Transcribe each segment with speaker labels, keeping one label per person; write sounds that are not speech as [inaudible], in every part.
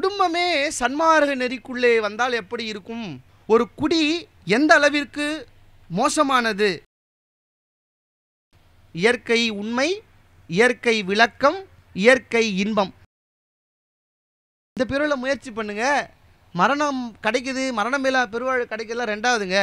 Speaker 1: குடும்பமே சன்மார்க நெறிக்குள்ளே வந்தால் எப்படி இருக்கும் ஒரு குடி எந்த அளவிற்கு மோசமானது இயற்கை உண்மை இயற்கை விளக்கம் இயற்கை இன்பம் இந்த பெருவில் முயற்சி பண்ணுங்க மரணம் கிடைக்குது மரணம் இல்லா பெருவாழ் கிடைக்கிறதுலாம் ரெண்டாவதுங்க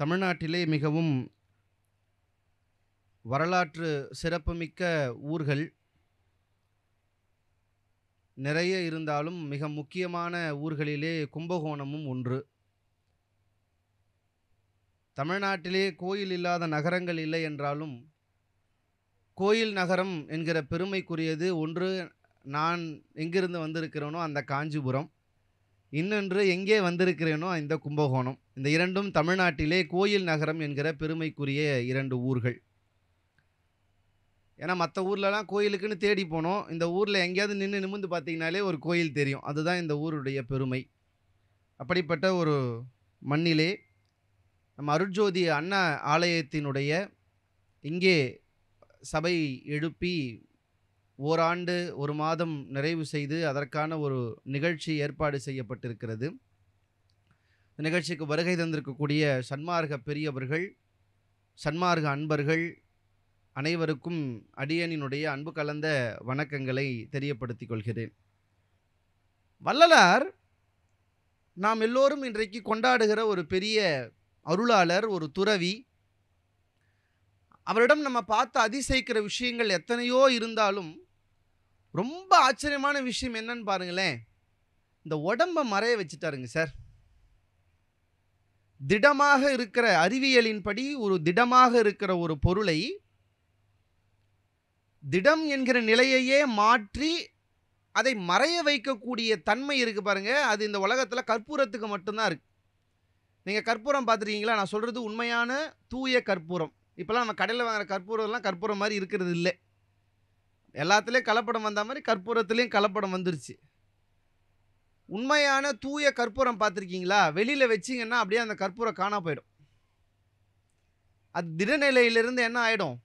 Speaker 1: தமிழ்நாட்டிலே மிகவும் வரலாற்று சிறப்புமிக்க ஊர்கள் நிறைய இருந்தாலும் மிக முக்கியமான ஊர்களிலே கும்பகோணமும் ஒன்று தமிழ்நாட்டிலே கோயில் இல்லாத நகரங்கள் இல்லை என்றாலும் கோயில் நகரம் என்கிற பெருமைக்குரியது ஒன்று நான் எங்கிருந்து வந்திருக்கிறேனோ அந்த காஞ்சிபுரம் இன்னொன்று எங்கே வந்திருக்கிறேனோ இந்த கும்பகோணம் இந்த இரண்டும் தமிழ்நாட்டிலே கோயில் நகரம் என்கிற பெருமைக்குரிய இரண்டு ஊர்கள் ஏன்னா மற்ற ஊர்லலாம் கோயிலுக்குன்னு தேடி போனோம் இந்த ஊரில் எங்கேயாவது நின்று நிமிந்து பார்த்தீங்கனாலே ஒரு கோயில் தெரியும் அதுதான் இந்த ஊருடைய பெருமை அப்படிப்பட்ட ஒரு மண்ணிலே நம் அருட்ஜோதி அண்ணா ஆலயத்தினுடைய இங்கே சபை எழுப்பி ஓராண்டு ஒரு மாதம் நிறைவு செய்து அதற்கான ஒரு நிகழ்ச்சி ஏற்பாடு செய்யப்பட்டிருக்கிறது இந்த நிகழ்ச்சிக்கு வருகை தந்திருக்கக்கூடிய சன்மார்க்க பெரியவர்கள் சன்மார்க அன்பர்கள் அனைவருக்கும் அடியனினுடைய அன்பு கலந்த வணக்கங்களை தெரியப்படுத்திக் கொள்கிறேன் வள்ளலார் நாம் எல்லோரும் இன்றைக்கு கொண்டாடுகிற ஒரு பெரிய அருளாளர் ஒரு துறவி அவரிடம் நம்ம பார்த்து அதிசயிக்கிற விஷயங்கள் எத்தனையோ இருந்தாலும் ரொம்ப ஆச்சரியமான விஷயம் என்னன்னு பாருங்களேன் இந்த உடம்பை மறைய வச்சுட்டாருங்க சார் திடமாக இருக்கிற அறிவியலின்படி ஒரு திடமாக இருக்கிற ஒரு பொருளை திடம் என்கிற நிலையையே மாற்றி அதை மறைய வைக்கக்கூடிய தன்மை இருக்குது பாருங்கள் அது இந்த உலகத்தில் கற்பூரத்துக்கு மட்டும்தான் இருக்குது நீங்கள் கற்பூரம் பார்த்துருக்கீங்களா நான் சொல்கிறது உண்மையான தூய கற்பூரம் இப்போல்லாம் நம்ம கடையில் வாங்குகிற கற்பூரம்லாம் கற்பூரம் மாதிரி இருக்கிறது இல்லை எல்லாத்துலேயும் கலப்படம் வந்த மாதிரி கற்பூரத்துலேயும் கலப்படம் வந்துருச்சு உண்மையான தூய கற்பூரம் பார்த்துருக்கீங்களா வெளியில் வச்சிங்கன்னா அப்படியே அந்த கற்பூரம் காணா போயிடும் அது திடநிலையிலிருந்து என்ன ஆகிடும்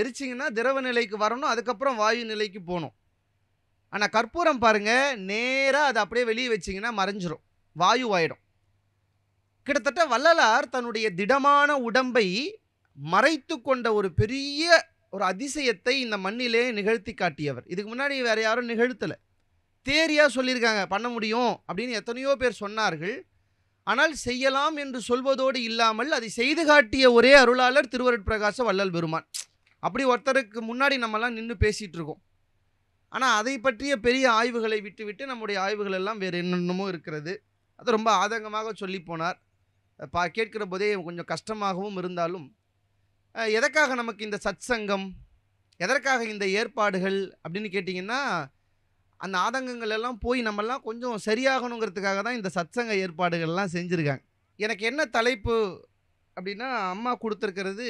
Speaker 1: எரிச்சிங்கன்னா திரவ நிலைக்கு வரணும் அதுக்கப்புறம் வாயு நிலைக்கு போகணும் ஆனால் கற்பூரம் பாருங்கள் நேராக அதை அப்படியே வெளியே வச்சிங்கன்னா மறைஞ்சிரும் வாயு ஆகிடும் கிட்டத்தட்ட வள்ளலார் தன்னுடைய திடமான உடம்பை மறைத்து கொண்ட ஒரு பெரிய ஒரு அதிசயத்தை இந்த மண்ணிலே நிகழ்த்தி காட்டியவர் இதுக்கு முன்னாடி வேறு யாரும் நிகழ்த்தலை தேரியாக சொல்லியிருக்காங்க பண்ண முடியும் அப்படின்னு எத்தனையோ பேர் சொன்னார்கள் ஆனால் செய்யலாம் என்று சொல்வதோடு இல்லாமல் அதை செய்து காட்டிய ஒரே அருளாளர் திருவருட்பிரகாச வள்ளல் பெருமான் அப்படி ஒருத்தருக்கு முன்னாடி நம்மலாம் நின்று பேசிகிட்டு இருக்கோம் ஆனால் அதை பற்றிய பெரிய ஆய்வுகளை விட்டுவிட்டு நம்முடைய ஆய்வுகள் எல்லாம் வேறு என்னென்னமோ இருக்கிறது அது ரொம்ப ஆதங்கமாக சொல்லி போனார் பா கேட்கிற போதே கொஞ்சம் கஷ்டமாகவும் இருந்தாலும் எதற்காக நமக்கு இந்த சத் சங்கம் எதற்காக இந்த ஏற்பாடுகள் அப்படின்னு கேட்டிங்கன்னா அந்த ஆதங்கங்கள் எல்லாம் போய் நம்மெல்லாம் கொஞ்சம் சரியாகணுங்கிறதுக்காக தான் இந்த சத்சங்க ஏற்பாடுகள்லாம் செஞ்சுருக்காங்க எனக்கு என்ன தலைப்பு அப்படின்னா அம்மா கொடுத்துருக்கிறது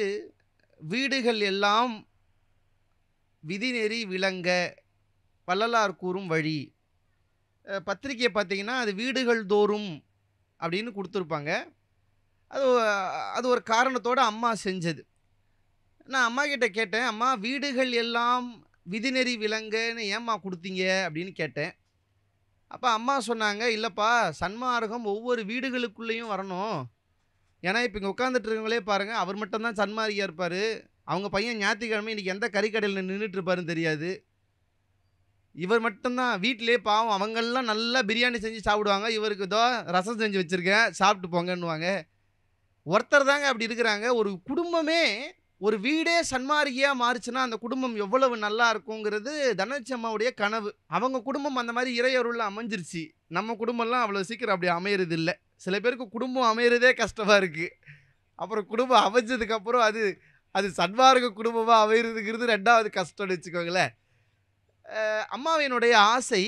Speaker 1: வீடுகள் எல்லாம் விதிநெறி விளங்க வள்ளலார் கூறும் வழி பத்திரிக்கையை பார்த்திங்கன்னா அது வீடுகள் தோறும் அப்படின்னு கொடுத்துருப்பாங்க அது அது ஒரு காரணத்தோடு அம்மா செஞ்சது நான் அம்மா கிட்ட கேட்டேன் அம்மா வீடுகள் எல்லாம் விதிநெறி விலங்குன்னு ஏம்மா கொடுத்தீங்க அப்படின்னு கேட்டேன் அப்போ அம்மா சொன்னாங்க இல்லைப்பா சன்மார்க்கம் ஒவ்வொரு வீடுகளுக்குள்ளேயும் வரணும் ஏன்னா இப்போ இங்கே உட்காந்துட்டு இருக்கவங்களே பாருங்கள் அவர் மட்டும்தான் சன்மாரியாக இருப்பார் அவங்க பையன் ஞாயிற்றுக்கிழமை இன்றைக்கி எந்த கறிக்கடையில் நின்றுட்டு இருப்பாருன்னு தெரியாது இவர் மட்டும்தான் வீட்டிலே பாவம் அவங்கெல்லாம் நல்லா பிரியாணி செஞ்சு சாப்பிடுவாங்க இவருக்கு ஏதோ ரசம் செஞ்சு வச்சுருக்கேன் சாப்பிட்டு போங்கன்னுவாங்க ஒருத்தர் தாங்க அப்படி இருக்கிறாங்க ஒரு குடும்பமே ஒரு வீடே சன்மார்கியாக மாறுச்சுன்னா அந்த குடும்பம் எவ்வளவு நல்லா இருக்குங்கிறது தனலட்சுமி அம்மாவுடைய கனவு அவங்க குடும்பம் அந்த மாதிரி இறையொருளில் அமைஞ்சிருச்சு நம்ம குடும்பம்லாம் அவ்வளோ சீக்கிரம் அப்படி அமையிறது இல்லை சில பேருக்கு குடும்பம் அமையிறதே கஷ்டமாக இருக்குது அப்புறம் குடும்பம் அமைஞ்சதுக்கப்புறம் அது அது சன்மார்க்க குடும்பமாக அமைகிறதுங்கிறது ரெண்டாவது கஷ்டம்னு வச்சுக்கோங்களேன் அம்மாவினுடைய ஆசை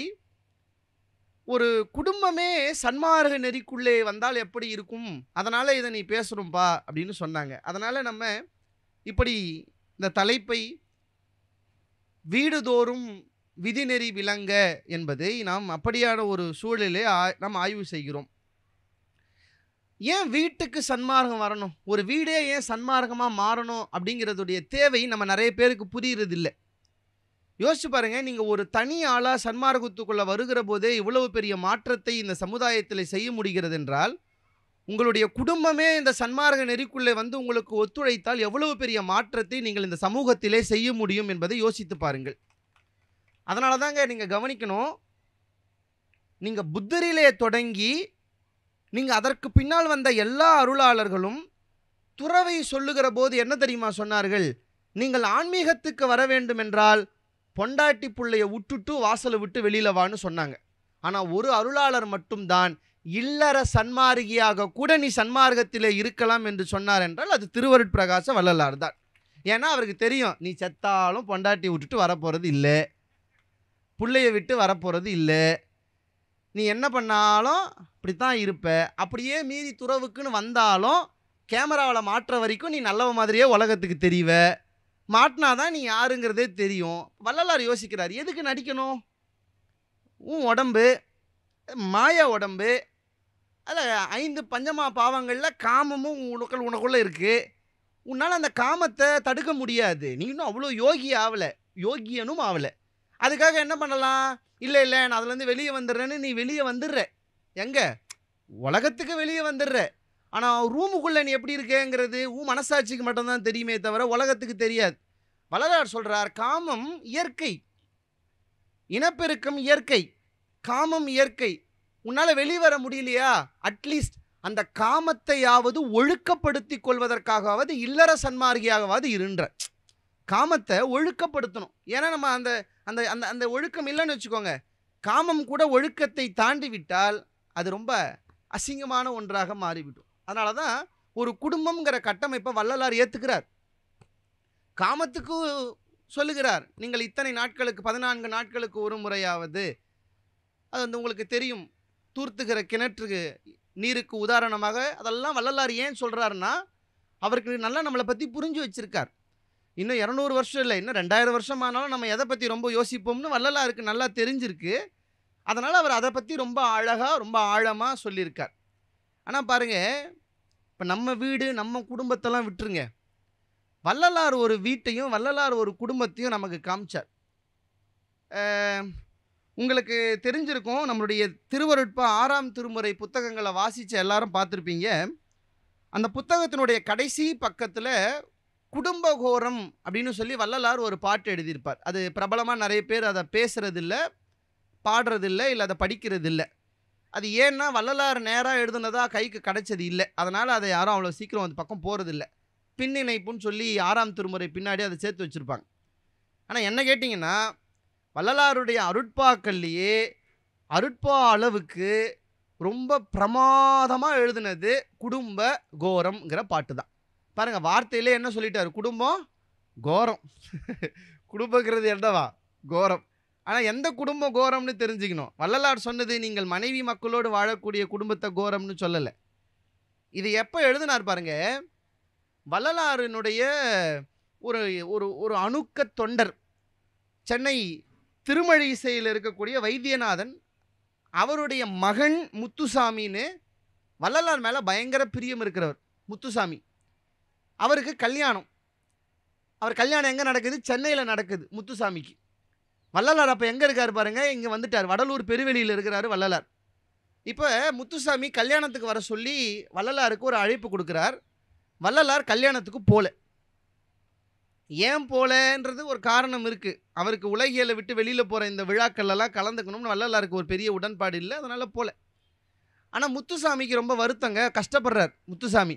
Speaker 1: ஒரு குடும்பமே சன்மார்க நெறிக்குள்ளே வந்தால் எப்படி இருக்கும் அதனால் இதை நீ பேசணும்ப்பா அப்படின்னு சொன்னாங்க அதனால் நம்ம இப்படி இந்த தலைப்பை வீடுதோறும் விதிநெறி விளங்க என்பதை நாம் அப்படியான ஒரு சூழலே நாம் ஆய்வு செய்கிறோம் ஏன் வீட்டுக்கு சன்மார்க்கம் வரணும் ஒரு வீடே ஏன் சன்மார்க்கமாக மாறணும் அப்படிங்கிறதுடைய தேவை நம்ம நிறைய பேருக்கு புரிகிறதில்லை யோசிச்சு பாருங்கள் நீங்கள் ஒரு தனி ஆளாக சன்மார்க்கத்துக்குள்ளே வருகிற போதே இவ்வளவு பெரிய மாற்றத்தை இந்த சமுதாயத்தில் செய்ய முடிகிறது என்றால் உங்களுடைய குடும்பமே இந்த சன்மார்க நெறிக்குள்ளே வந்து உங்களுக்கு ஒத்துழைத்தால் எவ்வளவு பெரிய மாற்றத்தை நீங்கள் இந்த சமூகத்திலே செய்ய முடியும் என்பதை யோசித்து பாருங்கள் அதனால தாங்க நீங்கள் கவனிக்கணும் நீங்கள் புத்தரிலே தொடங்கி நீங்கள் அதற்கு பின்னால் வந்த எல்லா அருளாளர்களும் துறவை சொல்லுகிற போது என்ன தெரியுமா சொன்னார்கள் நீங்கள் ஆன்மீகத்துக்கு வர என்றால் பொண்டாட்டி பிள்ளையை விட்டுட்டு வாசலை விட்டு வெளியில் வான்னு சொன்னாங்க ஆனால் ஒரு அருளாளர் மட்டும்தான் இல்லற சன்மார்கியாக கூட நீ சன்மார்க்கத்தில் இருக்கலாம் என்று சொன்னார் என்றால் அது திருவருட்பிரகாச வள்ளலார் தான் ஏன்னா அவருக்கு தெரியும் நீ செத்தாலும் பொண்டாட்டி விட்டுட்டு வரப்போகிறது இல்லை பிள்ளைய விட்டு வரப்போகிறது இல்லை நீ என்ன பண்ணாலும் இப்படி தான் இருப்ப அப்படியே மீறி துறவுக்குன்னு வந்தாலும் கேமராவில் மாற்ற வரைக்கும் நீ நல்லவ மாதிரியே உலகத்துக்கு தெரிவ மாட்டினாதான் நீ யாருங்கிறதே தெரியும் வள்ளலார் யோசிக்கிறார் எதுக்கு நடிக்கணும் உன் உடம்பு மாய உடம்பு அதில் ஐந்து பஞ்சமா பாவங்களில் காமமும் உனக்கு உனக்குள்ளே இருக்குது உன்னால் அந்த காமத்தை தடுக்க முடியாது நீ இன்னும் அவ்வளோ யோகி ஆகலை யோகியனும் ஆகலை அதுக்காக என்ன பண்ணலாம் இல்லை இல்லை நான் அதுலேருந்து வெளியே வந்துடுறேன்னு நீ வெளியே வந்துடுற எங்கே உலகத்துக்கு வெளியே வந்துடுற ஆனால் ரூமுக்குள்ளே நீ எப்படி இருக்கேங்கிறது உன் மனசாட்சிக்கு மட்டும்தான் தெரியுமே தவிர உலகத்துக்கு தெரியாது வளரார் சொல்கிறார் காமம் இயற்கை இனப்பெருக்கம் இயற்கை காமம் இயற்கை உன்னால் வெளிவர முடியலையா அட்லீஸ்ட் அந்த காமத்தையாவது ஒழுக்கப்படுத்தி கொள்வதற்காகவாவது இல்லற சன்மார்கியாகவாவது இருன்ற காமத்தை ஒழுக்கப்படுத்தணும் ஏன்னா நம்ம அந்த அந்த அந்த அந்த ஒழுக்கம் இல்லைன்னு வச்சுக்கோங்க காமம் கூட ஒழுக்கத்தை தாண்டி விட்டால் அது ரொம்ப அசிங்கமான ஒன்றாக மாறிவிடும் அதனால தான் ஒரு குடும்பங்கிற கட்டமைப்பை வள்ளலார் ஏற்றுக்கிறார் காமத்துக்கு சொல்லுகிறார் நீங்கள் இத்தனை நாட்களுக்கு பதினான்கு நாட்களுக்கு ஒரு முறையாவது அது வந்து உங்களுக்கு தெரியும் தூர்த்துகிற கிணற்றுக்கு நீருக்கு உதாரணமாக அதெல்லாம் வள்ளலார் ஏன் சொல்கிறாருன்னா அவருக்கு நல்லா நம்மளை பற்றி புரிஞ்சு வச்சுருக்கார் இன்னும் இரநூறு வருஷம் இல்லை இன்னும் ரெண்டாயிரம் வருஷம் ஆனாலும் நம்ம எதை பற்றி ரொம்ப யோசிப்போம்னு வள்ளலாருக்கு நல்லா தெரிஞ்சிருக்கு அதனால் அவர் அதை பற்றி ரொம்ப அழகாக ரொம்ப ஆழமாக சொல்லியிருக்கார் ஆனால் பாருங்கள் இப்போ நம்ம வீடு நம்ம குடும்பத்தெல்லாம் விட்டுருங்க வள்ளலார் ஒரு வீட்டையும் வள்ளலார் ஒரு குடும்பத்தையும் நமக்கு காமிச்சார் உங்களுக்கு தெரிஞ்சிருக்கும் நம்மளுடைய திருவருட்ப ஆறாம் திருமுறை புத்தகங்களை வாசித்த எல்லாரும் பார்த்துருப்பீங்க அந்த புத்தகத்தினுடைய கடைசி பக்கத்தில் குடும்பகோரம் அப்படின்னு சொல்லி வள்ளலார் ஒரு பாட்டு எழுதியிருப்பார் அது பிரபலமாக நிறைய பேர் அதை பேசுகிறதில்ல பாடுறதில்ல இல்லை அதை படிக்கிறதில்ல அது ஏன்னா வள்ளலார் நேராக எழுதுனதாக கைக்கு கிடைச்சது இல்லை அதனால் அதை யாரும் அவ்வளோ சீக்கிரம் அந்த பக்கம் போகிறதில்ல பின்னிணைப்புன்னு சொல்லி ஆறாம் திருமுறை பின்னாடி அதை சேர்த்து வச்சுருப்பாங்க ஆனால் என்ன கேட்டிங்கன்னா வள்ளலாருடைய அருட்பாக்கள்லேயே அருட்பா அளவுக்கு ரொம்ப பிரமாதமாக எழுதுனது குடும்ப கோரம்ங்கிற பாட்டு தான் பாருங்கள் வார்த்தையிலே என்ன சொல்லிட்டார் குடும்பம் கோரம் [laughs] குடும்பங்கிறது என்னவா கோரம் ஆனால் எந்த குடும்ப கோரம்னு தெரிஞ்சுக்கணும் வள்ளலார் சொன்னது நீங்கள் மனைவி மக்களோடு வாழக்கூடிய குடும்பத்தை கோரம்னு சொல்லலை இது எப்போ எழுதினார் பாருங்க வள்ளலாரினுடைய ஒரு ஒரு ஒரு அணுக்க தொண்டர் சென்னை இசையில் இருக்கக்கூடிய வைத்தியநாதன் அவருடைய மகன் முத்துசாமின்னு வள்ளலார் மேலே பயங்கர பிரியம் இருக்கிறவர் முத்துசாமி அவருக்கு கல்யாணம் அவர் கல்யாணம் எங்கே நடக்குது சென்னையில் நடக்குது முத்துசாமிக்கு வள்ளலார் அப்போ எங்கே இருக்கார் பாருங்கள் இங்கே வந்துட்டார் வடலூர் பெருவெளியில் இருக்கிறாரு வள்ளலார் இப்போ முத்துசாமி கல்யாணத்துக்கு வர சொல்லி வள்ளலாருக்கு ஒரு அழைப்பு கொடுக்குறார் வள்ளலார் கல்யாணத்துக்கு போகல ஏன் போலன்றது ஒரு காரணம் இருக்குது அவருக்கு உலகியலை விட்டு வெளியில் போகிற இந்த விழாக்கள்லாம் கலந்துக்கணும்னு வள்ளலாருக்கு ஒரு பெரிய உடன்பாடு இல்லை அதனால் போல ஆனால் முத்துசாமிக்கு ரொம்ப வருத்தங்க கஷ்டப்படுறார் முத்துசாமி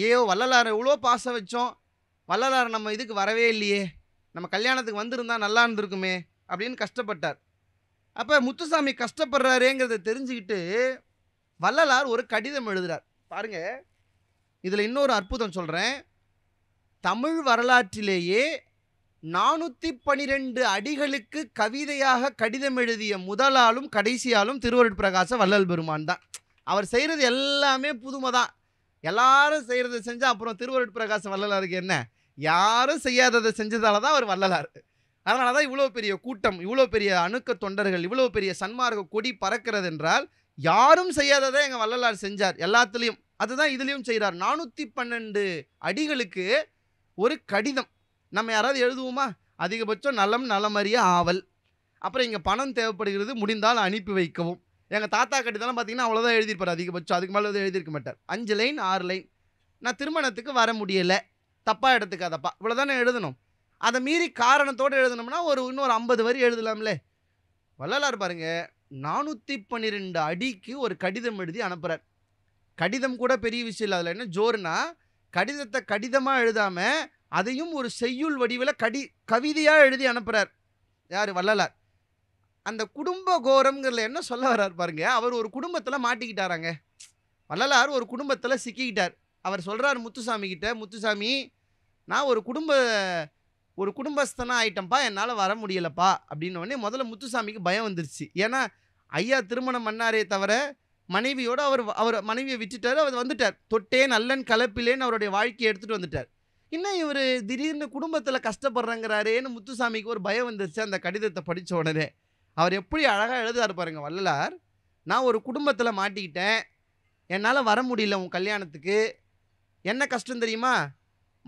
Speaker 1: ஐயோ வள்ளலாரை இவ்வளோ பாச வச்சோம் வள்ளலார் நம்ம இதுக்கு வரவே இல்லையே நம்ம கல்யாணத்துக்கு வந்திருந்தால் நல்லா இருந்திருக்குமே அப்படின்னு கஷ்டப்பட்டார் அப்போ முத்துசாமி கஷ்டப்படுறாருங்கிறத தெரிஞ்சுக்கிட்டு வள்ளலார் ஒரு கடிதம் எழுதுகிறார் பாருங்கள் இதில் இன்னொரு அற்புதம் சொல்கிறேன் தமிழ் வரலாற்றிலேயே நானூற்றி பனிரெண்டு அடிகளுக்கு கவிதையாக கடிதம் எழுதிய முதலாலும் கடைசியாலும் திருவருட் பிரகாச வள்ளல் பெருமான் தான் அவர் செய்கிறது எல்லாமே புதுமை தான் எல்லாரும் செய்கிறத செஞ்சால் அப்புறம் திருவருட் பிரகாசம் வல்லலாருக்கு என்ன யாரும் செய்யாததை செஞ்சதால தான் அவர் வல்லலார் அதனால தான் இவ்வளோ பெரிய கூட்டம் இவ்வளோ பெரிய அணுக்க தொண்டர்கள் இவ்வளோ பெரிய சன்மார்க்க கொடி பறக்கிறது என்றால் யாரும் செய்யாததை எங்கள் வள்ளலார் செஞ்சார் எல்லாத்துலேயும் அதுதான் இதுலேயும் செய்கிறார் நானூற்றி பன்னெண்டு அடிகளுக்கு ஒரு கடிதம் நம்ம யாராவது எழுதுவோமா அதிகபட்சம் நலம் நலமறிய ஆவல் அப்புறம் இங்கே பணம் தேவைப்படுகிறது முடிந்தால் அனுப்பி வைக்கவும் எங்கள் தாத்தா கடிதம்லாம் பார்த்தீங்கன்னா அவ்வளோதான் எழுதியிருப்பார் அதிகபட்சம் அதுக்கு மேலே எதுவும் எழுதியிருக்க மாட்டார் அஞ்சு லைன் ஆறு லைன் நான் திருமணத்துக்கு வர முடியலை தப்பாக எடுத்துக்காதப்பா தானே எழுதணும் அதை மீறி காரணத்தோடு எழுதணும்னா ஒரு இன்னொரு ஐம்பது வரி எழுதலாம்ல வள்ளலார் பாருங்க நானூற்றி பன்னிரெண்டு அடிக்கு ஒரு கடிதம் எழுதி அனுப்புகிறார் கடிதம் கூட பெரிய விஷயம் இல்லை அதில் என்ன ஜோர்னா கடிதத்தை கடிதமாக எழுதாமல் அதையும் ஒரு செய்யுள் வடிவில் கடி கவிதையாக எழுதி அனுப்புகிறார் யார் வள்ளலார் அந்த குடும்ப கோரம்ங்கிறதுல என்ன சொல்ல வர்றார் பாருங்க அவர் ஒரு குடும்பத்தில் மாட்டிக்கிட்டாராங்க வள்ளலார் ஒரு குடும்பத்தில் சிக்கிக்கிட்டார் அவர் சொல்கிறார் முத்துசாமி கிட்ட முத்துசாமி நான் ஒரு குடும்ப ஒரு குடும்பஸ்தனாக ஆயிட்டம்ப்பா என்னால் வர முடியலப்பா அப்படின்ன உடனே முதல்ல முத்துசாமிக்கு பயம் வந்துருச்சு ஏன்னா ஐயா திருமணம் பண்ணாரே தவிர மனைவியோடு அவர் அவர் மனைவியை விட்டுட்டார் அவர் வந்துட்டார் தொட்டே நல்லன் கலப்பிலேன்னு அவருடைய வாழ்க்கையை எடுத்துகிட்டு வந்துட்டார் இன்னும் இவர் திடீர்னு குடும்பத்தில் கஷ்டப்படுறேங்கிறாரேன்னு முத்துசாமிக்கு ஒரு பயம் வந்துருச்சு அந்த கடிதத்தை படித்த உடனே அவர் எப்படி அழகாக எழுதார் பாருங்கள் வள்ளலார் நான் ஒரு குடும்பத்தில் மாட்டிக்கிட்டேன் என்னால் வர முடியல உன் கல்யாணத்துக்கு என்ன கஷ்டம் தெரியுமா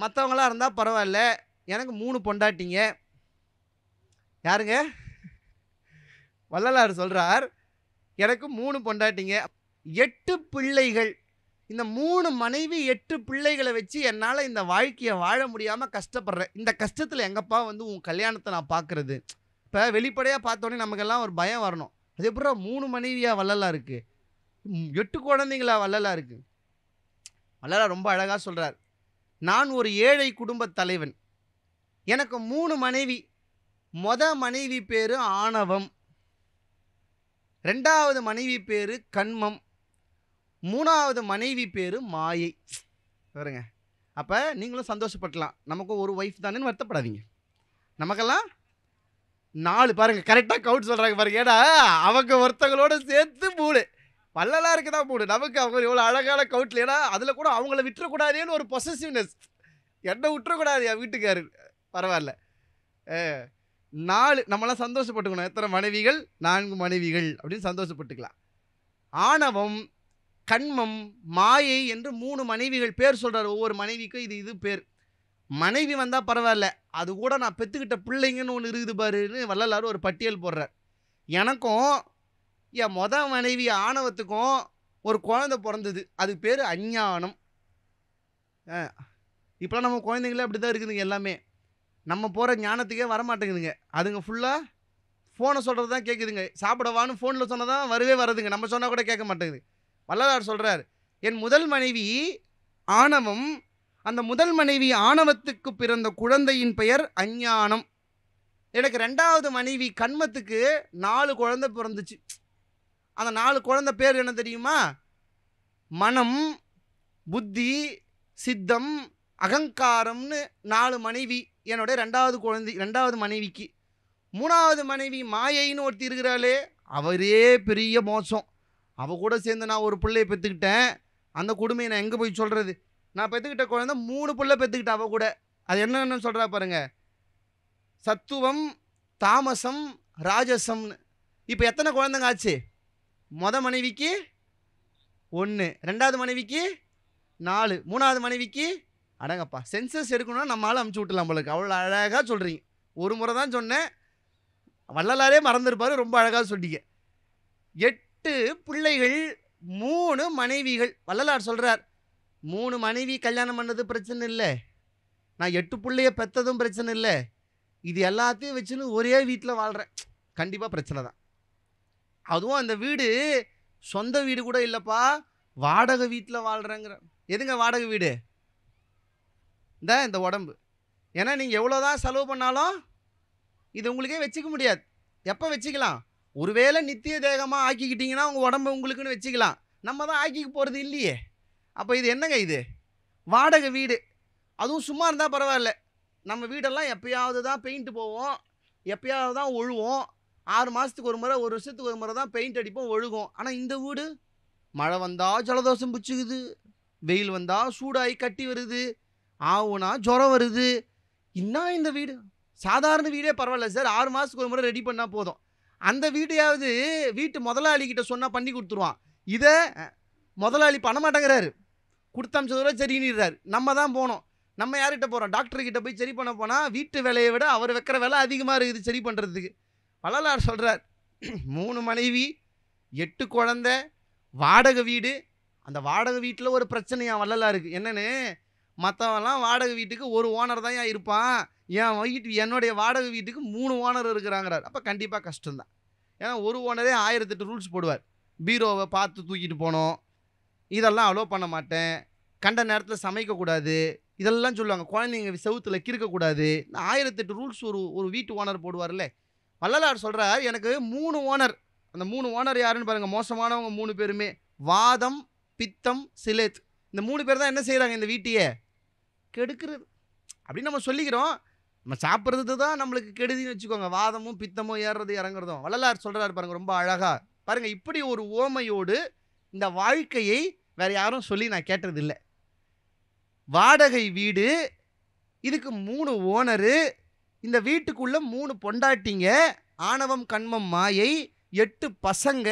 Speaker 1: மற்றவங்களாக இருந்தால் பரவாயில்ல எனக்கு மூணு பொண்டாட்டிங்க யாருங்க வள்ளலார் சொல்கிறார் எனக்கு மூணு பொண்டாட்டிங்க எட்டு பிள்ளைகள் இந்த மூணு மனைவி எட்டு பிள்ளைகளை வச்சு என்னால் இந்த வாழ்க்கையை வாழ முடியாமல் கஷ்டப்படுறேன் இந்த கஷ்டத்தில் எங்கப்பா வந்து உன் கல்யாணத்தை நான் பார்க்குறது இப்போ வெளிப்படையாக பார்த்தோன்னே நமக்கெல்லாம் ஒரு பயம் வரணும் அது எப்படா மூணு மனைவியாக வள்ளலாக இருக்குது எட்டு குழந்தைங்களா வள்ளலாக இருக்குது வள்ளலாக ரொம்ப அழகாக சொல்கிறார் நான் ஒரு ஏழை குடும்ப தலைவன் எனக்கு மூணு மனைவி மொத மனைவி பேர் ஆணவம் ரெண்டாவது மனைவி பேர் கண்மம் மூணாவது மனைவி பேர் மாயை வருங்க அப்போ நீங்களும் சந்தோஷப்படலாம் நமக்கும் ஒரு ஒய்ஃப் தானேன்னு வருத்தப்படாதீங்க நமக்கெல்லாம் நாலு பாருங்கள் கரெக்டாக கவுண்ட் சொல்கிறாங்க பாருங்க ஏன்னா அவங்க ஒருத்தங்களோட சேர்த்து மூணு வள்ளலாக இருக்க தான் மூணு நமக்கு அவங்க எவ்வளோ அழகான கவுட்டில் ஏன்னா அதில் கூட அவங்கள விட்டுறக்கூடாதேன்னு ஒரு பொசசிவ்னஸ் என்ன விட்டுறக்கூடாது என் வீட்டுக்காரு பரவாயில்ல நாலு நம்மளாம் சந்தோஷப்பட்டுக்கணும் எத்தனை மனைவிகள் நான்கு மனைவிகள் அப்படின்னு சந்தோஷப்பட்டுக்கலாம் ஆணவம் கண்மம் மாயை என்று மூணு மனைவிகள் பேர் சொல்கிறார் ஒவ்வொரு மனைவிக்கும் இது இது பேர் மனைவி வந்தால் பரவாயில்ல அது கூட நான் பெற்றுக்கிட்ட பிள்ளைங்கன்னு ஒன்று இருக்குது பாருன்னு வள்ளலாரு ஒரு பட்டியல் போடுறார் எனக்கும் என் மொத மனைவி ஆணவத்துக்கும் ஒரு குழந்த பிறந்தது அது பேர் அஞ்ஞானம் இப்போலாம் நம்ம குழந்தைங்களே அப்படி தான் இருக்குதுங்க எல்லாமே நம்ம போகிற ஞானத்துக்கே வரமாட்டேங்குதுங்க அதுங்க ஃபுல்லாக ஃபோனை சொல்கிறது தான் கேட்குதுங்க சாப்பிடவான்னு ஃபோனில் சொன்னால் தான் வரவே வருதுங்க நம்ம சொன்னால் கூட கேட்க மாட்டேங்குது வல்லதார் சொல்கிறார் என் முதல் மனைவி ஆணவம் அந்த முதல் மனைவி ஆணவத்துக்கு பிறந்த குழந்தையின் பெயர் அஞ்ஞானம் எனக்கு ரெண்டாவது மனைவி கண்மத்துக்கு நாலு குழந்தை பிறந்துச்சு அந்த நாலு குழந்தை பேர் என்ன தெரியுமா மனம் புத்தி சித்தம் அகங்காரம்னு நாலு மனைவி என்னோட ரெண்டாவது குழந்தை ரெண்டாவது மனைவிக்கு மூணாவது மனைவி மாயைன்னு ஒருத்தி இருக்கிறாளே அவரே பெரிய மோசம் அவள் கூட சேர்ந்து நான் ஒரு பிள்ளையை பெற்றுக்கிட்டேன் அந்த கொடுமையை நான் எங்கே போய் சொல்கிறது நான் பெற்றுக்கிட்ட குழந்த மூணு பிள்ளை பெற்றுக்கிட்ட அவள் கூட அது என்னென்னு சொல்கிறா பாருங்கள் சத்துவம் தாமசம் ராஜசம்னு இப்போ எத்தனை குழந்தைங்க ஆச்சு மொத மனைவிக்கு ஒன்று ரெண்டாவது மனைவிக்கு நாலு மூணாவது மனைவிக்கு அடங்கப்பா சென்சஸ் எடுக்கணும்னா நம்மளால் அனுப்பிச்சு விட்டலாம் நம்மளுக்கு அவ்வளோ அழகாக சொல்கிறீங்க ஒரு முறை தான் சொன்னேன் வள்ளலாரே மறந்துருப்பார் ரொம்ப அழகாக சொல்லிட்டீங்க எட்டு பிள்ளைகள் மூணு மனைவிகள் வள்ளலார் சொல்கிறார் மூணு மனைவி கல்யாணம் பண்ணது பிரச்சனை இல்லை நான் எட்டு பிள்ளைய பெற்றதும் பிரச்சனை இல்லை இது எல்லாத்தையும் வச்சுன்னு ஒரே வீட்டில் வாழ்கிறேன் கண்டிப்பாக பிரச்சனை தான் அதுவும் அந்த வீடு சொந்த வீடு கூட இல்லைப்பா வாடகை வீட்டில் வாழ்கிறேங்கிற எதுங்க வாடகை வீடு இந்த இந்த உடம்பு ஏன்னா நீங்கள் எவ்வளோ தான் செலவு பண்ணாலும் இது உங்களுக்கே வச்சுக்க முடியாது எப்போ வச்சுக்கலாம் ஒருவேளை நித்திய தேகமாக ஆக்கிக்கிட்டிங்கன்னா உங்கள் உடம்பை உங்களுக்குன்னு வச்சுக்கலாம் நம்ம தான் ஆக்கிக்க போகிறது இல்லையே அப்போ இது என்னங்க இது வாடகை வீடு அதுவும் சும்மா இருந்தால் பரவாயில்ல நம்ம வீடெல்லாம் எப்பயாவது தான் பெயிண்ட் போவோம் எப்பயாவது தான் ஒழுவோம் ஆறு மாதத்துக்கு ஒரு முறை ஒரு வருஷத்துக்கு ஒரு முறை தான் பெயிண்ட் அடிப்போம் ஒழுகும் ஆனால் இந்த வீடு மழை வந்தால் ஜலதோஷம் பிடிச்சிக்குது வெயில் வந்தால் சூடாகி கட்டி வருது ஆகுனா ஜுரம் வருது என்ன இந்த வீடு சாதாரண வீடே பரவாயில்ல சார் ஆறு மாதத்துக்கு ஒரு முறை ரெடி பண்ணால் போதும் அந்த வீடையாவது வீட்டு முதலாளிக்கிட்ட சொன்னால் பண்ணி கொடுத்துருவான் இதை முதலாளி பண்ண மாட்டேங்கிறாரு கொடுத்தமிச்சதோட சரின்னுறாரு நம்ம தான் போனோம் நம்ம யார்கிட்ட போகிறோம் டாக்டர்கிட்ட போய் சரி பண்ண போனால் வீட்டு விலையை விட அவர் வைக்கிற விலை அதிகமாக இருக்குது சரி பண்ணுறதுக்கு வள்ளலார் சொல்கிறார் [clears throat] மூணு மனைவி எட்டு குழந்த வாடகை வீடு அந்த வாடகை வீட்டில் ஒரு பிரச்சனையாக வள்ளலாருக்கு என்னென்னு மற்றவெல்லாம் வாடகை வீட்டுக்கு ஒரு ஓனர் தான் ஏன் இருப்பான் என் வீட்டு என்னுடைய வாடகை வீட்டுக்கு மூணு ஓனர் இருக்கிறாங்கிறார் அப்போ கண்டிப்பாக கஷ்டம்தான் ஏன்னா ஒரு ஓனரே ஆயிரத்தெட்டு ரூல்ஸ் போடுவார் பீரோவை பார்த்து தூக்கிட்டு போனோம் இதெல்லாம் அலோவ் பண்ண மாட்டேன் கண்ட நேரத்தில் சமைக்கக்கூடாது இதெல்லாம் சொல்லுவாங்க குழந்தைங்க செவுத்தில் கிறுக்கக்கூடாது இந்த ஆயிரத்தெட்டு ரூல்ஸ் ஒரு ஒரு வீட்டு ஓனர் போடுவார்ல வள்ளலார் சொல்கிறார் எனக்கு மூணு ஓனர் அந்த மூணு ஓனர் யாருன்னு பாருங்கள் மோசமானவங்க மூணு பேருமே வாதம் பித்தம் சிலேத் இந்த மூணு பேர் தான் என்ன செய்கிறாங்க இந்த வீட்டையே கெடுக்கிறது அப்படின்னு நம்ம சொல்லிக்கிறோம் நம்ம சாப்பிட்றது தான் நம்மளுக்கு கெடுதின்னு வச்சுக்கோங்க வாதமும் பித்தமும் ஏறுறது இறங்குறதும் வள்ளலார் சொல்கிறாரு பாருங்கள் ரொம்ப அழகாக பாருங்கள் இப்படி ஒரு ஓமையோடு இந்த வாழ்க்கையை வேறு யாரும் சொல்லி நான் கேட்டதில்லை வாடகை வீடு இதுக்கு மூணு ஓனரு இந்த வீட்டுக்குள்ளே மூணு பொண்டாட்டிங்க ஆணவம் கண்மம் மாயை எட்டு பசங்க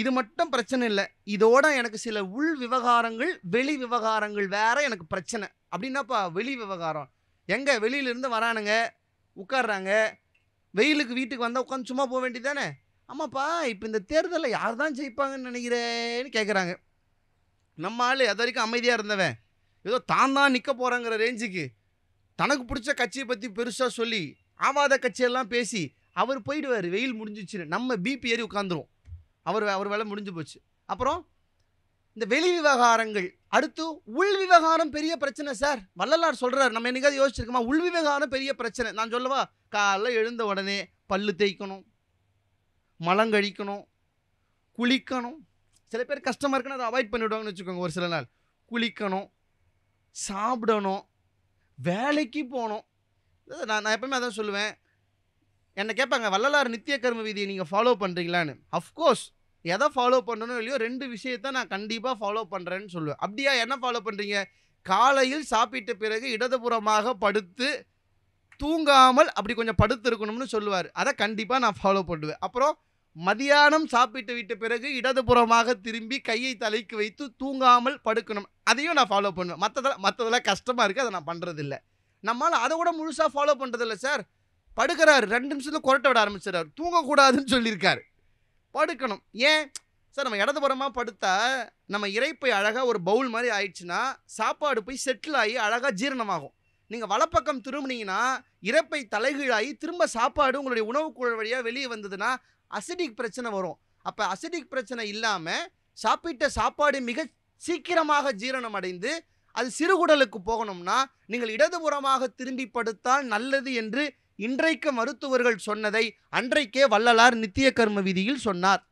Speaker 1: இது மட்டும் பிரச்சனை இல்லை இதோட எனக்கு சில உள் விவகாரங்கள் வெளி விவகாரங்கள் வேற எனக்கு பிரச்சனை அப்படின்னாப்பா வெளி விவகாரம் எங்கே வெளியிலேருந்து வரானுங்க உட்காடுறாங்க வெயிலுக்கு வீட்டுக்கு வந்தால் உட்காந்து சும்மா போக வேண்டியது தானே ஆமாப்பா இப்போ இந்த தேர்தலில் யார் தான் ஜெயிப்பாங்கன்னு நினைக்கிறேன்னு கேட்குறாங்க நம்ம ஆள் அது வரைக்கும் அமைதியாக இருந்தவன் ஏதோ தான் தான் நிற்க போகிறாங்கிற ரேஞ்சுக்கு தனக்கு பிடிச்ச கட்சியை பற்றி பெருசாக சொல்லி ஆவாத கட்சியெல்லாம் பேசி அவர் போயிடுவார் வெயில் முடிஞ்சிச்சுன்னு நம்ம பிபி ஏறி உட்காந்துருவோம் அவர் அவர் வேலை முடிஞ்சு போச்சு அப்புறம் இந்த வெளி விவகாரங்கள் அடுத்து உள் விவகாரம் பெரிய பிரச்சனை சார் வள்ளலார் சொல்கிறார் நம்ம என்னைக்காவது யோசிச்சிருக்கோமா உள் விவகாரம் பெரிய பிரச்சனை நான் சொல்லவா காலைல எழுந்த உடனே பல்லு தேய்க்கணும் மலங்கழிக்கணும் குளிக்கணும் சில பேர் கஷ்டமாக இருக்குன்னு அதை அவாய்ட் பண்ணிவிடுவாங்கன்னு வச்சுக்கோங்க ஒரு சில நாள் குளிக்கணும் சாப்பிடணும் வேலைக்கு போகணும் நான் நான் எப்பவுமே அதான் சொல்லுவேன் என்னை கேட்பாங்க வள்ளலார் நித்திய கர்ம விதியை நீங்கள் ஃபாலோ பண்ணுறீங்களான்னு அஃப்கோர்ஸ் எதை ஃபாலோ பண்ணணும் இல்லையோ ரெண்டு விஷயத்த நான் கண்டிப்பாக ஃபாலோ பண்ணுறேன்னு சொல்லுவேன் அப்படியா என்ன ஃபாலோ பண்ணுறீங்க காலையில் சாப்பிட்ட பிறகு இடதுபுறமாக படுத்து தூங்காமல் அப்படி கொஞ்சம் படுத்து இருக்கணும்னு சொல்லுவார் அதை கண்டிப்பாக நான் ஃபாலோ பண்ணுவேன் அப்புறம் மதியானம் சாப்பிட்டு விட்ட பிறகு இடதுபுறமாக திரும்பி கையை தலைக்கு வைத்து தூங்காமல் படுக்கணும் அதையும் நான் ஃபாலோ பண்ணுவேன் மற்றதெல்லாம் மற்றதெல்லாம் கஷ்டமாக இருக்குது அதை நான் பண்ணுறதில்ல நம்மளால் அதை கூட முழுசாக ஃபாலோ பண்ணுறதில்ல சார் படுக்கிறார் ரெண்டு நிமிஷத்தில் கொரட்ட விட ஆரம்பிச்சிடறாரு தூங்கக்கூடாதுன்னு சொல்லியிருக்காரு படுக்கணும் ஏன் சார் நம்ம புறமாக படுத்தா நம்ம இறைப்பை அழகாக ஒரு பவுல் மாதிரி ஆயிடுச்சுன்னா சாப்பாடு போய் செட்டில் ஆகி அழகாக ஜீரணமாகும் நீங்கள் வலப்பக்கம் திரும்பினீங்கன்னா இறப்பை தலைகீழாகி திரும்ப சாப்பாடு உங்களுடைய உணவு குழல் வழியாக வெளியே வந்ததுன்னா அசிடிக் பிரச்சனை வரும் அப்போ அசிடிக் பிரச்சனை இல்லாமல் சாப்பிட்ட சாப்பாடு மிக சீக்கிரமாக ஜீரணம் அடைந்து அது சிறுகுடலுக்கு போகணும்னா நீங்கள் இடதுபுறமாக திரும்பி படுத்தால் நல்லது என்று இன்றைக்கு மருத்துவர்கள் சொன்னதை அன்றைக்கே வள்ளலார் நித்திய கர்ம விதியில் சொன்னார்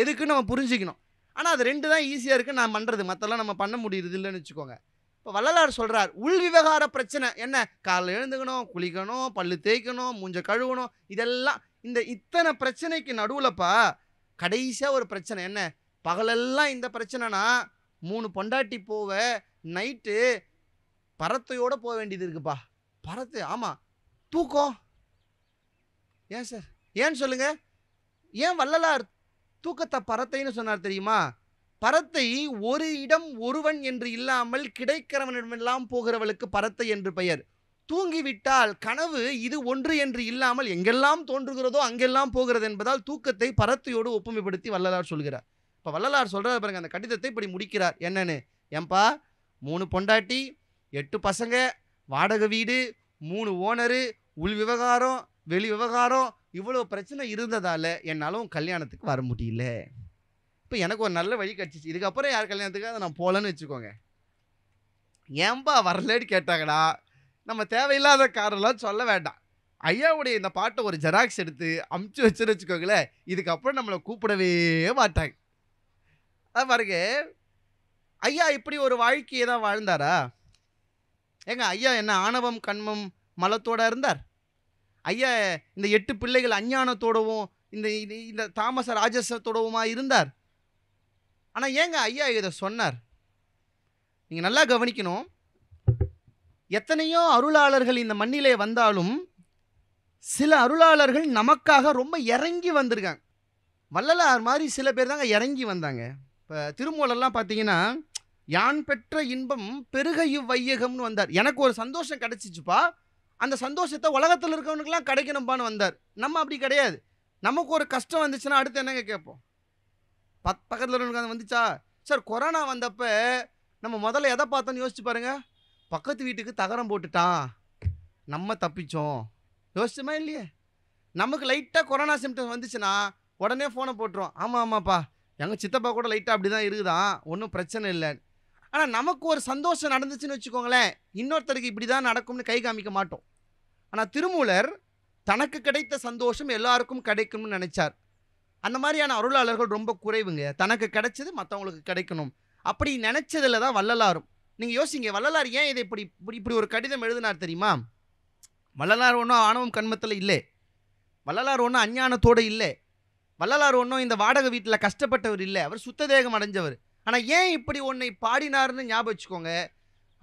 Speaker 1: எதுக்கு நம்ம புரிஞ்சுக்கணும் ஆனால் அது ரெண்டு தான் ஈஸியாக இருக்குது நான் பண்ணுறது மற்றெல்லாம் நம்ம பண்ண முடியுது இல்லைன்னு வச்சுக்கோங்க இப்போ வள்ளலார் சொல்கிறார் உள் விவகார பிரச்சனை என்ன காலைல எழுந்துக்கணும் குளிக்கணும் பல்லு தேய்க்கணும் மூஞ்ச கழுவணும் இதெல்லாம் இந்த இத்தனை பிரச்சனைக்கு நடுவில்ப்பா கடைசியாக ஒரு பிரச்சனை என்ன பகலெல்லாம் இந்த பிரச்சனைனா மூணு பொண்டாட்டி போவ நைட்டு பறத்தையோடு போக வேண்டியது இருக்குப்பா பறத்து ஆமாம் தூக்கம் ஏன் சார் ஏன்னு சொல்லுங்கள் ஏன் வள்ளலார் தூக்கத்தை பறத்தைன்னு சொன்னார் தெரியுமா பறத்தை ஒரு இடம் ஒருவன் என்று இல்லாமல் கிடைக்கிறவனிடமெல்லாம் போகிறவளுக்கு பறத்தை என்று பெயர் தூங்கிவிட்டால் கனவு இது ஒன்று என்று இல்லாமல் எங்கெல்லாம் தோன்றுகிறதோ அங்கெல்லாம் போகிறது என்பதால் தூக்கத்தை பறத்தையோடு ஒப்புமைப்படுத்தி வள்ளலார் சொல்கிறார் இப்போ வள்ளலார் சொல்கிறார் பாருங்க அந்த கடிதத்தை இப்படி முடிக்கிறார் என்னன்னு ஏன்பா மூணு பொண்டாட்டி எட்டு பசங்க வாடகை வீடு மூணு ஓனரு உள் விவகாரம் வெளி விவகாரம் இவ்வளோ பிரச்சனை இருந்ததால் என்னாலும் கல்யாணத்துக்கு வர முடியல இப்போ எனக்கு ஒரு நல்ல வழி கிடச்சிச்சு இதுக்கப்புறம் யார் கல்யாணத்துக்காக நான் போகலன்னு வச்சுக்கோங்க ஏன்பா வரலேன்னு கேட்டாங்கடா நம்ம தேவையில்லாத காரணம்லாம் சொல்ல வேண்டாம் ஐயாவுடைய இந்த பாட்டை ஒரு ஜெராக்ஸ் எடுத்து அமுச்சு வச்சுன்னு வச்சுக்கோங்களேன் இதுக்கப்புறம் நம்மளை கூப்பிடவே மாட்டாங்க அது பாருங்க ஐயா இப்படி ஒரு வாழ்க்கையை தான் வாழ்ந்தாரா ஏங்க ஐயா என்ன ஆணவம் கண்மம் மலத்தோட இருந்தார் ஐயா இந்த எட்டு பிள்ளைகள் அஞ்ஞானத்தோடவும் இந்த இந்த தாமச ராஜசத்தோடவுமா இருந்தார் ஆனால் ஏங்க ஐயா இதை சொன்னார் நீங்கள் நல்லா கவனிக்கணும் எத்தனையோ அருளாளர்கள் இந்த மண்ணிலே வந்தாலும் சில அருளாளர்கள் நமக்காக ரொம்ப இறங்கி வந்திருக்காங்க வள்ளலார் மாதிரி சில பேர் தாங்க இறங்கி வந்தாங்க இப்போ திருமூலெல்லாம் பார்த்தீங்கன்னா யான் பெற்ற இன்பம் பெருக இவ்வையகம்னு வந்தார் எனக்கு ஒரு சந்தோஷம் கிடைச்சிச்சுப்பா அந்த சந்தோஷத்தை உலகத்தில் இருக்கவனுக்குலாம் கிடைக்கணும்பான்னு வந்தார் நம்ம அப்படி கிடையாது நமக்கு ஒரு கஷ்டம் வந்துச்சுன்னா அடுத்து என்னங்க கேட்போம் பத் பக்கத்தில் இருக்கிறவங்க வந்துச்சா சார் கொரோனா வந்தப்போ நம்ம முதல்ல எதை பார்த்தோன்னு யோசிச்சு பாருங்க பக்கத்து வீட்டுக்கு தகரம் போட்டுட்டான் நம்ம தப்பிச்சோம் யோசிச்சுமா இல்லையே நமக்கு லைட்டாக கொரோனா சிம்டம்ஸ் வந்துச்சுன்னா உடனே ஃபோனை போட்டுரும் ஆமாம் ஆமாப்பா எங்கள் சித்தப்பா கூட லைட்டாக அப்படி தான் இருக்குதான் ஒன்றும் பிரச்சனை இல்லை ஆனால் நமக்கு ஒரு சந்தோஷம் நடந்துச்சுன்னு வச்சுக்கோங்களேன் இன்னொருத்தருக்கு இப்படி தான் நடக்கும்னு கை காமிக்க மாட்டோம் ஆனால் திருமூலர் தனக்கு கிடைத்த சந்தோஷம் எல்லாருக்கும் கிடைக்கும்னு நினச்சார் அந்த மாதிரியான அருளாளர்கள் ரொம்ப குறைவுங்க தனக்கு கிடைச்சது மற்றவங்களுக்கு கிடைக்கணும் அப்படி நினச்சதில் தான் வள்ளலாரும் நீங்கள் யோசிங்க வள்ளலார் ஏன் இதை இப்படி இப்படி இப்படி ஒரு கடிதம் எழுதினார் தெரியுமா வள்ளலார் ஒன்றும் ஆணவம் கண்மத்தில் இல்லை வள்ளலார் ஒன்றும் அஞ்ஞானத்தோடு இல்லை வள்ளலார் ஒன்றும் இந்த வாடகை வீட்டில் கஷ்டப்பட்டவர் இல்லை அவர் சுத்ததேகம் அடைஞ்சவர் ஆனால் ஏன் இப்படி உன்னை பாடினார்னு ஞாபகம் வச்சுக்கோங்க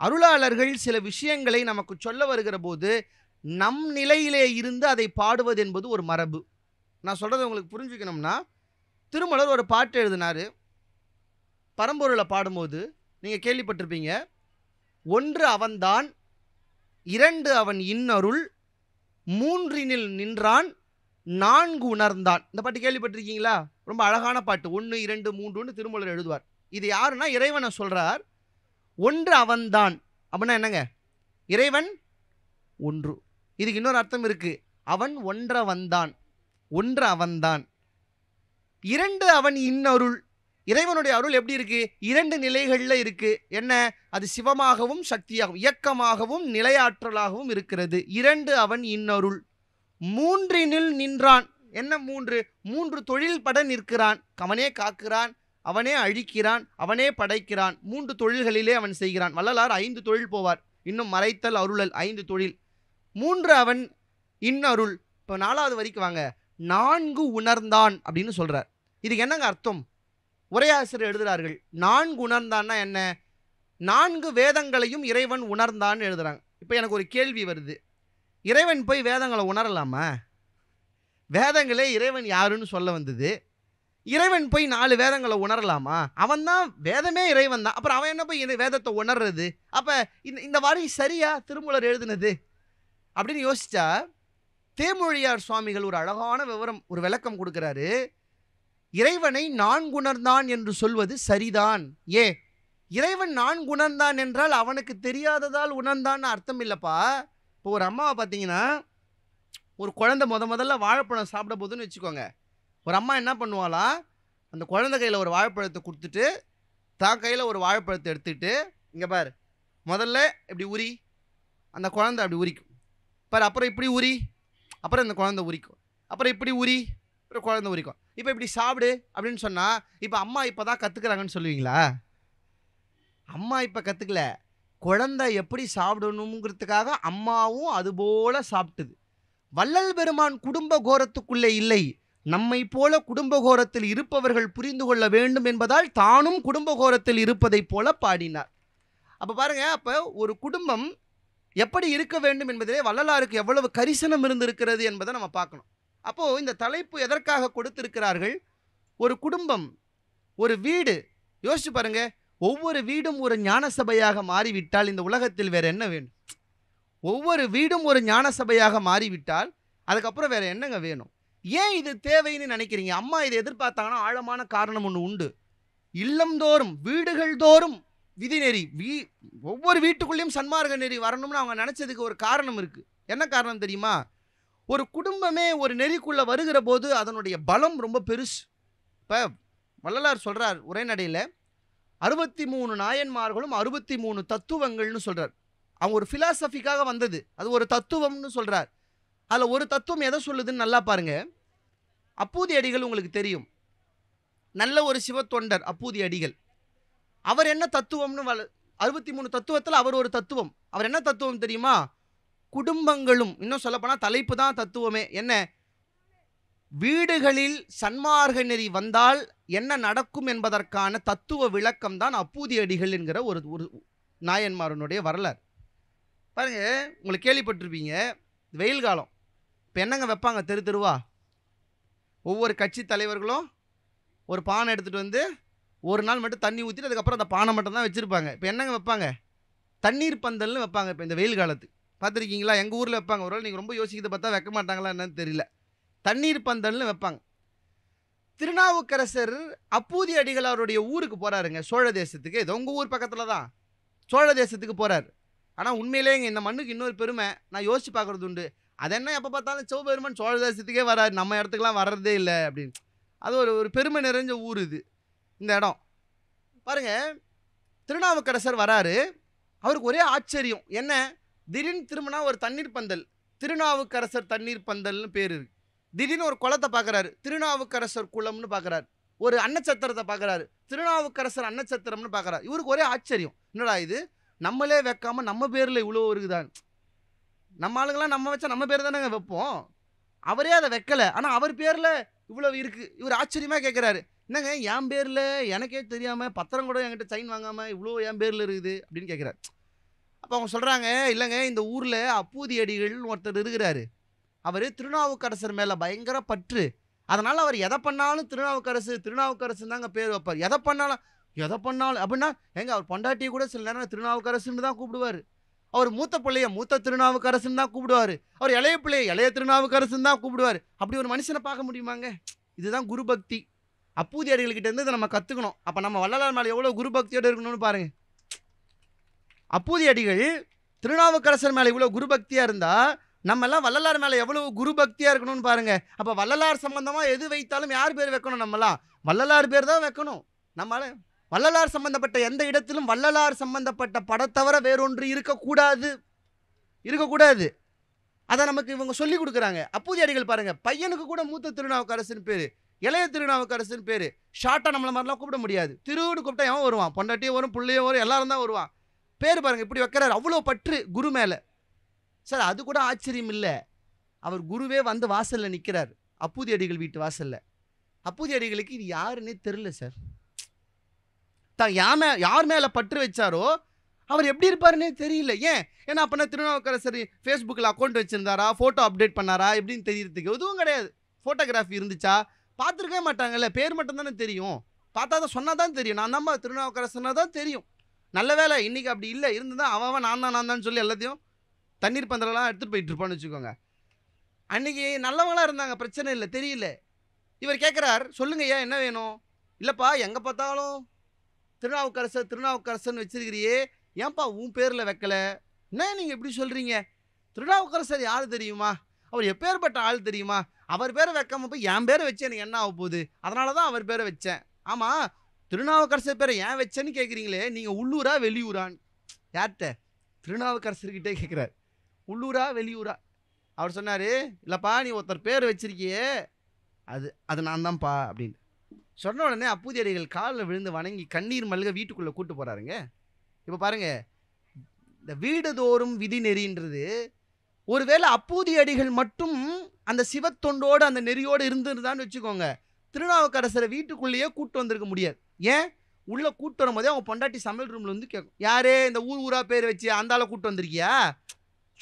Speaker 1: அருளாளர்கள் சில விஷயங்களை நமக்கு சொல்ல வருகிற போது நம் நிலையிலே இருந்து அதை பாடுவது என்பது ஒரு மரபு நான் சொல்கிறது உங்களுக்கு புரிஞ்சுக்கணும்னா திருமலர் ஒரு பாட்டு எழுதினார் பரம்பொருளை பாடும்போது நீங்கள் கேள்விப்பட்டிருப்பீங்க ஒன்று அவன்தான் இரண்டு அவன் இன்னருள் மூன்றினில் நின்றான் நான்கு உணர்ந்தான் இந்த பாட்டு கேள்விப்பட்டிருக்கீங்களா ரொம்ப அழகான பாட்டு ஒன்று இரண்டு மூன்றுன்னு திருமலர் எழுதுவார் இது யாருன்னா இறைவனை சொல்கிறார் ஒன்று அவன்தான் அப்படின்னா என்னங்க இறைவன் ஒன்று இதுக்கு இன்னொரு அர்த்தம் இருக்குது அவன் ஒன்றவன்தான் ஒன்று அவன்தான் இரண்டு அவன் இன்னருள் இறைவனுடைய அருள் எப்படி இருக்குது இரண்டு நிலைகளில் இருக்குது என்ன அது சிவமாகவும் சக்தியாகவும் இயக்கமாகவும் நிலையாற்றலாகவும் இருக்கிறது இரண்டு அவன் இன்னருள் மூன்றினில் நின்றான் என்ன மூன்று மூன்று தொழில் பட நிற்கிறான் கவனே காக்கிறான் அவனே அழிக்கிறான் அவனே படைக்கிறான் மூன்று தொழில்களிலே அவன் செய்கிறான் வள்ளலார் ஐந்து தொழில் போவார் இன்னும் மறைத்தல் அருளல் ஐந்து தொழில் மூன்று அவன் இன்னருள் இப்போ நாலாவது வரைக்கும் வாங்க நான்கு உணர்ந்தான் அப்படின்னு சொல்கிறார் இதுக்கு என்னங்க அர்த்தம் உரையாசிரியர் எழுதுகிறார்கள் நான்கு உணர்ந்தான்னா என்ன நான்கு வேதங்களையும் இறைவன் உணர்ந்தான்னு எழுதுகிறாங்க இப்போ எனக்கு ஒரு கேள்வி வருது இறைவன் போய் வேதங்களை உணரலாமா வேதங்களே இறைவன் யாருன்னு சொல்ல வந்தது இறைவன் போய் நாலு வேதங்களை உணரலாமா அவன் தான் வேதமே இறைவன் தான் அப்புறம் அவன் என்ன போய் இந்த வேதத்தை உணர்றது அப்போ இந்த இந்த வாரி சரியா திருமூலர் எழுதுனது அப்படின்னு யோசிச்சா தேமொழியார் சுவாமிகள் ஒரு அழகான விவரம் ஒரு விளக்கம் கொடுக்குறாரு இறைவனை நான்குணர்ந்தான் என்று சொல்வது சரிதான் ஏ இறைவன் நான்குணர்ந்தான் என்றால் அவனுக்கு தெரியாததால் உணர்ந்தான்னு அர்த்தம் இல்லைப்பா இப்போ ஒரு அம்மாவை பார்த்தீங்கன்னா ஒரு குழந்தை முத முதல்ல வாழைப்பழம் சாப்பிட போதுன்னு வச்சுக்கோங்க ஒரு அம்மா என்ன பண்ணுவாளா அந்த குழந்தை கையில் ஒரு வாழைப்பழத்தை கொடுத்துட்டு தான் கையில் ஒரு வாழைப்பழத்தை எடுத்துக்கிட்டு இங்கே பார் முதல்ல இப்படி உரி அந்த குழந்தை அப்படி உரிக்கும் பார் அப்புறம் இப்படி உரி அப்புறம் இந்த குழந்தை உரிக்கும் அப்புறம் இப்படி உரி அப்புறம் குழந்தை உரிக்கும் இப்போ இப்படி சாப்பிடு அப்படின்னு சொன்னால் இப்போ அம்மா இப்போ தான் கற்றுக்குறாங்கன்னு சொல்லுவீங்களா அம்மா இப்போ கற்றுக்கல குழந்தை எப்படி சாப்பிடணுங்கிறதுக்காக அம்மாவும் அதுபோல் சாப்பிட்டுது வள்ளல் பெருமான் குடும்ப கோரத்துக்குள்ளே இல்லை நம்மை போல குடும்பகோரத்தில் இருப்பவர்கள் புரிந்து கொள்ள வேண்டும் என்பதால் தானும் குடும்பகோரத்தில் இருப்பதைப் போல பாடினார் அப்போ பாருங்கள் அப்போ ஒரு குடும்பம் எப்படி இருக்க வேண்டும் என்பதிலே வள்ளலாருக்கு எவ்வளவு கரிசனம் இருந்திருக்கிறது என்பதை நம்ம பார்க்கணும் அப்போது இந்த தலைப்பு எதற்காக கொடுத்திருக்கிறார்கள் ஒரு குடும்பம் ஒரு வீடு யோசிச்சு பாருங்கள் ஒவ்வொரு வீடும் ஒரு ஞான சபையாக மாறிவிட்டால் இந்த உலகத்தில் வேறு என்ன வேணும் ஒவ்வொரு வீடும் ஒரு ஞானசபையாக மாறிவிட்டால் அதுக்கப்புறம் வேறு என்னங்க வேணும் ஏன் இது தேவைன்னு நினைக்கிறீங்க அம்மா இதை எதிர்பார்த்தாங்கன்னா ஆழமான காரணம் ஒன்று உண்டு இல்லம்தோறும் வீடுகள் தோறும் விதிநெறி வீ ஒவ்வொரு வீட்டுக்குள்ளேயும் சன்மார்க்க நெறி வரணும்னு அவங்க நினச்சதுக்கு ஒரு காரணம் இருக்குது என்ன காரணம் தெரியுமா ஒரு குடும்பமே ஒரு நெறிக்குள்ளே வருகிற போது அதனுடைய பலம் ரொம்ப பெருசு இப்போ வள்ளலார் சொல்கிறார் உரைநடையில் அறுபத்தி மூணு நாயன்மார்களும் அறுபத்தி மூணு தத்துவங்கள்னு சொல்கிறார் அவங்க ஒரு ஃபிலாசபிக்காக வந்தது அது ஒரு தத்துவம்னு சொல்கிறார் அதில் ஒரு தத்துவம் எதை சொல்லுதுன்னு நல்லா பாருங்க அப்பூதி அடிகள் உங்களுக்கு தெரியும் நல்ல ஒரு சிவ தொண்டர் அப்பூதி அடிகள் அவர் என்ன தத்துவம்னு வள அறுபத்தி மூணு தத்துவத்தில் அவர் ஒரு தத்துவம் அவர் என்ன தத்துவம் தெரியுமா குடும்பங்களும் இன்னும் சொல்லப்போனால் தலைப்பு தான் தத்துவமே என்ன வீடுகளில் சன்மார்க நெறி வந்தால் என்ன நடக்கும் என்பதற்கான தத்துவ விளக்கம் தான் அப்பூதி அடிகள் என்கிற ஒரு ஒரு நாயன்மாரனுடைய வரலாறு பாருங்கள் உங்களுக்கு கேள்விப்பட்டிருப்பீங்க வெயில் காலம் இப்போ என்னங்க வைப்பாங்க தெரு தெருவா ஒவ்வொரு கட்சி தலைவர்களும் ஒரு பானை எடுத்துகிட்டு வந்து ஒரு நாள் மட்டும் தண்ணி ஊற்றிட்டு அதுக்கப்புறம் அந்த பானை மட்டும் தான் வச்சுருப்பாங்க இப்போ என்னங்க வைப்பாங்க தண்ணீர் பந்தல்னு வைப்பாங்க இப்போ இந்த வெயில் காலத்து பார்த்துருக்கீங்களா எங்கள் ஊரில் வைப்பாங்க ஒரு நீங்கள் ரொம்ப யோசிக்கிறத பார்த்தா வைக்க மாட்டாங்களா என்னன்னு தெரியல தண்ணீர் பந்தல்னு வைப்பாங்க திருநாவுக்கரசர் அப்பூதி அடிகள் அவருடைய ஊருக்கு போகிறாருங்க சோழ தேசத்துக்கு இது உங்கள் ஊர் பக்கத்தில் தான் சோழ தேசத்துக்கு போகிறார் ஆனால் உண்மையிலே இந்த மண்ணுக்கு இன்னொரு பெருமை நான் யோசித்து பார்க்குறது உண்டு அது என்ன எப்போ பார்த்தாலும் சிவபெருமன் சோழ தேசத்துக்கே வராது நம்ம இடத்துக்குலாம் வர்றதே இல்லை அப்படின்னு அது ஒரு ஒரு பெருமை நிறைஞ்ச ஊர் இது இந்த இடம் பாருங்கள் திருநாவுக்கரசர் வராரு அவருக்கு ஒரே ஆச்சரியம் என்ன திடீர்னு திரும்பினா ஒரு தண்ணீர் பந்தல் திருநாவுக்கரசர் தண்ணீர் பந்தல்னு பேர் இருக்கு திடீர்னு ஒரு குளத்தை பார்க்குறாரு திருநாவுக்கரசர் குளம்னு பார்க்குறாரு ஒரு அன்னச்சத்திரத்தை பார்க்குறாரு திருநாவுக்கரசர் அன்னச்சத்திரம்னு பார்க்குறாரு இவருக்கு ஒரே ஆச்சரியம் என்னடா இது நம்மளே வைக்காமல் நம்ம பேரில் இவ்வளோ இருக்குதான் நம்ம ஆளுங்களாம் நம்ம வச்சா நம்ம பேர் தானேங்க வைப்போம் அவரே அதை வைக்கலை ஆனால் அவர் பேரில் இவ்வளோ இருக்குது இவர் ஆச்சரியமாக கேட்குறாரு என்னங்க என் பேரில் எனக்கே தெரியாமல் பத்திரம் கூட என்கிட்ட சைன் வாங்காமல் இவ்வளோ என் பேரில் இருக்குது அப்படின்னு கேட்குறாரு அப்போ அவங்க சொல்கிறாங்க இல்லைங்க இந்த ஊரில் அப்பூதி அடிகள் ஒருத்தர் இருக்கிறாரு அவர் திருநாவுக்கரசர் மேலே பயங்கர பற்று அதனால் அவர் எதை பண்ணாலும் திருநாவுக்கரசு திருநாவுக்கரசு தாங்க பேர் வைப்பார் எதை பண்ணாலும் எதை பண்ணாலும் அப்படின்னா எங்க அவர் பொண்டாட்டியை கூட சில நேரம் திருநாவுக்கரசுன்னு தான் கூப்பிடுவார் அவர் மூத்த பிள்ளைய மூத்த திருநாவுக்கரசுன்னு தான் கூப்பிடுவார் அவர் இளைய பிள்ளைய இளைய திருநாவுக்கரசுன்னு தான் கூப்பிடுவார் அப்படி ஒரு மனுஷனை பார்க்க முடியுமாங்க இதுதான் குரு பக்தி அப்பூதியடிகள்கிட்ட இருந்து இதை நம்ம கற்றுக்கணும் அப்போ நம்ம வள்ளலார் மேலே எவ்வளோ குரு பக்தியோடு இருக்கணும்னு பாருங்கள் அப்பூதி அடிகள் திருநாவுக்கரசர் மேலே இவ்வளோ குரு பக்தியாக இருந்தால் நம்மெல்லாம் வள்ளலார் மேலே எவ்வளோ குரு பக்தியாக இருக்கணும்னு பாருங்கள் அப்போ வள்ளலார் சம்மந்தமாக எது வைத்தாலும் யார் பேர் வைக்கணும் நம்மளாம் வள்ளலார் பேர் தான் வைக்கணும் நம்மளால் வள்ளலார் சம்பந்தப்பட்ட எந்த இடத்திலும் வள்ளலார் சம்பந்தப்பட்ட படத்தவிர வேறொன்று இருக்கக்கூடாது இருக்கக்கூடாது அதை நமக்கு இவங்க சொல்லி கொடுக்குறாங்க அப்பூதியடிகள் பாருங்கள் பையனுக்கு கூட மூத்த திருநாவுக்கரசுன்னு பேர் இளைய திருநாவுக்கரசுன்னு பேர் ஷார்ட்டாக நம்மளை மாதிரிலாம் கூப்பிட முடியாது திருவுன்னு கூப்பிட்டா எவன் வருவான் பொண்டாட்டியும் வரும் பிள்ளையோ வரும் எல்லாரும் தான் வருவான் பேர் பாருங்கள் இப்படி வைக்கிறார் அவ்வளோ பற்று குரு மேலே சார் அது கூட ஆச்சரியம் இல்லை அவர் குருவே வந்து வாசலில் நிற்கிறார் அப்பூதி அடிகள் வீட்டு வாசலில் அப்பூதி அடிகளுக்கு இது யாருன்னே தெரில சார் தான் யாம யார் மேலே பற்று வச்சாரோ அவர் எப்படி இருப்பாருன்னே தெரியல ஏன் ஏன்னா அப்போனா திருநாவுக்கரசர் ஃபேஸ்புக்கில் அக்கௌண்ட் வச்சுருந்தாரா ஃபோட்டோ அப்டேட் பண்ணாரா எப்படின்னு தெரியறதுக்கு எதுவும் கிடையாது ஃபோட்டோகிராஃபி இருந்துச்சா பார்த்துருக்கவே மாட்டாங்கல்ல பேர் மட்டும் தானே தெரியும் பார்த்தா தான் சொன்னால் தான் தெரியும் நான் தான் திருநாவுக்கரசனாக தான் தெரியும் நல்ல வேலை இன்றைக்கி அப்படி இல்லை இருந்து தான் அவன் நான் தான் நான் தான் சொல்லி எல்லாத்தையும் தண்ணீர் பந்தலெல்லாம் எடுத்துகிட்டு போயிட்டு இருப்பான்னு வச்சுக்கோங்க அன்றைக்கி நல்லவங்களாக இருந்தாங்க பிரச்சனை இல்லை தெரியல இவர் கேட்குறார் சொல்லுங்க என்ன வேணும் இல்லைப்பா எங்கே பார்த்தாலும் திருநாவுக்கரசர் திருநாவுக்கரசன் வச்சிருக்கிறியே ஏன்பா உன் பேரில் வைக்கல என்ன நீங்கள் எப்படி சொல்கிறீங்க திருநாவுக்கரசர் யார் தெரியுமா அவர் எப்பேற்பட்ட ஆள் தெரியுமா அவர் பேரை வைக்காம போய் என் பேரை வச்சு எனக்கு என்ன ஆக போகுது அதனால தான் அவர் பேரை வச்சேன் ஆமாம் திருநாவுக்கரசர் பேரை ஏன் வச்சேன்னு கேட்குறீங்களே நீங்கள் உள்ளூரா வெளியூரான்னு யார்கிட்ட திருநாவுக்கரசர்கிட்டே கேட்குறாரு உள்ளூரா வெளியூரா அவர் சொன்னார் இல்லைப்பா நீ ஒருத்தர் பேர் வச்சிருக்கியே அது அது நான் தான்ப்பா அப்படின்னு சொன்ன உடனே அப்பூதியடிகள் காலில் விழுந்து வணங்கி கண்ணீர் மல்க வீட்டுக்குள்ளே கூட்டு போகிறாருங்க இப்போ பாருங்கள் இந்த வீடுதோறும் விதி நெறின்றது ஒருவேளை அப்பூதியடிகள் மட்டும் அந்த சிவத்தொண்டோடு அந்த நெறியோடு இருந்துருந்தான்னு வச்சுக்கோங்க திருநாவுக்கரசரை வீட்டுக்குள்ளேயே கூட்டு வந்திருக்க முடியாது ஏன் உள்ளே கூட்டு வரும்போதே அவங்க பொண்டாட்டி சமையல் ரூமில் வந்து கேட்கும் யாரே இந்த ஊர் ஊராக பேர் வச்சு அந்தால கூட்டு வந்திருக்கியா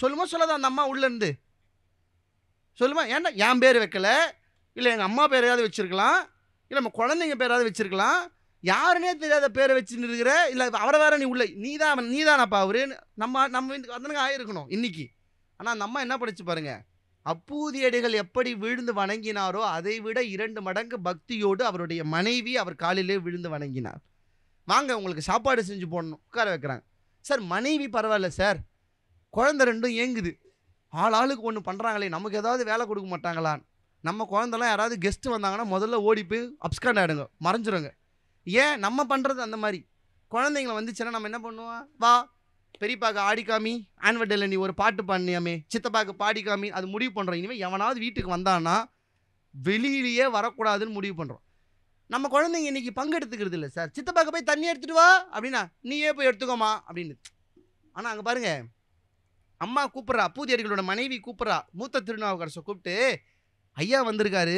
Speaker 1: சொல்லுமா சொல்லாத அந்த அம்மா உள்ளேருந்து சொல்லுமா ஏன்டா என் பேர் வைக்கலை இல்லை எங்கள் அம்மா பேரையாவது வச்சுருக்கலாம் இல்லை நம்ம குழந்தைங்க பேராவது வச்சுருக்கலாம் யாருனே தெரியாத பேரை வச்சுன்னு இருக்கிற இல்லை அவரை வேற நீ உள்ள நீ தான் நீ தானப்பா அவரு நம்ம நம்ம அதனுங்க ஆயிருக்கணும் இன்னைக்கு ஆனால் அந்த அம்மா என்ன படிச்சு பாருங்க அப்பூதியடிகள் எப்படி விழுந்து வணங்கினாரோ அதை விட இரண்டு மடங்கு பக்தியோடு அவருடைய மனைவி அவர் காலிலே விழுந்து வணங்கினார் வாங்க உங்களுக்கு சாப்பாடு செஞ்சு போடணும் உட்கார வைக்கிறாங்க சார் மனைவி பரவாயில்ல சார் குழந்த ரெண்டும் ஏங்குது ஆள் ஆளுக்கு ஒன்று பண்ணுறாங்களே நமக்கு ஏதாவது வேலை கொடுக்க மாட்டாங்களான் நம்ம குழந்தெல்லாம் யாராவது கெஸ்ட்டு வந்தாங்கன்னா முதல்ல ஓடி போய் அப்ஸ்காண்ட் ஆகிடுங்க மறைஞ்சிருங்க ஏன் நம்ம பண்ணுறது அந்த மாதிரி குழந்தைங்கள வந்துச்சுன்னா நம்ம என்ன பண்ணுவோம் வா பெரியப்பாக்கு ஆடிக்காமி ஆன்வல் நீ ஒரு பாட்டு பண்ணியாமே சித்தப்பாக்கு பாடிக்காமி அது முடிவு பண்ணுறோம் இனிமேல் எவனாவது வீட்டுக்கு வந்தான்னா வெளியிலேயே வரக்கூடாதுன்னு முடிவு பண்ணுறோம் நம்ம குழந்தைங்க இன்றைக்கி பங்கெடுத்துக்கிறது இல்லை சார் சித்தப்பாக்கு போய் தண்ணி எடுத்துகிட்டு வா அப்படின்னா நீயே போய் எடுத்துக்கோமா அப்படின்னு ஆனால் அங்கே பாருங்கள் அம்மா கூப்பிட்றா பூதியடிகளோட மனைவி கூப்பிட்றா மூத்த திருநாவுக்கரசை கூப்பிட்டு ஐயா வந்திருக்காரு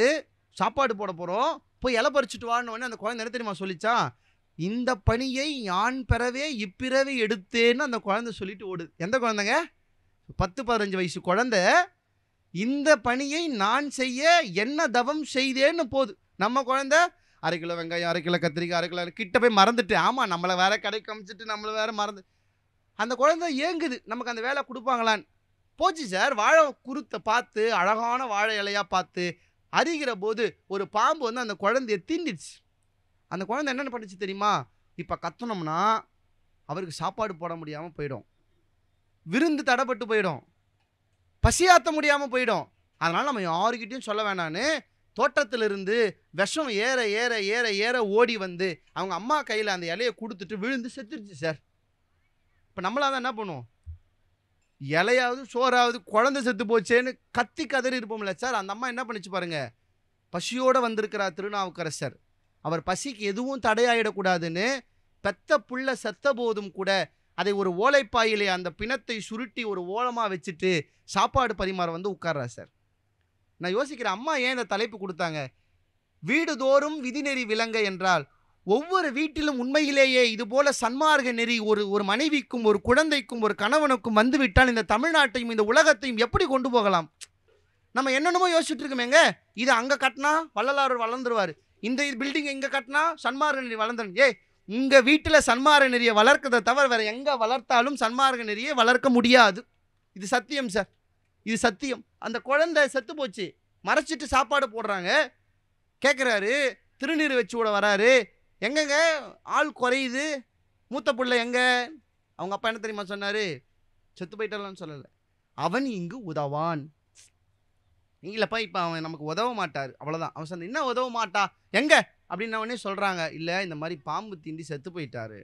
Speaker 1: சாப்பாடு போட போகிறோம் போய் இலை பறிச்சுட்டு வான்னு அந்த குழந்தை என்ன தெரியுமா சொல்லிச்சா இந்த பணியை யான் பெறவே இப்பிறவே எடுத்தேன்னு அந்த குழந்தை சொல்லிட்டு ஓடுது எந்த குழந்தைங்க பத்து பதினஞ்சு வயசு குழந்தை இந்த பணியை நான் செய்ய என்ன தவம் செய்தேன்னு போகுது நம்ம குழந்தை அரை கிலோ வெங்காயம் அரை கிலோ கத்திரிக்காய் அரை கிலோ கிட்ட போய் மறந்துட்டு ஆமாம் நம்மளை வேற கடைக்கு அமைச்சிட்டு நம்மளை வேற மறந்து அந்த குழந்தை ஏங்குது நமக்கு அந்த வேலை கொடுப்பாங்களான்னு போச்சு சார் வாழை குருத்தை பார்த்து அழகான வாழை இலையாக பார்த்து அறிகிற போது ஒரு பாம்பு வந்து அந்த குழந்தைய தீண்டிடுச்சு அந்த குழந்தை என்னென்ன பண்ணுச்சு தெரியுமா இப்போ கத்தனோம்னா அவருக்கு சாப்பாடு போட முடியாமல் போயிடும் விருந்து தடைப்பட்டு போயிடும் பசியாற்ற முடியாமல் போயிடும் அதனால் நம்ம யாருக்கிட்டையும் சொல்ல வேணான்னு தோட்டத்திலிருந்து விஷம் ஏற ஏற ஏற ஏற ஓடி வந்து அவங்க அம்மா கையில் அந்த இலையை கொடுத்துட்டு விழுந்து செத்துருச்சு சார் இப்போ நம்மளாக தான் என்ன பண்ணுவோம் இலையாவது சோறாவது குழந்தை செத்து போச்சேன்னு கத்தி கதறி இருப்போம்ல சார் அந்த அம்மா என்ன பண்ணிச்சு பாருங்க பசியோடு வந்திருக்கிறார் திருநாவுக்கரசர் அவர் பசிக்கு எதுவும் தடையாயிடக்கூடாதுன்னு பெத்த புள்ள செத்த போதும் கூட அதை ஒரு ஓலைப்பாயிலே அந்த பிணத்தை சுருட்டி ஒரு ஓலமாக வச்சுட்டு சாப்பாடு பரிமாற வந்து உட்கார்றா சார் நான் யோசிக்கிறேன் அம்மா ஏன் இந்த தலைப்பு கொடுத்தாங்க வீடுதோறும் விதிநெறி விலங்க என்றால் ஒவ்வொரு வீட்டிலும் உண்மையிலேயே இதுபோல சன்மார்க நெறி ஒரு ஒரு மனைவிக்கும் ஒரு குழந்தைக்கும் ஒரு கணவனுக்கும் வந்துவிட்டால் இந்த தமிழ்நாட்டையும் இந்த உலகத்தையும் எப்படி கொண்டு போகலாம் நம்ம என்னென்னமோ யோசிச்சுட்டு இருக்கோமேங்க இது அங்கே கட்டினா வள்ளலார் வளர்ந்துருவார் இந்த பில்டிங் இங்கே கட்டினா சன்மார்க நெறி வளர்ந்துடும் ஏ உங்கள் வீட்டில் சன்மார்க நெறியை வளர்க்கதை தவிர வேறு எங்கே வளர்த்தாலும் சன்மார்க நெறியை வளர்க்க முடியாது இது சத்தியம் சார் இது சத்தியம் அந்த குழந்தை செத்து போச்சு மறைச்சிட்டு சாப்பாடு போடுறாங்க கேட்குறாரு திருநீர் வச்சு கூட வராரு எங்கங்க ஆள் குறையுது மூத்த பிள்ளை எங்கே அவங்க அப்பா என்ன தெரியுமா சொன்னார் செத்து போயிட்டாலான்னு சொல்லலை அவன் இங்கு உதவான் இல்லைப்பா இப்போ அவன் நமக்கு உதவ மாட்டார் அவ்வளோதான் அவன் சொன்ன என்ன உதவ மாட்டா எங்கே அப்படின்னவனே சொல்கிறாங்க இல்லை இந்த மாதிரி பாம்பு தீண்டி செத்து போயிட்டாரு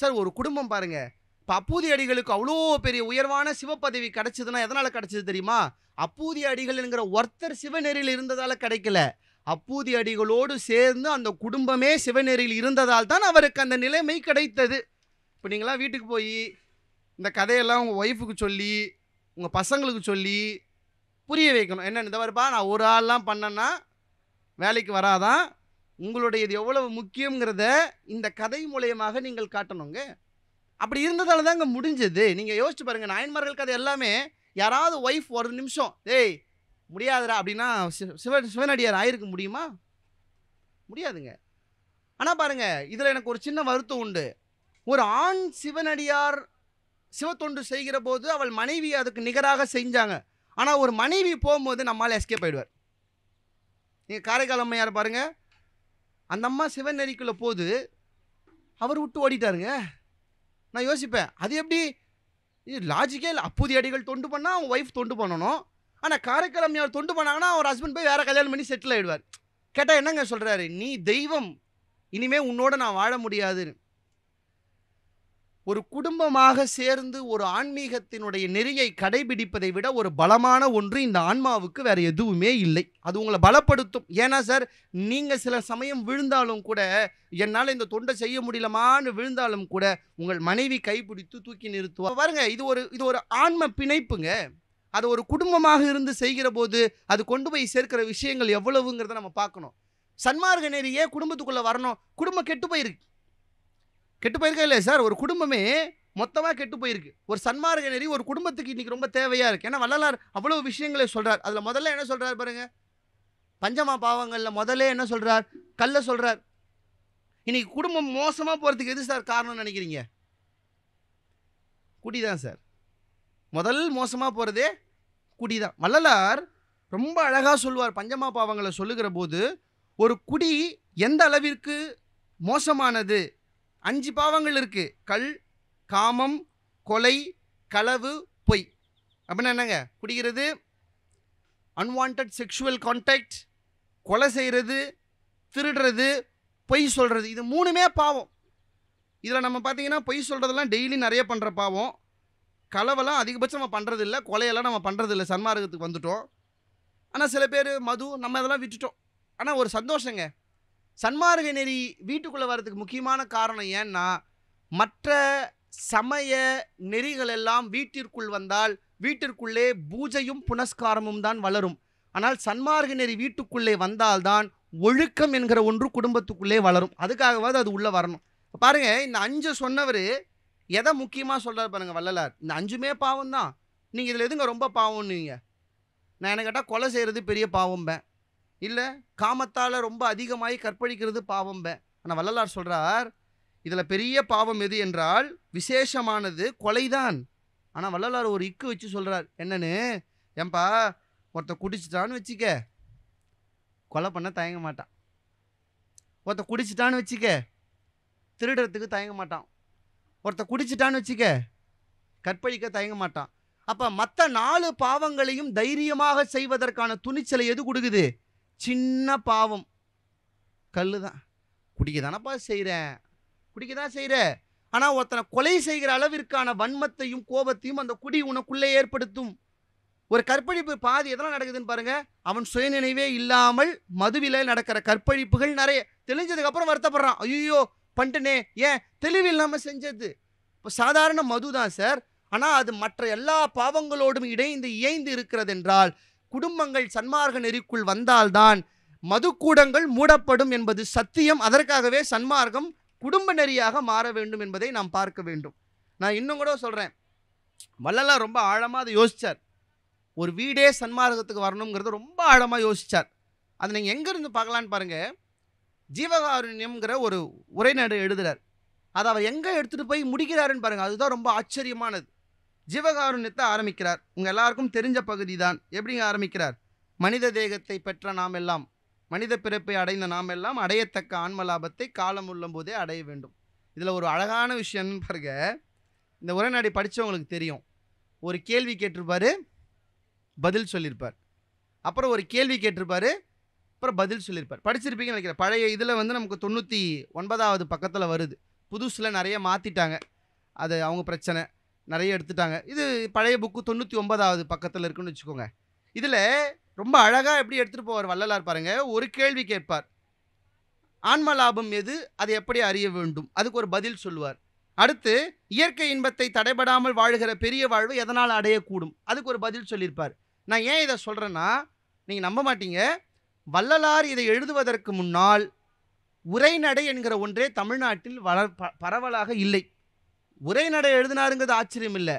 Speaker 1: சார் ஒரு குடும்பம் பாருங்க இப்போ அப்பூதி அடிகளுக்கு அவ்வளோ பெரிய உயர்வான சிவப்பதவி கிடச்சிதுன்னா எதனால் கிடச்சிது தெரியுமா அப்பூதி அடிகள்ங்கிற ஒருத்தர் சிவநெறியில் இருந்ததால் கிடைக்கல அப்பூதி அடிகளோடு சேர்ந்து அந்த குடும்பமே சிவநெறியில் இருந்ததால் தான் அவருக்கு அந்த நிலைமை கிடைத்தது இப்போ நீங்களாம் வீட்டுக்கு போய் இந்த கதையெல்லாம் உங்கள் ஒய்ஃபுக்கு சொல்லி உங்கள் பசங்களுக்கு சொல்லி புரிய வைக்கணும் என்னென்ன இந்த நான் ஒரு ஆள்லாம் பண்ணேன்னா வேலைக்கு வராதான் உங்களுடைய இது எவ்வளவு முக்கியங்கிறத இந்த கதை மூலயமாக நீங்கள் காட்டணுங்க அப்படி தான் இங்கே முடிஞ்சது நீங்கள் யோசிச்சு பாருங்கள் நாயன்மார்கள் கதை எல்லாமே யாராவது ஒய்ஃப் ஒரு நிமிஷம் ஏய் முடியாதுடா அப்படின்னா சிவ சிவனடியார் ஆயிருக்க முடியுமா முடியாதுங்க ஆனால் பாருங்கள் இதில் எனக்கு ஒரு சின்ன வருத்தம் உண்டு ஒரு ஆண் சிவனடியார் சிவத்தொண்டு செய்கிற போது அவள் மனைவி அதுக்கு நிகராக செஞ்சாங்க ஆனால் ஒரு மனைவி போகும்போது நம்மளால் எஸ்கேப் ஆகிடுவார் நீங்கள் காரைக்கால் அம்மையார் பாருங்கள் அந்த அம்மா சிவநெறிக்குள்ளே போது அவர் விட்டு ஓடிட்டாருங்க நான் யோசிப்பேன் அது எப்படி இது லாஜிக்கே இல்லை அப்புதி அடிகள் தொண்டு பண்ணால் அவங்க ஒய்ஃப் தொண்டு பண்ணணும் ஆனால் காரைக்கால் அம்மையார் தொண்டு பண்ணாங்கன்னா அவர் ஹஸ்பண்ட் போய் வேறு கல்யாணம் பண்ணி செட்டில் ஆகிடுவார் கேட்டால் என்னங்க சொல்கிறாரு நீ தெய்வம் இனிமேல் உன்னோட நான் வாழ முடியாது ஒரு குடும்பமாக சேர்ந்து ஒரு ஆன்மீகத்தினுடைய நெறியை கடைபிடிப்பதை விட ஒரு பலமான ஒன்று இந்த ஆன்மாவுக்கு வேறு எதுவுமே இல்லை அது உங்களை பலப்படுத்தும் ஏன்னா சார் நீங்கள் சில சமயம் விழுந்தாலும் கூட என்னால் இந்த தொண்டை செய்ய முடியலமான்னு விழுந்தாலும் கூட உங்கள் மனைவி கைப்பிடித்து தூக்கி நிறுத்துவா பாருங்க இது ஒரு இது ஒரு ஆன்ம பிணைப்புங்க அது ஒரு குடும்பமாக இருந்து செய்கிற போது அது கொண்டு போய் சேர்க்கிற விஷயங்கள் எவ்வளவுங்கிறத நம்ம பார்க்கணும் சன்மார்க்க நெறி ஏன் குடும்பத்துக்குள்ளே வரணும் குடும்பம் கெட்டு போயிருக்கு கெட்டு போயிருக்கா இல்லையா சார் ஒரு குடும்பமே மொத்தமாக கெட்டு போயிருக்கு ஒரு சன்மார்க்க நெறி ஒரு குடும்பத்துக்கு இன்றைக்கி ரொம்ப தேவையாக இருக்குது ஏன்னா வள்ளலார் அவ்வளோ விஷயங்களை சொல்கிறார் அதில் முதல்ல என்ன சொல்கிறார் பாருங்கள் பஞ்சமா பாவங்களில் முதல்ல என்ன சொல்கிறார் கல்ல சொல்கிறார் இன்றைக்கி குடும்பம் மோசமாக போகிறதுக்கு எது சார் காரணம்னு நினைக்கிறீங்க குடிதான் சார் முதல் மோசமாக போகிறதே குடி தான் வள்ளலார் ரொம்ப அழகாக சொல்லுவார் பஞ்சமா பாவங்களை சொல்லுகிற போது ஒரு குடி எந்த அளவிற்கு மோசமானது அஞ்சு பாவங்கள் இருக்குது கல் காமம் கொலை களவு பொய் அப்படின்னா என்னங்க குடிக்கிறது அன்வான்ட் செக்ஷுவல் கான்டாக்ட் கொலை செய்கிறது திருடுறது பொய் சொல்கிறது இது மூணுமே பாவம் இதில் நம்ம பார்த்தீங்கன்னா பொய் சொல்கிறதெல்லாம் டெய்லி நிறைய பண்ணுற பாவம் கலவெல்லாம் அதிகபட்சம் நம்ம பண்ணுறதில்ல கொலையெல்லாம் நம்ம பண்ணுறதில்ல சன்மார்க்கத்துக்கு வந்துட்டோம் ஆனால் சில பேர் மது நம்ம இதெல்லாம் விட்டுட்டோம் ஆனால் ஒரு சந்தோஷங்க சன்மார்க நெறி வீட்டுக்குள்ளே வர்றதுக்கு முக்கியமான காரணம் ஏன்னா மற்ற சமய நெறிகள் எல்லாம் வீட்டிற்குள் வந்தால் வீட்டிற்குள்ளே பூஜையும் புனஸ்காரமும் தான் வளரும் ஆனால் சன்மார்க நெறி வீட்டுக்குள்ளே வந்தால்தான் ஒழுக்கம் என்கிற ஒன்று குடும்பத்துக்குள்ளே வளரும் அதுக்காகவாது அது உள்ளே வரணும் பாருங்கள் இந்த அஞ்சு சொன்னவர் எதை முக்கியமாக சொல்கிறார் பாருங்கள் வள்ளலார் இந்த அஞ்சுமே பாவம் தான் நீங்கள் இதில் எதுங்க ரொம்ப நீங்கள் நான் என்ன கேட்டால் கொலை செய்கிறது பெரிய பாவம்பேன் இல்லை காமத்தால் ரொம்ப அதிகமாகி கற்பழிக்கிறது பாவம்பேன் ஆனால் வள்ளலார் சொல்கிறார் இதில் பெரிய பாவம் எது என்றால் விசேஷமானது கொலைதான் ஆனால் வள்ளலார் ஒரு இக்கு வச்சு சொல்கிறார் என்னன்னு ஏன்பா ஒருத்த குடிச்சிட்டான்னு வச்சுக்க கொலை பண்ண தயங்க மாட்டான் ஒருத்த குடிச்சிட்டான்னு வச்சுக்க திருடுறதுக்கு தயங்க மாட்டான் ஒருத்த குடிச்சிட்டான்னு வச்சுக்க கற்பழிக்க தயங்க மாட்டான் அப்போ மற்ற நாலு பாவங்களையும் தைரியமாக செய்வதற்கான துணிச்சலை எது கொடுக்குது சின்ன பாவம் கல் தான் குடிக்க தானப்பா செய்கிறேன் குடிக்க தான் செய்கிற ஆனால் ஒருத்தனை கொலை செய்கிற அளவிற்கான வன்மத்தையும் கோபத்தையும் அந்த குடி உனக்குள்ளே ஏற்படுத்தும் ஒரு கற்பழிப்பு பாதி எதெல்லாம் நடக்குதுன்னு பாருங்க அவன் சுயநினைவே இல்லாமல் மதுவில் நடக்கிற கற்பழிப்புகள் நிறைய தெளிஞ்சதுக்கப்புறம் வருத்தப்படுறான் ஐயோ பண்ணிட்டேனே ஏன் தெளிவு இல்லாமல் செஞ்சது இப்போ சாதாரண மது தான் சார் ஆனால் அது மற்ற எல்லா பாவங்களோடும் இடைந்து இயைந்து இருக்கிறது என்றால் குடும்பங்கள் சன்மார்க நெறிக்குள் வந்தால்தான் மதுக்கூடங்கள் மூடப்படும் என்பது சத்தியம் அதற்காகவே சன்மார்க்கம் குடும்ப நெறியாக மாற வேண்டும் என்பதை நாம் பார்க்க வேண்டும் நான் இன்னும் கூட சொல்கிறேன் வள்ளலார் ரொம்ப ஆழமாக அதை யோசித்தார் ஒரு வீடே சன்மார்க்கத்துக்கு வரணுங்கிறது ரொம்ப ஆழமாக யோசித்தார் அதை நீங்கள் எங்கேருந்து பார்க்கலான்னு பாருங்கள் ஜீவகாருண்யம்ங்கிற ஒரு உரைநடு எழுதுகிறார் அதை அவர் எங்கே எடுத்துகிட்டு போய் முடிக்கிறாருன்னு பாருங்கள் அதுதான் ரொம்ப ஆச்சரியமானது ஜீவகாருண்யத்தை ஆரம்பிக்கிறார் உங்கள் எல்லாருக்கும் தெரிஞ்ச பகுதி தான் எப்படிங்க ஆரம்பிக்கிறார் மனித தேகத்தை பெற்ற நாம் எல்லாம் மனித பிறப்பை அடைந்த நாம் எல்லாம் அடையத்தக்க ஆன்ம லாபத்தை காலம் உள்ளும் போதே அடைய வேண்டும் இதில் ஒரு அழகான விஷயம்னு பாருங்க இந்த உரைநாடி படித்தவங்களுக்கு தெரியும் ஒரு கேள்வி கேட்டிருப்பார் பதில் சொல்லியிருப்பார் அப்புறம் ஒரு கேள்வி கேட்டிருப்பார் அப்புறம் பதில் சொல்லியிருப்பார் படிச்சிருப்பீங்க நினைக்கிறேன் பழைய இதில் வந்து நமக்கு தொண்ணூற்றி ஒன்பதாவது பக்கத்தில் வருது புதுசில் நிறைய மாற்றிட்டாங்க அது அவங்க பிரச்சனை நிறைய எடுத்துட்டாங்க இது பழைய புக்கு தொண்ணூற்றி ஒன்பதாவது பக்கத்தில் இருக்குன்னு வச்சுக்கோங்க இதில் ரொம்ப அழகாக எப்படி எடுத்துகிட்டு போவார் வள்ளலார் பாருங்கள் ஒரு கேள்வி கேட்பார் ஆன்ம லாபம் எது அதை எப்படி அறிய வேண்டும் அதுக்கு ஒரு பதில் சொல்லுவார் அடுத்து இயற்கை இன்பத்தை தடைபடாமல் வாழ்கிற பெரிய வாழ்வு எதனால் அடையக்கூடும் அதுக்கு ஒரு பதில் சொல்லியிருப்பார் நான் ஏன் இதை சொல்கிறேன்னா நீங்கள் நம்ப மாட்டீங்க வள்ளலார் இதை எழுதுவதற்கு முன்னால் உரைநடை என்கிற ஒன்றே தமிழ்நாட்டில் வளர் பரவலாக இல்லை உரைநடை எழுதினாருங்கிறது ஆச்சரியம் இல்லை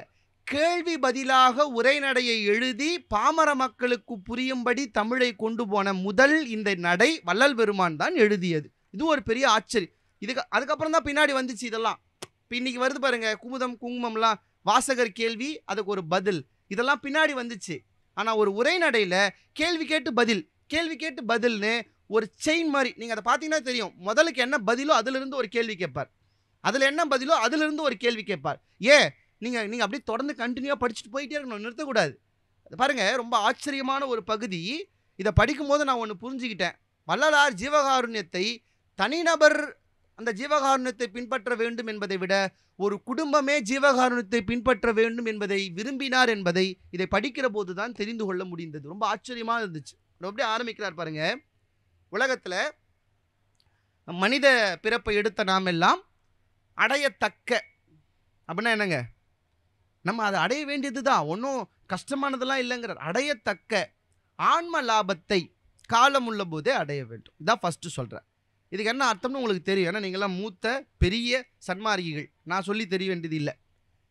Speaker 1: கேள்வி பதிலாக உரைநடையை எழுதி பாமர மக்களுக்கு புரியும்படி தமிழை கொண்டு போன முதல் இந்த நடை வள்ளல் பெருமான் தான் எழுதியது இது ஒரு பெரிய ஆச்சரியம் இதுக்கு அதுக்கப்புறம் தான் பின்னாடி வந்துச்சு இதெல்லாம் இப்போ இன்றைக்கி வருது பாருங்க குமுதம் குங்குமம்லாம் வாசகர் கேள்வி அதுக்கு ஒரு பதில் இதெல்லாம் பின்னாடி வந்துச்சு ஆனால் ஒரு உரைநடையில் கேள்வி கேட்டு பதில் கேள்வி கேட்டு பதில்னு ஒரு செயின் மாதிரி நீங்கள் அதை பார்த்தீங்கன்னா தெரியும் முதலுக்கு என்ன பதிலோ அதிலிருந்து ஒரு கேள்வி கேட்பார் அதில் என்ன பதிலோ அதிலிருந்து ஒரு கேள்வி கேட்பார் ஏன் நீங்கள் நீங்கள் அப்படியே தொடர்ந்து கண்டினியூவாக படிச்சுட்டு போயிட்டே இருக்கணும் நிறுத்தக்கூடாது பாருங்கள் ரொம்ப ஆச்சரியமான ஒரு பகுதி இதை படிக்கும்போது நான் ஒன்று புரிஞ்சுக்கிட்டேன் வள்ளலார் ஜீவகாருண்யத்தை தனிநபர் அந்த ஜீவகாருண்யத்தை பின்பற்ற வேண்டும் என்பதை விட ஒரு குடும்பமே ஜீவகாருண்யத்தை பின்பற்ற வேண்டும் என்பதை விரும்பினார் என்பதை இதை படிக்கிற போது தான் தெரிந்து கொள்ள முடிந்தது ரொம்ப ஆச்சரியமாக இருந்துச்சு அப்படியே ஆரம்பிக்கிறார் பாருங்க உலகத்தில் மனித பிறப்பை எடுத்த நாம் எல்லாம் அடையத்தக்க அப்படின்னா என்னங்க நம்ம அதை அடைய வேண்டியது தான் ஒன்றும் கஷ்டமானதெல்லாம் இல்லைங்கிறார் அடையத்தக்க ஆன்ம லாபத்தை காலம் உள்ள போதே அடைய வேண்டும் இதான் ஃபஸ்ட்டு சொல்கிறேன் இதுக்கு என்ன அர்த்தம்னு உங்களுக்கு தெரியும் ஏன்னா நீங்களாம் மூத்த பெரிய சன்மார்கிகள் நான் சொல்லி தெரிய வேண்டியது இல்லை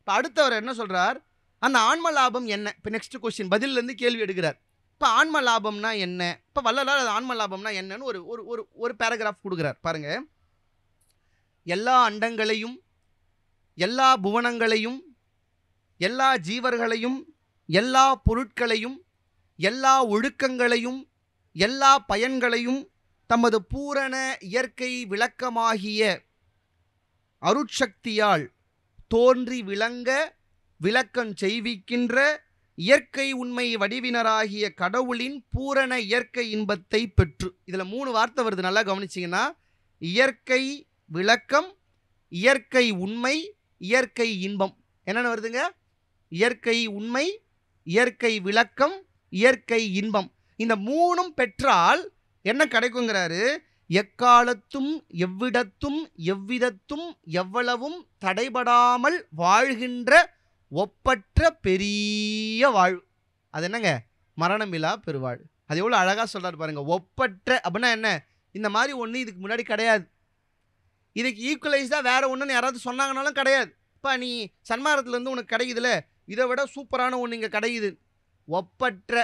Speaker 1: இப்போ அடுத்தவர் என்ன சொல்கிறார் அந்த ஆன்ம லாபம் என்ன இப்போ நெக்ஸ்ட் கொஸ்டின் பதிலிருந்து கேள்வி எடுக்கிறார் இப்போ ஆன்ம லாபம்னா என்ன இப்போ வள்ளலார் அது ஆன்ம லாபம்னா என்னன்னு ஒரு ஒரு ஒரு ஒரு பேராகிராஃப் கொடுக்குறார் பாருங்கள் எல்லா அண்டங்களையும் எல்லா புவனங்களையும் எல்லா ஜீவர்களையும் எல்லா பொருட்களையும் எல்லா ஒழுக்கங்களையும் எல்லா பயன்களையும் தமது பூரண இயற்கை விளக்கமாகிய அருட்சக்தியால் தோன்றி விளங்க விளக்கம் செய்விக்கின்ற இயற்கை உண்மை வடிவினராகிய கடவுளின் பூரண இயற்கை இன்பத்தை பெற்று இதில் மூணு வார்த்தை வருது நல்லா கவனிச்சிங்கன்னா இயற்கை விளக்கம் இயற்கை உண்மை இயற்கை இன்பம் என்னென்ன வருதுங்க இயற்கை உண்மை இயற்கை விளக்கம் இயற்கை இன்பம் இந்த மூணும் பெற்றால் என்ன கிடைக்குங்கிறாரு எக்காலத்தும் எவ்விடத்தும் எவ்விதத்தும் எவ்வளவும் தடைபடாமல் வாழ்கின்ற ஒப்பற்ற பெரிய வாழ்வு அது என்னங்க இல்லா பெருவாழ் அது எவ்வளோ அழகாக சொல்கிறார் பாருங்கள் ஒப்பற்ற அப்படின்னா என்ன இந்த மாதிரி ஒன்று இதுக்கு முன்னாடி கிடையாது இதுக்கு ஈக்குவலைஸாக வேறு ஒன்றுன்னு யாராவது சொன்னாங்கனாலும் கிடையாது இப்போ நீ சன்மாரத்துலேருந்து உனக்கு கிடைக்குதுல இதை விட சூப்பரான ஒன்று இங்கே கிடையுது ஒப்பற்ற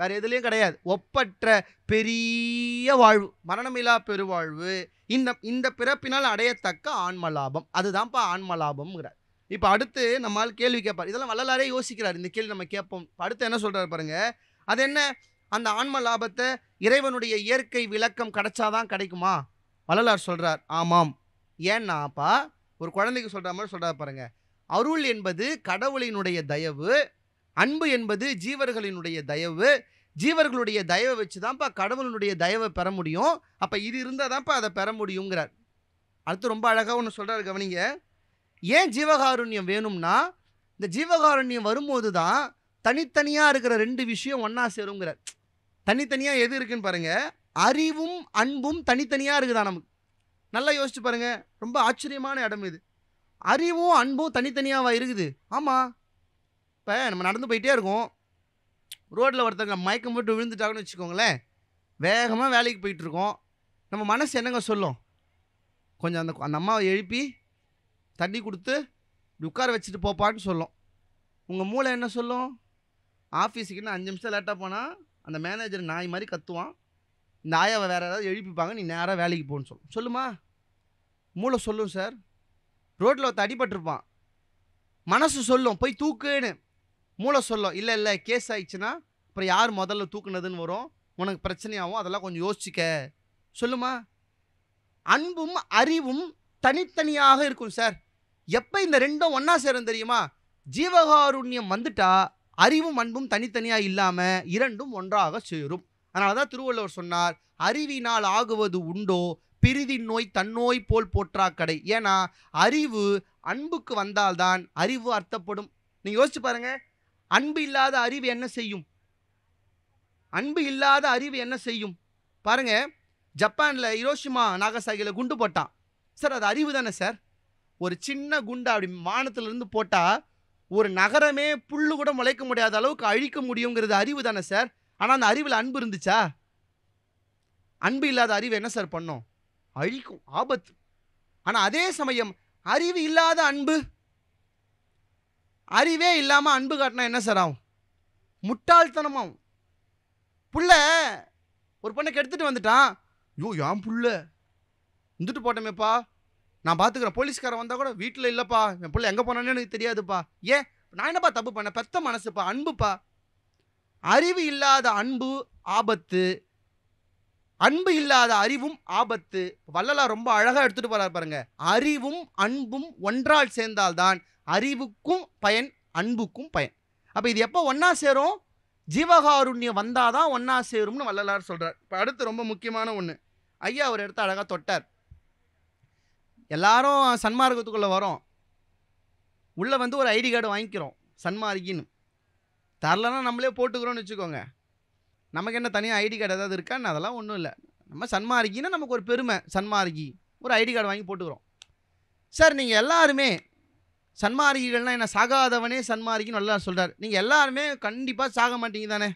Speaker 1: வேறு எதுலேயும் கிடையாது ஒப்பற்ற பெரிய வாழ்வு மரணமில்லா பெருவாழ்வு இந்த இந்த பிறப்பினால் அடையத்தக்க ஆன்ம லாபம் அதுதான்ப்பா ஆன்ம லாபம்ங்கிறார் இப்போ அடுத்து நம்மால் கேள்வி கேட்பார் இதெல்லாம் வள்ளலாரே யோசிக்கிறார் இந்த கேள்வி நம்ம கேட்போம் அடுத்து என்ன சொல்கிறார் பாருங்க அது என்ன அந்த ஆன்ம லாபத்தை இறைவனுடைய இயற்கை விளக்கம் கிடைச்சாதான் கிடைக்குமா வள்ளலார் சொல்கிறார் ஆமாம் ஏன்னாப்பா ஒரு குழந்தைக்கு சொல்கிற மாதிரி சொல்கிறார் பாருங்க அருள் என்பது கடவுளினுடைய தயவு அன்பு என்பது ஜீவர்களினுடைய தயவு ஜீவர்களுடைய தயவை வச்சு தான்ப்பா கடவுளினுடைய தயவை பெற முடியும் அப்போ இது இருந்தால் தான்ப்பா அதை பெற முடியுங்கிறார் அடுத்து ரொம்ப அழகாக ஒன்று சொல்கிறார் கவனிங்க ஏன் ஜீவகாருண்யம் வேணும்னா இந்த ஜீவகாருண்யம் வரும்போது தான் தனித்தனியாக இருக்கிற ரெண்டு விஷயம் ஒன்றா சேருங்கிற தனித்தனியாக எது இருக்குன்னு பாருங்கள் அறிவும் அன்பும் தனித்தனியாக இருக்குதா நமக்கு நல்லா யோசிச்சு பாருங்கள் ரொம்ப ஆச்சரியமான இடம் இது அறிவும் அன்பும் தனித்தனியாக இருக்குது ஆமாம் இப்போ நம்ம நடந்து போயிட்டே இருக்கோம் ரோட்டில் ஒருத்தங்க மயக்கம் போட்டு விழுந்துட்டாங்கன்னு வச்சுக்கோங்களேன் வேகமாக வேலைக்கு போயிட்டுருக்கோம் நம்ம மனசு என்னங்க சொல்லும் கொஞ்சம் அந்த அந்த அம்மாவை எழுப்பி தண்ணி கொடுத்து இப்படி உட்கார வச்சுட்டு போப்பான்னு சொல்லும் உங்கள் மூளை என்ன சொல்லும் ஆஃபீஸுக்கு இன்னும் அஞ்சு நிமிஷம் லேட்டாக போனால் அந்த மேனேஜர் நாய் மாதிரி கத்துவான் இந்த ஆயாவை வேறு ஏதாவது எழுப்பிப்பாங்க நீ நேராக வேலைக்கு போகணுன்னு சொல்லும் சொல்லுமா மூளை சொல்லும் சார் ரோட்டில் ஒருத்த அடிபட்டிருப்பான் மனசு சொல்லும் போய் தூக்குன்னு மூளை சொல்லும் இல்லை இல்லை கேஸ் ஆயிடுச்சுன்னா அப்புறம் யார் முதல்ல தூக்குனதுன்னு வரும் உனக்கு பிரச்சனையாகும் அதெல்லாம் கொஞ்சம் யோசிச்சிக்க சொல்லுமா அன்பும் அறிவும் தனித்தனியாக இருக்கும் சார் எப்போ இந்த ரெண்டும் ஒன்றா சேரும் தெரியுமா ஜீவகாருண்யம் வந்துட்டா அறிவும் அன்பும் தனித்தனியாக இல்லாமல் இரண்டும் ஒன்றாக சேரும் அதனால தான் திருவள்ளுவர் சொன்னார் அறிவினால் ஆகுவது உண்டோ பிரிதின் நோய் தன்னோய் போல் போற்றா கடை ஏன்னா அறிவு அன்புக்கு வந்தால்தான் அறிவு அர்த்தப்படும் நீங்கள் யோசிச்சு பாருங்க அன்பு இல்லாத அறிவு என்ன செய்யும் அன்பு இல்லாத அறிவு என்ன செய்யும் பாருங்க ஜப்பானில் இரோஷிமா நாகசாகியில் குண்டு போட்டான் சார் அது அறிவு தானே சார் ஒரு சின்ன குண்டு அப்படி வானத்திலிருந்து போட்டால் ஒரு நகரமே புல்லு கூட முளைக்க முடியாத அளவுக்கு அழிக்க முடியுங்கிறது அறிவு தானே சார் ஆனால் அந்த அறிவில் அன்பு இருந்துச்சா அன்பு இல்லாத அறிவு என்ன சார் பண்ணோம் அழிக்கும் ஆபத்து ஆனால் அதே சமயம் அறிவு இல்லாத அன்பு அறிவே இல்லாமல் அன்பு காட்டினா என்ன சார் ஆகும் முட்டாள்தனமாகும் புள்ள ஒரு பொண்ணை கெடுத்துட்டு வந்துட்டான் ஐயோ ஏன் புள்ள இருந்துட்டு போட்டோமேப்பா நான் பார்த்துக்கிறேன் போலீஸ்காரன் வந்தால் கூட வீட்டில் இல்லைப்பா என் பிள்ளை எங்கே போனானே எனக்கு தெரியாதுப்பா ஏன் நான் என்னப்பா தப்பு பண்ண பெத்த மனசுப்பா அன்புப்பா அறிவு இல்லாத அன்பு ஆபத்து அன்பு இல்லாத அறிவும் ஆபத்து வள்ளலா ரொம்ப அழகாக எடுத்துகிட்டு போகிறார் பாருங்க அறிவும் அன்பும் ஒன்றால் சேர்ந்தால்தான் அறிவுக்கும் பயன் அன்புக்கும் பயன் அப்போ இது எப்போ ஒன்றா சேரும் ஜீவகாருண்யம் வந்தால் தான் ஒன்றா சேரும்னு வள்ளலார் சொல்கிறார் இப்போ அடுத்து ரொம்ப முக்கியமான ஒன்று ஐயா ஒரு இடத்த அழகாக தொட்டார் எல்லாரும் சன்மார்க்கத்துக்குள்ளே வரோம் உள்ளே வந்து ஒரு ஐடி கார்டு வாங்கிக்கிறோம் சன்மார்க்கின்னு தரலன்னா நம்மளே போட்டுக்கிறோன்னு வச்சுக்கோங்க நமக்கு என்ன தனியாக ஐடி கார்டு ஏதாவது இருக்கான்னு அதெல்லாம் ஒன்றும் இல்லை நம்ம சன்மார்க்கின்னா நமக்கு ஒரு பெருமை சன்மார்க்கி ஒரு ஐடி கார்டு வாங்கி போட்டுக்கிறோம் சார் நீங்கள் எல்லாருமே சன்மார்க்கிகள்னால் என்ன சாகாதவனே சன்மார்க்கின்னு நல்லா சொல்கிறார் நீங்கள் எல்லாருமே கண்டிப்பாக சாக மாட்டீங்க தானே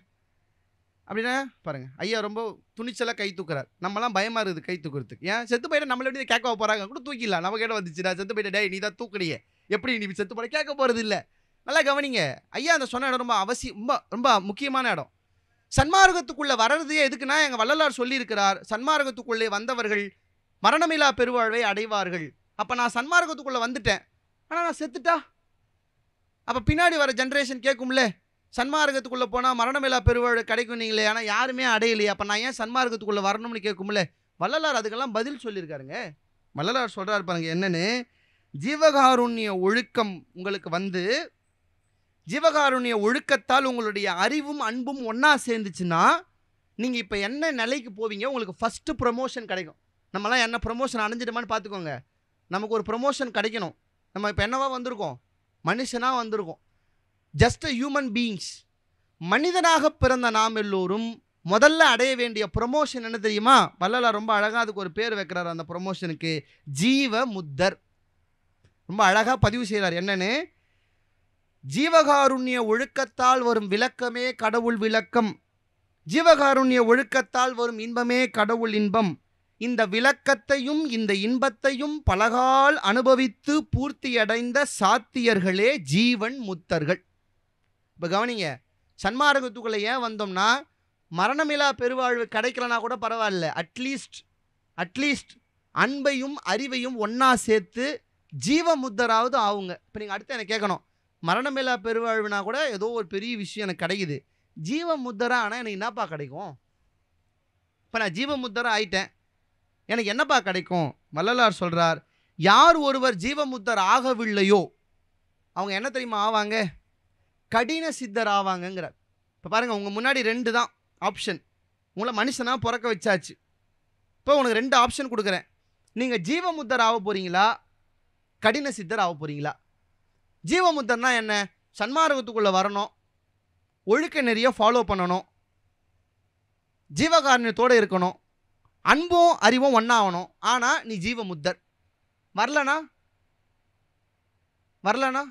Speaker 1: அப்படின்னா பாருங்கள் ஐயா ரொம்ப துணிச்சலாக கை தூக்குறாரு நம்மலாம் பயமா இருக்குது கை தூக்குறதுக்கு ஏன் செத்து போயிட்டு நம்மள எப்படி கேட்க போகிறாங்க கூட தூக்கிடலாம் நம்ம கிட்ட வந்துச்சுடா செத்து போயிட்டே டே நீ தான் தூக்குறியே எப்படி நீ செத்து போட கேட்க போகிறது இல்லை நல்லா கவனிங்க ஐயா அந்த சொன்ன இடம் ரொம்ப அவசியம் ரொம்ப ரொம்ப முக்கியமான இடம் சன்மார்க்கத்துக்குள்ளே வர்றதே எதுக்குன்னா எங்கள் வள்ளலார் சொல்லியிருக்கிறார் சன்மார்க்கத்துக்குள்ளே வந்தவர்கள் மரணமில்லா பெருவாழ்வை அடைவார்கள் அப்போ நான் சன்மார்க்கத்துக்குள்ளே வந்துட்டேன் ஆனால் நான் செத்துட்டா அப்போ பின்னாடி வர ஜென்ரேஷன் கேட்கும்ல சன்மார்க்கத்துக்குள்ளே போனால் இல்லா பெருவாழ் கிடைக்கும் நீங்களே ஆனால் யாருமே அடையலையே அப்போ நான் ஏன் சன்மார்க்கத்துக்குள்ளே வரணும்னு கேட்கும்ல வள்ளலார் அதுக்கெல்லாம் பதில் சொல்லியிருக்காருங்க வள்ளலார் சொல்கிறார் பாருங்க என்னென்னு ஜீவகாருண்ய ஒழுக்கம் உங்களுக்கு வந்து ஜீவகாருண்ய ஒழுக்கத்தால் உங்களுடைய அறிவும் அன்பும் ஒன்றா சேர்ந்துச்சுன்னா நீங்கள் இப்போ என்ன நிலைக்கு போவீங்க உங்களுக்கு ஃபஸ்ட்டு ப்ரொமோஷன் கிடைக்கும் நம்மலாம் என்ன ப்ரொமோஷன் அடைஞ்சிடுமான்னு பார்த்துக்கோங்க நமக்கு ஒரு ப்ரொமோஷன் கிடைக்கணும் நம்ம இப்போ என்னவா வந்திருக்கோம் மனுஷனாக வந்திருக்கோம் ஜஸ்ட் ஹியூமன் பீயிங்ஸ் மனிதனாக பிறந்த நாம் எல்லோரும் முதல்ல அடைய வேண்டிய ப்ரொமோஷன் என்ன தெரியுமா வல்லலா ரொம்ப அழகாக அதுக்கு ஒரு பேர் வைக்கிறார் அந்த ப்ரொமோஷனுக்கு ஜீவ முத்தர் ரொம்ப அழகாக பதிவு செய்கிறார் என்னன்னு ஜீவகாருண்ய ஒழுக்கத்தால் வரும் விளக்கமே கடவுள் விளக்கம் ஜீவகாருண்ய ஒழுக்கத்தால் வரும் இன்பமே கடவுள் இன்பம் இந்த விளக்கத்தையும் இந்த இன்பத்தையும் பலகால் அனுபவித்து பூர்த்தியடைந்த சாத்தியர்களே ஜீவன் முத்தர்கள் இப்போ கவனிங்க சன்மார்க்கத்துக்குள்ளே ஏன் வந்தோம்னா மரணமிலா பெருவாழ்வு கிடைக்கலனா கூட பரவாயில்ல அட்லீஸ்ட் அட்லீஸ்ட் அன்பையும் அறிவையும் ஒன்றா சேர்த்து ஜீவமுத்தராவது ஆகுங்க இப்போ நீங்கள் அடுத்து எனக்கு கேட்கணும் மரணமில்லா பெருவாழ்வுனா கூட ஏதோ ஒரு பெரிய விஷயம் எனக்கு கிடைக்குது ஜீவமுத்தரா ஆனால் எனக்கு என்னப்பா கிடைக்கும் இப்போ நான் முத்தரா ஆயிட்டேன் எனக்கு என்னப்பா கிடைக்கும் வள்ளலார் சொல்கிறார் யார் ஒருவர் ஜீவமுத்தர் ஆகவில்லையோ அவங்க என்ன தெரியுமா ஆவாங்க கடின சித்தர் ஆவாங்கிறார் இப்போ பாருங்க உங்கள் முன்னாடி ரெண்டு தான் ஆப்ஷன் உங்களை மனுஷனாக பிறக்க வச்சாச்சு இப்போ உனக்கு ரெண்டு ஆப்ஷன் கொடுக்குறேன் நீங்கள் ஜீவமுத்தர் ஆக போகிறீங்களா கடின சித்தர் ஆக போகிறீங்களா ஜீவமுத்தர்னா என்ன சன்மார்க்கத்துக்குள்ளே வரணும் ஒழுக்க நெறியை ஃபாலோ பண்ணணும் ஜீவகாரணியத்தோடு இருக்கணும் அன்பும் அறிவும் ஒன்றாகணும் ஆனால் நீ ஜீவமுத்தர் வரலனா வரலனா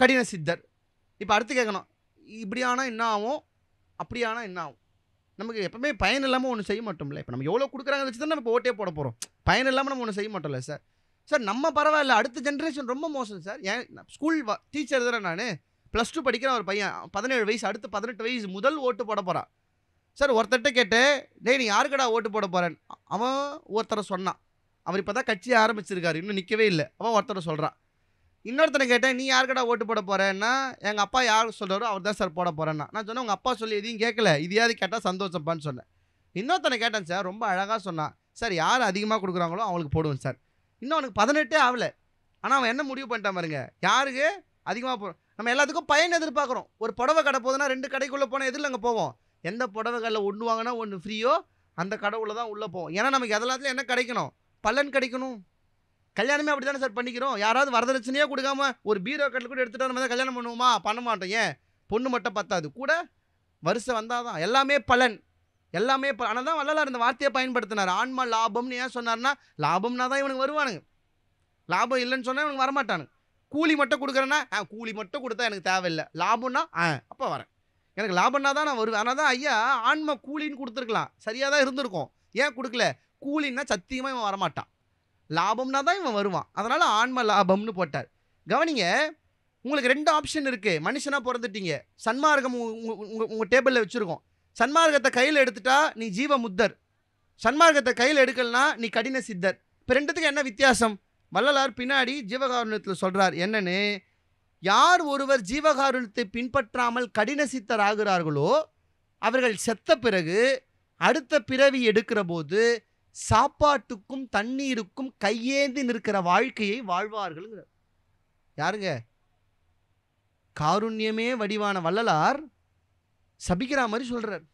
Speaker 1: கடின சித்தர் இப்போ அடுத்து கேட்கணும் இப்படியானா என்ன ஆகும் அப்படியானா என்ன ஆகும் நமக்கு எப்பவுமே பயன் இல்லாமல் ஒன்று செய்ய மாட்டோம்ல இப்போ நம்ம எவ்வளோ கொடுக்குறாங்க வச்சு தான் நம்ம ஓட்டே போட போகிறோம் பயன் இல்லாமல் நம்ம ஒன்று செய்ய மாட்டோம்ல சார் சார் நம்ம பரவாயில்ல அடுத்த ஜென்ரேஷன் ரொம்ப மோசம் சார் ஏன் ஸ்கூல் டீச்சர் தானே நான் ப்ளஸ் டூ படிக்கிற ஒரு பையன் பதினேழு வயசு அடுத்து பதினெட்டு வயசு முதல் ஓட்டு போட போகிறான் சார் ஒருத்தர்கிட்ட கேட்டேன் டே நீ யாருக்கடா ஓட்டு போட போகிறேன் அவன் ஒருத்தரை சொன்னான் அவர் இப்போ தான் கட்சி ஆரம்பிச்சிருக்காரு இன்னும் நிற்கவே இல்லை அவன் ஒருத்தரை சொல்கிறான் இன்னொருத்தனை கேட்டேன் நீ யாருக்கடா ஓட்டு போட போறேன்னா எங்கள் அப்பா யார் சொல்கிறாரோ அவர் தான் சார் போட போறேன்னா நான் சொன்னேன் உங்கள் அப்பா சொல்லி எதையும் கேட்கல இதையாவது கேட்டால் சந்தோஷப்பான்னு சொன்னேன் இன்னொருத்தனை கேட்டேன் சார் ரொம்ப அழகாக சொன்னான் சார் யார் அதிகமாக கொடுக்குறாங்களோ அவங்களுக்கு போடுவேன் சார் இன்னும் அவனுக்கு பதினெட்டே ஆகலை ஆனால் அவன் என்ன முடிவு பண்ணிட்டான் பாருங்க யாருக்கு அதிகமாக போகிறோம் நம்ம எல்லாத்துக்கும் பயன் எதிர்பார்க்குறோம் ஒரு புடவை கடை போதுன்னா ரெண்டு கடைக்குள்ளே போனால் எதில் அங்கே போவோம் எந்த புடவை கடையில் ஒன்று வாங்கினா ஒன்று ஃப்ரீயோ அந்த உள்ளே தான் உள்ளே போவோம் ஏன்னா நமக்கு எல்லாத்துலையும் என்ன கிடைக்கணும் பலன் கிடைக்கணும் கல்யாணமே அப்படி தானே சார் பண்ணிக்கிறோம் யாராவது வரதட்சணையே கொடுக்காம ஒரு பீரோ கட்டில் கூட எடுத்துகிட்டு நம்ம கல்யாணம் பண்ணுவோமா பண்ண மாட்டோம் ஏன் பொண்ணு மட்டும் பத்தாது கூட வருஷம் வந்தால் தான் எல்லாமே பலன் எல்லாமே ஆனால் தான் வள்ளலார் இந்த வார்த்தையை பயன்படுத்தினார் ஆன்மா லாபம்னு ஏன் சொன்னார்னா லாபம்னா தான் இவனுக்கு வருவானுங்க லாபம் இல்லைன்னு சொன்னால் இவனுக்கு வரமாட்டானுங்க கூலி மட்டும் கொடுக்குறேன்னா ஆ கூலி மட்டும் கொடுத்தா எனக்கு தேவையில்லை லாபம்னா ஆ அப்போ வரேன் எனக்கு லாபம்னா தான் நான் வருவேன் ஆனால் தான் ஐயா ஆன்மா கூலின்னு கொடுத்துருக்கலாம் சரியாக தான் இருந்திருக்கும் ஏன் கொடுக்கல கூலின்னா சத்தியமாக இவன் வரமாட்டான் லாபம்னா தான் இவன் வருவான் அதனால் ஆன்ம லாபம்னு போட்டார் கவனிங்க உங்களுக்கு ரெண்டு ஆப்ஷன் இருக்குது மனுஷனாக பிறந்துட்டீங்க சன்மார்க்கம் உங்கள் உங்கள் டேபிளில் வச்சுருக்கோம் சன்மார்க்கத்தை கையில் எடுத்துட்டா நீ ஜீவ முத்தர் சன்மார்க்கத்தை கையில் எடுக்கலனா நீ கடின சித்தர் இப்போ ரெண்டுத்துக்கு என்ன வித்தியாசம் வள்ளலார் பின்னாடி ஜீவகாருணத்தில் சொல்கிறார் என்னென்னு யார் ஒருவர் ஜீவகாருணத்தை பின்பற்றாமல் கடின சித்தர் ஆகிறார்களோ அவர்கள் செத்த பிறகு அடுத்த பிறவி எடுக்கிற போது சாப்பாட்டுக்கும் தண்ணீருக்கும் கையேந்தி நிற்கிற வாழ்க்கையை வாழ்வார்கள் யாருங்க காருண்யமே வடிவான வள்ளலார் சபிக்கிற மாதிரி சொல்கிறார்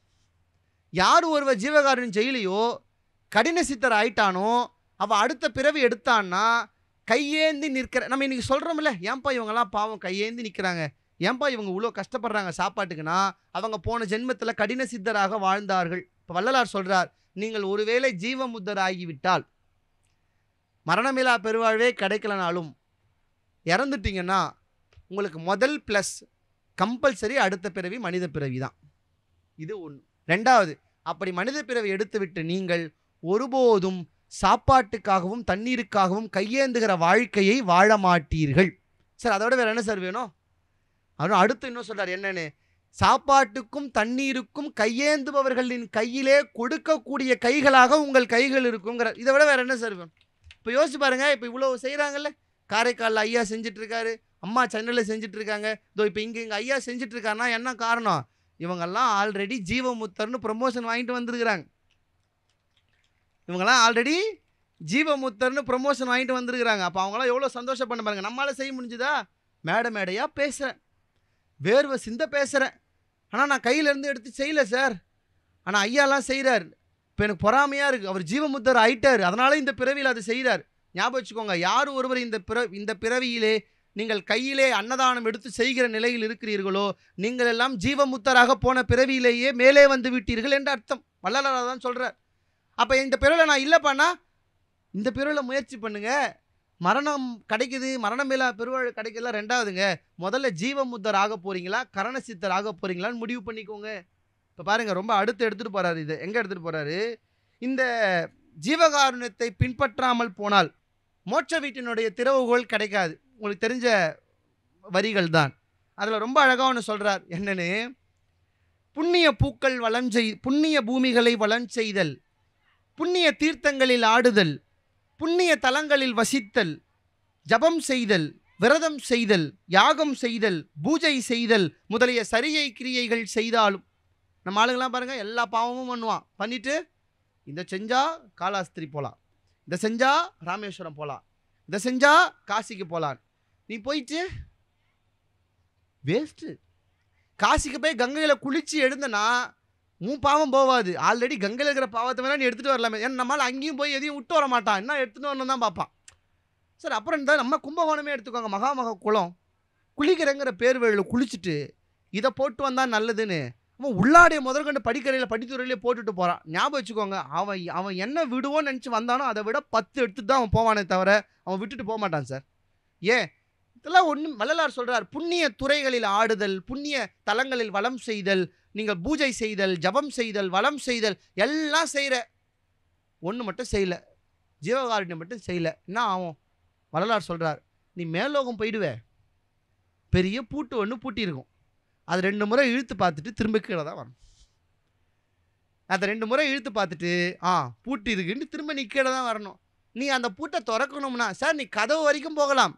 Speaker 1: யார் ஒருவர் ஜீவகாரன் ஜெயிலையோ கடின சித்தர் ஆயிட்டானோ அவள் அடுத்த பிறவி எடுத்தான்னா கையேந்தி நிற்கிற நம்ம இன்றைக்கி சொல்கிறோம்ல ஏன்பா இவங்கெல்லாம் பாவம் கையேந்தி நிற்கிறாங்க ஏன்பா இவங்க இவ்வளோ கஷ்டப்படுறாங்க சாப்பாட்டுக்குன்னா அவங்க போன ஜென்மத்தில் கடின சித்தராக வாழ்ந்தார்கள் இப்போ வள்ளலார் சொல்கிறார் நீங்கள் ஒருவேளை ஜீவமுத்தர் ஆகிவிட்டால் மரணமில்லா பெருவாழ்வே கிடைக்கலனாலும் இறந்துட்டிங்கன்னா உங்களுக்கு முதல் ப்ளஸ் கம்பல்சரி அடுத்த பிறவி மனித பிறவி தான் இது ஒன்று ரெண்டாவது அப்படி மனித பிறவி எடுத்துவிட்டு நீங்கள் ஒருபோதும் சாப்பாட்டுக்காகவும் தண்ணீருக்காகவும் கையேந்துகிற வாழ்க்கையை வாழ மாட்டீர்கள் சார் அதோட வேறு என்ன சார் வேணும் அதுவும் அடுத்து இன்னும் சொல்கிறார் என்னென்னு சாப்பாட்டுக்கும் தண்ணீருக்கும் கையேந்துபவர்களின் கையிலே கொடுக்கக்கூடிய கைகளாக உங்கள் கைகள் இருக்குங்கிற இதை விட வேற என்ன சார் இப்போ யோசிச்சு பாருங்க இப்போ இவ்வளோ செய்கிறாங்கல்ல காரைக்காலில் ஐயா செஞ்சிட்ருக்காரு அம்மா சென்னையில் செஞ்சிட்ருக்காங்க இதோ இப்போ இங்கே இங்கே ஐயா செஞ்சிட்ருக்காருன்னா என்ன காரணம் இவங்கெல்லாம் ஆல்ரெடி ஜீவமுத்தர்னு ப்ரொமோஷன் வாங்கிட்டு வந்துருக்குறாங்க இவங்கெல்லாம் ஆல்ரெடி ஜீவமுத்தர்னு ப்ரொமோஷன் வாங்கிட்டு வந்துருக்குறாங்க அப்போ அவங்களாம் எவ்வளோ சந்தோஷம் பண்ண பாருங்க நம்மளால் செய்ய முடிஞ்சுதா மேடை மேடையாக பேசுகிறேன் வேர்வை சிந்த பேசுகிறேன் ஆனால் நான் கையிலேருந்து எடுத்து செய்யலை சார் ஆனால் ஐயாலாம் செய்கிறார் இப்போ எனக்கு பொறாமையாக இருக்குது அவர் ஜீவமுத்தர் ஆயிட்டார் அதனால இந்த பிறவியில் அதை செய்கிறார் ஞாபகம் வச்சுக்கோங்க யார் ஒருவர் இந்த பிற இந்த பிறவியிலே நீங்கள் கையிலே அன்னதானம் எடுத்து செய்கிற நிலையில் இருக்கிறீர்களோ நீங்கள் எல்லாம் ஜீவமுத்தராக போன பிறவியிலேயே மேலே வந்து விட்டீர்கள் என்று அர்த்தம் வல்லலராக தான் சொல்கிறார் அப்போ இந்த பிறவில் நான் இல்லைப்பாண்ணா இந்த பிறவில் முயற்சி பண்ணுங்கள் மரணம் கிடைக்குது மரணம் இல்லா பெருவாழ் கிடைக்கல ரெண்டாவதுங்க முதல்ல ஜீவமுத்தர் ஆக போகிறீங்களா கரண சித்தர் ஆக போகிறீங்களான்னு முடிவு பண்ணிக்கோங்க இப்போ பாருங்கள் ரொம்ப அடுத்து எடுத்துகிட்டு போகிறாரு இது எங்கே எடுத்துகிட்டு போகிறாரு இந்த ஜீவகாருண்யத்தை பின்பற்றாமல் போனால் மோட்ச வீட்டினுடைய திறவுகோள் கிடைக்காது உங்களுக்கு தெரிஞ்ச வரிகள் தான் அதில் ரொம்ப அழகாக ஒன்று சொல்கிறார் என்னென்னு புண்ணிய பூக்கள் வளம் செய் புண்ணிய பூமிகளை வளம் செய்தல் புண்ணிய தீர்த்தங்களில் ஆடுதல் புண்ணிய தலங்களில் வசித்தல் ஜபம் செய்தல் விரதம் செய்தல் யாகம் செய்தல் பூஜை செய்தல் முதலிய சரியை கிரியைகள் செய்தாலும் நம்ம ஆளுங்கெல்லாம் பாருங்கள் எல்லா பாவமும் பண்ணுவான் பண்ணிவிட்டு இந்த செஞ்சால் காலாஸ்திரி போகலாம் இதை செஞ்சால் ராமேஸ்வரம் போகலாம் இதை செஞ்சால் காசிக்கு போகலாம் நீ போயிட்டு வேஸ்ட்டு காசிக்கு போய் கங்கையில் குளித்து எழுந்தனா உன் பாவம் போவாது ஆல்ரெடி கங்கையில் இருக்கிற பாவத்தை வேணா நீ எடுத்துகிட்டு வரலாமே ஏன்னா நம்மளால் அங்கேயும் போய் எதையும் விட்டு வர மாட்டான் என்ன எடுத்துகிட்டு வரணும் தான் பார்ப்பான் சார் அப்புறம் இருந்தால் நம்ம கும்பகோணமே எடுத்துக்கோங்க மகாமக குளம் குளிக்கிறங்கிற வேலை குளிச்சுட்டு இதை போட்டு வந்தால் நல்லதுன்னு அவன் உள்ளாடைய முதற்கொண்டு படிக்கரையில் படித்துறையிலே போட்டுட்டு போகிறான் ஞாபகம் வச்சுக்கோங்க அவன் அவன் என்ன விடுவோன்னு நினச்சி வந்தானோ அதை விட பத்து எடுத்துட்டு தான் அவன் போவானே தவிர அவன் விட்டுட்டு போக மாட்டான் சார் ஏன் இதெல்லாம் ஒன்று வள்ளலார் சொல்கிறார் புண்ணிய துறைகளில் ஆடுதல் புண்ணிய தலங்களில் வளம் செய்தல் நீங்கள் பூஜை செய்தல் ஜபம் செய்தல் வளம் செய்தல் எல்லாம் செய்கிற ஒன்று மட்டும் செய்யலை ஜீவகாருண்யம் மட்டும் செய்யலை என்ன ஆகும் வரலாறு சொல்கிறார் நீ மேலோகம் போயிடுவே பெரிய பூட்டு ஒன்று பூட்டியிருக்கும் அது ரெண்டு முறை இழுத்து பார்த்துட்டு திரும்ப கீழே தான் வரணும் அதை ரெண்டு முறை இழுத்து பார்த்துட்டு ஆ பூட்டி இருக்குன்னு திரும்ப நீ தான் வரணும் நீ அந்த பூட்டை திறக்கணும்னா சார் நீ கதவு வரைக்கும் போகலாம்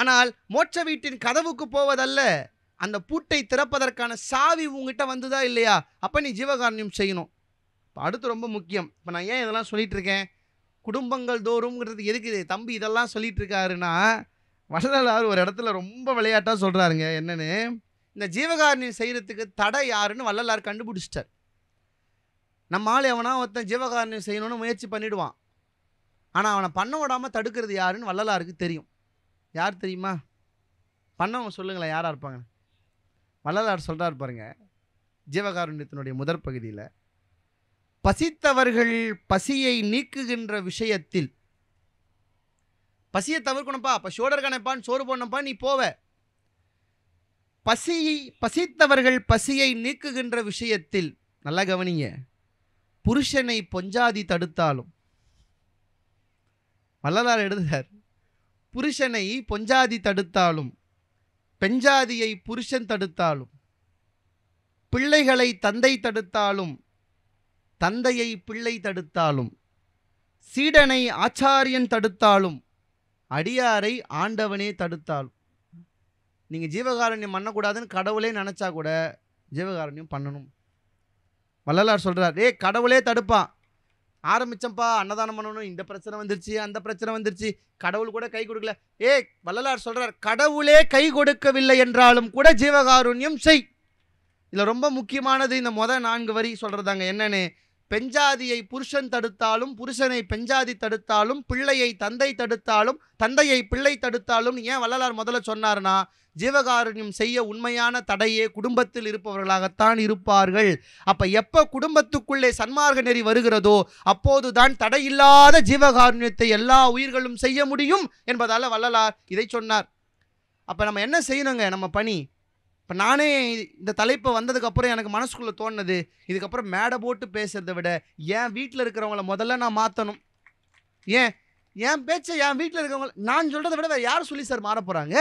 Speaker 1: ஆனால் மோட்ச வீட்டின் கதவுக்கு போவதல்ல அந்த பூட்டை திறப்பதற்கான சாவி உங்ககிட்ட வந்துதா இல்லையா அப்போ நீ ஜீவகாரண்யம் செய்யணும் இப்போ அடுத்து ரொம்ப முக்கியம் இப்போ நான் ஏன் இதெல்லாம் சொல்லிகிட்ருக்கேன் குடும்பங்கள் தோறும்ங்கிறது எதுக்கு தம்பி இதெல்லாம் சொல்லிகிட்ருக்காருன்னா இருக்காருன்னா ஒரு இடத்துல ரொம்ப விளையாட்டாக சொல்கிறாருங்க என்னென்னு இந்த ஜீவகாரணியம் செய்கிறதுக்கு தடை யாருன்னு வள்ளலார் கண்டுபிடிச்சிட்டார் நம்ம ஆள் எவனா ஒருத்தன் ஜீவகாரணியம் செய்யணும்னு முயற்சி பண்ணிவிடுவான் ஆனால் அவனை பண்ண விடாமல் தடுக்கிறது யாருன்னு வள்ளலாருக்கு தெரியும் யார் தெரியுமா பண்ணவங்க சொல்லுங்களேன் யாராக இருப்பாங்க வள்ளலார் சொல்கிறார் பாருங்க ஜீவகாருண்யத்தினுடைய முதற் பகுதியில் பசித்தவர்கள் பசியை நீக்குகின்ற விஷயத்தில் பசியை தவிர்க்கணும்ப்பா சோடர் கணப்பான் சோறு போடணும்ப்பா நீ போவ பசி பசித்தவர்கள் பசியை நீக்குகின்ற விஷயத்தில் நல்லா கவனிங்க புருஷனை பொஞ்சாதி தடுத்தாலும் வள்ளலார் எழுதுகிறார் புருஷனை பொஞ்சாதி தடுத்தாலும் பெஞ்சாதியை புருஷன் தடுத்தாலும் பிள்ளைகளை தந்தை தடுத்தாலும் தந்தையை பிள்ளை தடுத்தாலும் சீடனை ஆச்சாரியன் தடுத்தாலும் அடியாரை ஆண்டவனே தடுத்தாலும் நீங்கள் ஜீவகாரண்யம் பண்ணக்கூடாதுன்னு கடவுளே நினச்சா கூட ஜீவகாரண்யம் பண்ணணும் வள்ளலார் சொல்கிறார் ஏ கடவுளே தடுப்பான் ஆரம்பிச்சப்பா அன்னதானம் பண்ணணும் இந்த பிரச்சனை வந்துருச்சு அந்த பிரச்சனை வந்துருச்சு கடவுள் கூட கை கொடுக்கல ஏ வள்ளலார் சொல்றார் கடவுளே கை கொடுக்கவில்லை என்றாலும் கூட ஜீவகாருண்யம் செய் இதில் ரொம்ப முக்கியமானது இந்த மொதல் நான்கு வரி சொல்கிறதாங்க என்னன்னு பெஞ்சாதியை புருஷன் தடுத்தாலும் புருஷனை பெஞ்சாதி தடுத்தாலும் பிள்ளையை தந்தை தடுத்தாலும் தந்தையை பிள்ளை தடுத்தாலும் ஏன் வள்ளலார் முதல்ல சொன்னார்னா ஜீவகாருண்யம் செய்ய உண்மையான தடையே குடும்பத்தில் இருப்பவர்களாகத்தான் இருப்பார்கள் அப்போ எப்போ குடும்பத்துக்குள்ளே சன்மார்க நெறி வருகிறதோ அப்போதுதான் தடையில்லாத ஜீவகாருண்யத்தை எல்லா உயிர்களும் செய்ய முடியும் என்பதால் வள்ளலார் இதை சொன்னார் அப்போ நம்ம என்ன செய்யணுங்க நம்ம பணி இப்போ நானே இந்த தலைப்பு வந்ததுக்கப்புறம் எனக்கு மனசுக்குள்ளே தோணுது இதுக்கப்புறம் மேடை போட்டு பேசுகிறத விட ஏன் வீட்டில் இருக்கிறவங்கள முதல்ல நான் மாற்றணும் ஏன் என் பேச்சை என் வீட்டில் இருக்கிறவங்கள நான் சொல்கிறத விட வேறு யார் சொல்லி சார் மாற போகிறாங்க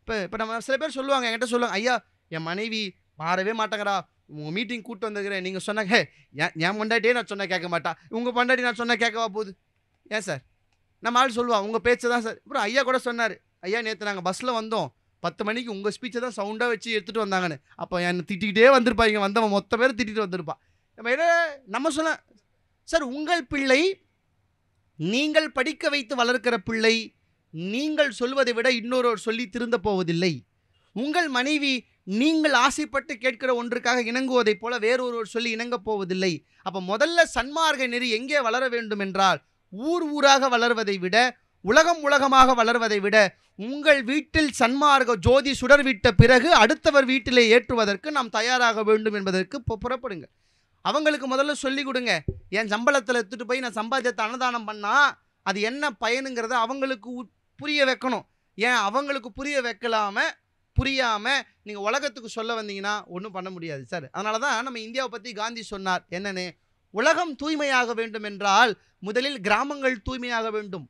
Speaker 1: இப்போ இப்போ நம்ம சில பேர் சொல்லுவாங்க என்கிட்ட சொல்லுவாங்க ஐயா என் மனைவி மாறவே மாட்டேங்கிறா உங்கள் மீட்டிங் கூப்பிட்டு வந்துக்கிறேன் நீங்கள் சொன்னாங்க என் என் பொண்டாட்டியே நான் சொன்னால் கேட்க மாட்டா உங்கள் பொண்டாட்டி நான் சொன்னால் கேட்கவா போகுது ஏன் சார் நம்ம ஆள் சொல்லுவாள் உங்கள் பேச்சு தான் சார் அப்புறம் ஐயா கூட சொன்னார் ஐயா நேற்று நாங்கள் பஸ்ஸில் வந்தோம் பத்து மணிக்கு உங்கள் ஸ்பீச்சை தான் சவுண்டாக வச்சு எடுத்துகிட்டு வந்தாங்கன்னு அப்போ என்னை திட்டிக்கிட்டே வந்திருப்பா இங்கே வந்தவன் மொத்த பேர் திட்டிகிட்டு வந்திருப்பான் நம்ம என்ன நம்ம சொல்ல சார் உங்கள் பிள்ளை நீங்கள் படிக்க வைத்து வளர்க்கிற பிள்ளை நீங்கள் சொல்வதை விட இன்னொருவர் சொல்லி திருந்த போவதில்லை உங்கள் மனைவி நீங்கள் ஆசைப்பட்டு கேட்கிற ஒன்றுக்காக இணங்குவதைப் போல வேறொருவர் சொல்லி இணங்கப் போவதில்லை அப்போ முதல்ல சன்மார்க்க நெறி எங்கே வளர வேண்டும் என்றால் ஊர் ஊராக வளர்வதை விட உலகம் உலகமாக வளர்வதை விட உங்கள் வீட்டில் சன்மார்க்க ஜோதி சுடர் விட்ட பிறகு அடுத்தவர் வீட்டிலே ஏற்றுவதற்கு நாம் தயாராக வேண்டும் என்பதற்கு புறப்படுங்க அவங்களுக்கு முதல்ல சொல்லி கொடுங்க என் சம்பளத்தில் எடுத்துகிட்டு போய் நான் சம்பாத்தியத்தை அன்னதானம் பண்ணால் அது என்ன பயனுங்கிறத அவங்களுக்கு புரிய வைக்கணும் ஏன் அவங்களுக்கு புரிய வைக்கலாமல் புரியாமல் நீங்கள் உலகத்துக்கு சொல்ல வந்தீங்கன்னா ஒன்றும் பண்ண முடியாது சார் அதனால தான் நம்ம இந்தியாவை பற்றி காந்தி சொன்னார் என்னென்னு உலகம் தூய்மையாக வேண்டும் என்றால் முதலில் கிராமங்கள் தூய்மையாக வேண்டும்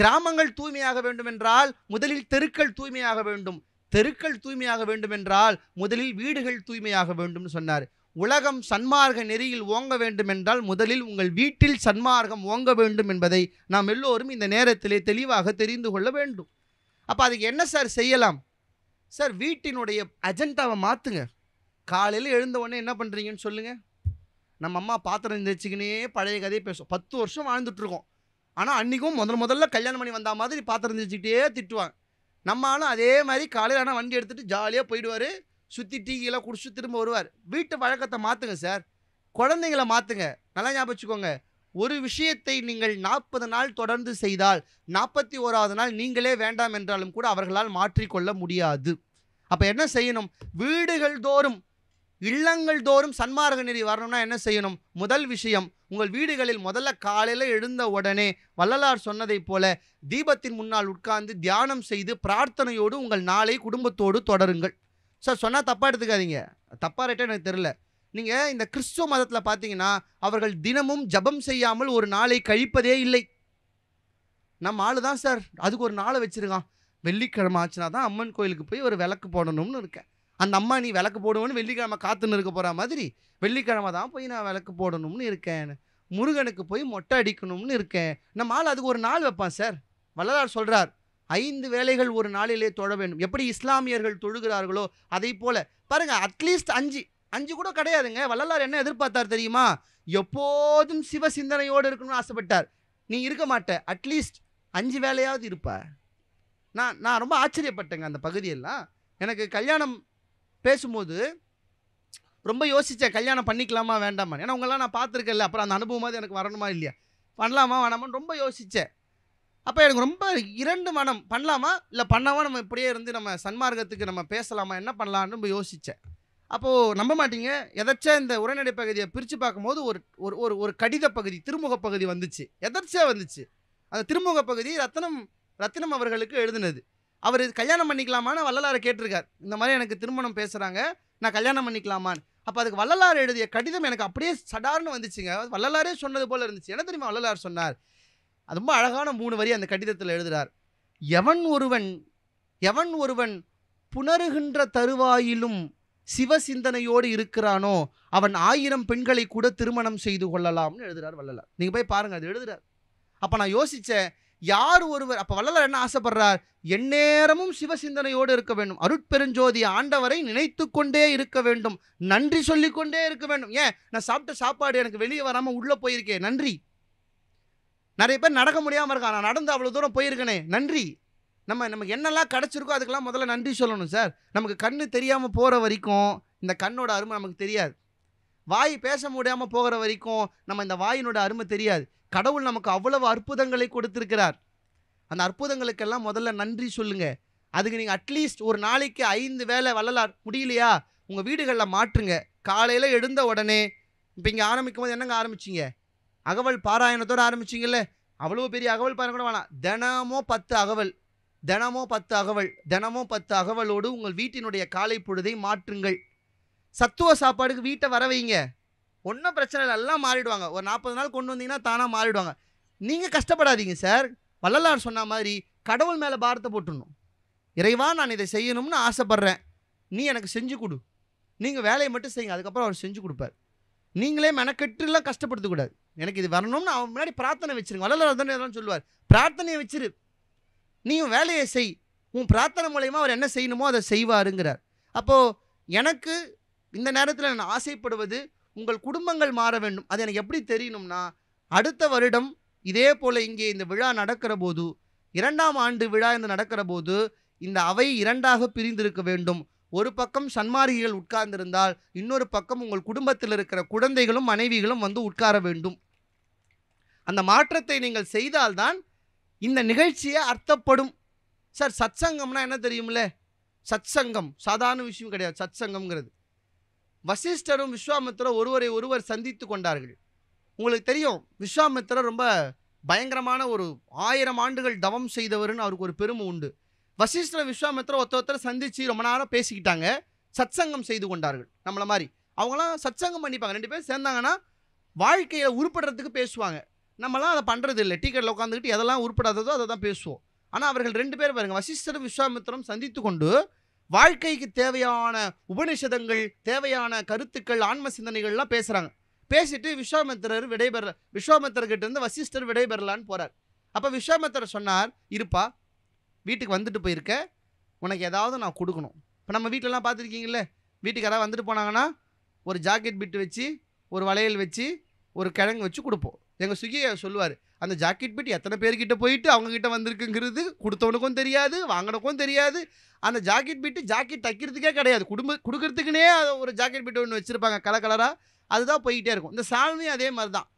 Speaker 1: கிராமங்கள் தூய்மையாக வேண்டும் என்றால் முதலில் தெருக்கள் தூய்மையாக வேண்டும் தெருக்கள் தூய்மையாக வேண்டும் என்றால் முதலில் வீடுகள் தூய்மையாக வேண்டும் சொன்னார் உலகம் சன்மார்க்க நெறியில் ஓங்க வேண்டும் என்றால் முதலில் உங்கள் வீட்டில் சன்மார்க்கம் ஓங்க வேண்டும் என்பதை நாம் எல்லோரும் இந்த நேரத்திலே தெளிவாக தெரிந்து கொள்ள வேண்டும் அப்போ அதுக்கு என்ன சார் செய்யலாம் சார் வீட்டினுடைய அஜெண்டாவை மாற்றுங்க காலையில் எழுந்த உடனே என்ன பண்ணுறீங்கன்னு சொல்லுங்கள் நம்ம அம்மா பாத்திரம் தெரிச்சுக்கினே பழைய கதையை பேசும் பத்து வருஷம் வாழ்ந்துட்டுருக்கோம் ஆனால் அன்றைக்கும் முதல் முதல்ல கல்யாணம் பண்ணி வந்த மாதிரி பார்த்துருந்துச்சுக்கிட்டே திட்டுவாங்க நம்ம ஆளும் அதே மாதிரி காலையில் ஆனால் வண்டி எடுத்துகிட்டு ஜாலியாக போயிடுவார் சுற்றி டீக்கெல்லாம் குடிச்சு திரும்ப வருவார் வீட்டு வழக்கத்தை மாற்றுங்க சார் குழந்தைங்கள மாற்றுங்க நல்லா ஞாபகம் வச்சுக்கோங்க ஒரு விஷயத்தை நீங்கள் நாற்பது நாள் தொடர்ந்து செய்தால் நாற்பத்தி ஓராவது நாள் நீங்களே வேண்டாம் என்றாலும் கூட அவர்களால் மாற்றிக்கொள்ள முடியாது அப்போ என்ன செய்யணும் வீடுகள் தோறும் இல்லங்கள் தோறும் சன்மார்க்க நெறி வரணும்னா என்ன செய்யணும் முதல் விஷயம் உங்கள் வீடுகளில் முதல்ல காலையில் எழுந்த உடனே வள்ளலார் சொன்னதைப் போல தீபத்தின் முன்னால் உட்கார்ந்து தியானம் செய்து பிரார்த்தனையோடு உங்கள் நாளை குடும்பத்தோடு தொடருங்கள் சார் சொன்னால் தப்பாக எடுத்துக்காதீங்க தப்பாக ரேட்டே எனக்கு தெரில நீங்கள் இந்த கிறிஸ்துவ மதத்தில் பார்த்தீங்கன்னா அவர்கள் தினமும் ஜபம் செய்யாமல் ஒரு நாளை கழிப்பதே இல்லை நம்ம ஆளு தான் சார் அதுக்கு ஒரு நாளை வச்சுருக்கான் வெள்ளிக்கிழமை ஆச்சுன்னா தான் அம்மன் கோயிலுக்கு போய் ஒரு விளக்கு போடணும்னு இருக்கேன் அந்த அம்மா நீ விளக்கு போடுவோன்னு வெள்ளிக்கிழமை காத்துன்னு இருக்க போகிற மாதிரி வெள்ளிக்கிழமை தான் போய் நான் விளக்கு போடணும்னு இருக்கேன் முருகனுக்கு போய் மொட்டை அடிக்கணும்னு இருக்கேன் நம்ம ஆள் அதுக்கு ஒரு நாள் வைப்பான் சார் வள்ளலார் சொல்கிறார் ஐந்து வேலைகள் ஒரு நாளிலே தொழ வேண்டும் எப்படி இஸ்லாமியர்கள் தொழுகிறார்களோ அதை போல் பாருங்கள் அட்லீஸ்ட் அஞ்சு அஞ்சு கூட கிடையாதுங்க வள்ளலார் என்ன எதிர்பார்த்தார் தெரியுமா எப்போதும் சிவ சிந்தனையோடு இருக்கணும்னு ஆசைப்பட்டார் நீ இருக்க மாட்ட அட்லீஸ்ட் அஞ்சு வேலையாவது இருப்ப நான் நான் ரொம்ப ஆச்சரியப்பட்டேங்க அந்த பகுதியெல்லாம் எனக்கு கல்யாணம் பேசும்போது ரொம்ப யோசித்தேன் கல்யாணம் பண்ணிக்கலாமா வேண்டாமா ஏன்னா உங்களாம் நான் பார்த்துருக்கேன்ல அப்புறம் அந்த அனுபவமாவது எனக்கு வரணுமா இல்லையா பண்ணலாமா வேணாமான்னு ரொம்ப யோசித்தேன் அப்போ எனக்கு ரொம்ப இரண்டு மனம் பண்ணலாமா இல்லை பண்ணாமா நம்ம இப்படியே இருந்து நம்ம சன்மார்க்கத்துக்கு நம்ம பேசலாமா என்ன பண்ணலான்னு ரொம்ப யோசித்தேன் அப்போது நம்ப மாட்டீங்க எதர்ச்சா இந்த உரைநடை பகுதியை பிரித்து பார்க்கும்போது ஒரு ஒரு ஒரு கடித பகுதி திருமுக பகுதி வந்துச்சு எதர்ச்சியாக வந்துச்சு அந்த திருமுக பகுதி ரத்னம் ரத்தினம் அவர்களுக்கு எழுதினது அவர் கல்யாணம் பண்ணிக்கலாமான்னு வள்ளலாரை கேட்டிருக்கார் இந்த மாதிரி எனக்கு திருமணம் பேசுகிறாங்க நான் கல்யாணம் பண்ணிக்கலாமான்னு அப்போ அதுக்கு வள்ளலார் எழுதிய கடிதம் எனக்கு அப்படியே சடார்னு வந்துச்சுங்க வள்ளலாரே சொன்னது போல் இருந்துச்சு என்ன தெரியுமா வள்ளலார் சொன்னார் ரொம்ப அழகான மூணு வரி அந்த கடிதத்தில் எழுதுகிறார் எவன் ஒருவன் எவன் ஒருவன் புணருகின்ற தருவாயிலும் சிவ சிந்தனையோடு இருக்கிறானோ அவன் ஆயிரம் பெண்களை கூட திருமணம் செய்து கொள்ளலாம்னு எழுதுகிறார் வள்ளலார் நீங்கள் போய் பாருங்கள் அது எழுதுகிறார் அப்போ நான் யோசித்தேன் யார் ஒருவர் அப்போ வள்ளலார் என்ன ஆசைப்படுறார் எந்நேரமும் சிவசிந்தனையோடு இருக்க வேண்டும் அருட்பெருஞ்சோதி ஆண்டவரை நினைத்து கொண்டே இருக்க வேண்டும் நன்றி சொல்லிக்கொண்டே இருக்க வேண்டும் ஏன் நான் சாப்பிட்ட சாப்பாடு எனக்கு வெளியே வராமல் உள்ளே போயிருக்கேன் நன்றி நிறைய பேர் நடக்க முடியாமல் இருக்கான் நான் நடந்து அவ்வளோ தூரம் போயிருக்கேனே நன்றி நம்ம நமக்கு என்னெல்லாம் கிடச்சிருக்கோ அதுக்கெல்லாம் முதல்ல நன்றி சொல்லணும் சார் நமக்கு கண்ணு தெரியாமல் போகிற வரைக்கும் இந்த கண்ணோட அருமை நமக்கு தெரியாது வாய் பேச முடியாமல் போகிற வரைக்கும் நம்ம இந்த வாயினோட அருமை தெரியாது கடவுள் நமக்கு அவ்வளவு அற்புதங்களை கொடுத்திருக்கிறார் அந்த அற்புதங்களுக்கெல்லாம் முதல்ல நன்றி சொல்லுங்க அதுக்கு நீங்கள் அட்லீஸ்ட் ஒரு நாளைக்கு ஐந்து வேலை வள்ளலார் முடியலையா உங்கள் வீடுகளில் மாற்றுங்க காலையில் எழுந்த உடனே இப்போ இங்கே ஆரம்பிக்கும் போது என்னங்க ஆரம்பிச்சிங்க அகவல் பாராயணத்தோடு ஆரம்பிச்சிங்கல்ல அவ்வளோ பெரிய அகவல் பாருங்க கூட வேணாம் தினமும் பத்து அகவல் தினமோ பத்து அகவல் தினமும் பத்து அகவலோடு உங்கள் வீட்டினுடைய காலை பொழுதை மாற்றுங்கள் சத்துவ சாப்பாடுக்கு வீட்டை வர வைங்க ஒன்றும் பிரச்சனை இல்லை எல்லாம் மாறிடுவாங்க ஒரு நாற்பது நாள் கொண்டு வந்தீங்கன்னா தானாக மாறிடுவாங்க நீங்கள் கஷ்டப்படாதீங்க சார் வள்ளலார் சொன்ன மாதிரி கடவுள் மேலே பாரத்தை போட்டுடணும் இறைவா நான் இதை செய்யணும்னு ஆசைப்பட்றேன் நீ எனக்கு செஞ்சு கொடு நீங்கள் வேலையை மட்டும் செய்யுங்க அதுக்கப்புறம் அவர் செஞ்சு கொடுப்பார் நீங்களே மெனக்கெட்டுலாம் கஷ்டப்படுத்தக்கூடாது எனக்கு இது வரணும்னு அவன் முன்னாடி பிரார்த்தனை வச்சிருங்க வள்ளலார் தானே எல்லாம் சொல்லுவார் பிரார்த்தனையை வச்சிரு நீயும் வேலையை செய் உன் பிரார்த்தனை மூலயமா அவர் என்ன செய்யணுமோ அதை செய்வாருங்கிறார் அப்போது எனக்கு இந்த நேரத்தில் நான் ஆசைப்படுவது உங்கள் குடும்பங்கள் மாற வேண்டும் அது எனக்கு எப்படி தெரியணும்னா அடுத்த வருடம் இதே போல் இங்கே இந்த விழா நடக்கிற போது இரண்டாம் ஆண்டு விழா என்று நடக்கிற போது இந்த அவை இரண்டாக பிரிந்திருக்க வேண்டும் ஒரு பக்கம் சன்மார்கிகள் உட்கார்ந்திருந்தால் இன்னொரு பக்கம் உங்கள் குடும்பத்தில் இருக்கிற குழந்தைகளும் மனைவிகளும் வந்து உட்கார வேண்டும் அந்த மாற்றத்தை நீங்கள் செய்தால்தான் இந்த நிகழ்ச்சியை அர்த்தப்படும் சார் சத்சங்கம்னா என்ன தெரியும்ல சத்சங்கம் சாதாரண விஷயம் கிடையாது சத்சங்கம்ங்கிறது வசிஷ்டரும் விஸ்வாமித்திரரும் ஒருவரை ஒருவர் சந்தித்து கொண்டார்கள் உங்களுக்கு தெரியும் விஸ்வாமித்திரர் ரொம்ப பயங்கரமான ஒரு ஆயிரம் ஆண்டுகள் தவம் செய்தவர்னு அவருக்கு ஒரு பெருமை உண்டு வசிஷ்டர விஸ்வாமித்திர ஒருத்த ஒருத்தர் சந்தித்து ரொம்ப நேரம் பேசிக்கிட்டாங்க சத்சங்கம் செய்து கொண்டார்கள் நம்மளை மாதிரி அவங்களாம் சத்சங்கம் பண்ணிப்பாங்க ரெண்டு பேர் சேர்ந்தாங்கன்னா வாழ்க்கையை உருப்படுறதுக்கு பேசுவாங்க நம்மலாம் அதை பண்ணுறது இல்லை டிக்கெட்டில் உட்காந்துக்கிட்டு எதெல்லாம் உருப்படாததோ அதை தான் பேசுவோம் ஆனால் அவர்கள் ரெண்டு பேர் பாருங்கள் வசிஷ்டர் விஸ்வாமித்திரம் சந்தித்து கொண்டு வாழ்க்கைக்கு தேவையான உபனிஷதங்கள் தேவையான கருத்துக்கள் ஆன்ம சிந்தனைகள்லாம் பேசுகிறாங்க பேசிட்டு விஸ்வாமித்திரர் விடைபெற இருந்து வசிஷ்டர் விடைபெறலான்னு போறார் அப்போ விஸ்வாமித்திரர் சொன்னார் இருப்பா வீட்டுக்கு வந்துட்டு போயிருக்க உனக்கு ஏதாவது நான் கொடுக்கணும் இப்போ நம்ம வீட்டிலலாம் பார்த்துருக்கீங்களே வீட்டுக்கு யாராவது வந்துட்டு போனாங்கன்னா ஒரு ஜாக்கெட் பிட்டு வச்சு ஒரு வளையல் வச்சு ஒரு கிழங்கு வச்சு கொடுப்போம் எங்கள் சுகி சொல்லுவார் அந்த ஜாக்கெட் பெட்டி எத்தனை பேர்கிட்ட போயிட்டு அவங்கக்கிட்ட வந்திருக்குங்கிறது கொடுத்தவனுக்கும் தெரியாது வாங்கினக்கும் தெரியாது அந்த ஜாக்கெட் பெட்டி ஜாக்கெட் தைக்கிறதுக்கே கிடையாது குடும்ப அது ஒரு ஜாக்கெட் பெட்டி ஒன்று வச்சுருப்பாங்க கலர் கலராக அதுதான் போயிட்டே இருக்கும் இந்த சால்வையும் அதே மாதிரி தான்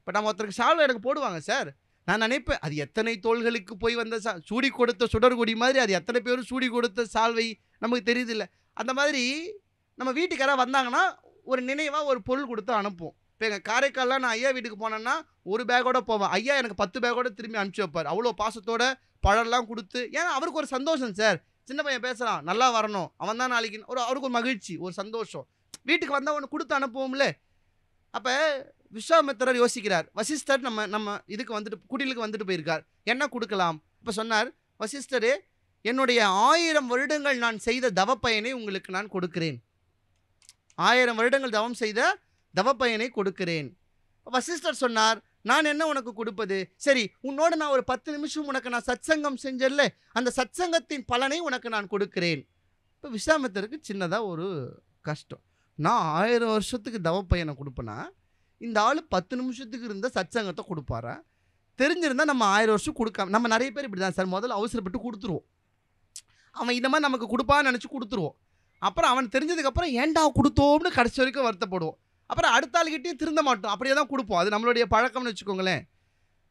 Speaker 1: இப்போ நம்ம ஒருத்தருக்கு சால்வ எனக்கு போடுவாங்க சார் நான் நினைப்பேன் அது எத்தனை தோள்களுக்கு போய் வந்த சா சூடி கொடுத்த சுடர்கொடி மாதிரி அது எத்தனை பேரும் சூடி கொடுத்த சால்வை நமக்கு தெரியுது இல்லை அந்த மாதிரி நம்ம வீட்டுக்காராக வந்தாங்கன்னா ஒரு நினைவாக ஒரு பொருள் கொடுத்து அனுப்புவோம் இப்போ எங்கள் காரைக்காலில் நான் ஐயா வீட்டுக்கு போனேன்னா ஒரு பேக்கோட போவேன் ஐயா எனக்கு பத்து பேக்கோட திரும்பி அனுப்பிச்சி வைப்பார் அவ்வளோ பாசத்தோட பழம்லாம் கொடுத்து ஏன்னா அவருக்கு ஒரு சந்தோஷம் சார் சின்ன பையன் பேசுகிறான் நல்லா வரணும் அவன் தான் நாளைக்கு ஒரு அவருக்கு ஒரு மகிழ்ச்சி ஒரு சந்தோஷம் வீட்டுக்கு வந்தால் ஒன்று கொடுத்து அனுப்புவோம்ல அப்போ விஸ்வாமித்திரர் யோசிக்கிறார் வசிஷ்டர் நம்ம நம்ம இதுக்கு வந்துட்டு குடிலுக்கு வந்துட்டு போயிருக்கார் என்ன கொடுக்கலாம் இப்போ சொன்னார் வசிஷ்டரே என்னுடைய ஆயிரம் வருடங்கள் நான் செய்த தவ பயனை உங்களுக்கு நான் கொடுக்கிறேன் ஆயிரம் வருடங்கள் தவம் செய்த தவப்பயனை கொடுக்கிறேன் வசிஷ்டர் சொன்னார் நான் என்ன உனக்கு கொடுப்பது சரி உன்னோட நான் ஒரு பத்து நிமிஷம் உனக்கு நான் சத்சங்கம் செஞ்சல அந்த சத்சங்கத்தின் பலனை உனக்கு நான் கொடுக்கிறேன் இப்போ விசாமத்திற்கு சின்னதாக ஒரு கஷ்டம் நான் ஆயிரம் வருஷத்துக்கு தவப்பயனை கொடுப்பேன்னா இந்த ஆள் பத்து நிமிஷத்துக்கு இருந்த சத்சங்கத்தை கொடுப்பாரா தெரிஞ்சிருந்தால் நம்ம ஆயிரம் வருஷம் கொடுக்காம நம்ம நிறைய பேர் இப்படி தான் சார் முதல்ல அவசரப்பட்டு கொடுத்துருவோம் அவன் இந்த மாதிரி நமக்கு கொடுப்பான்னு நினச்சி கொடுத்துருவோம் அப்புறம் அவன் தெரிஞ்சதுக்கப்புறம் ஏன்டா கொடுத்தோம்னு கடைசி வரைக்கும் வருத்தப்படுவோம் அப்புறம் அடுத்த ஆளுகிட்டையும் திருந்த மாட்டோம் அப்படியே தான் கொடுப்போம் அது நம்மளுடைய பழக்கம்னு வச்சுக்கோங்களேன்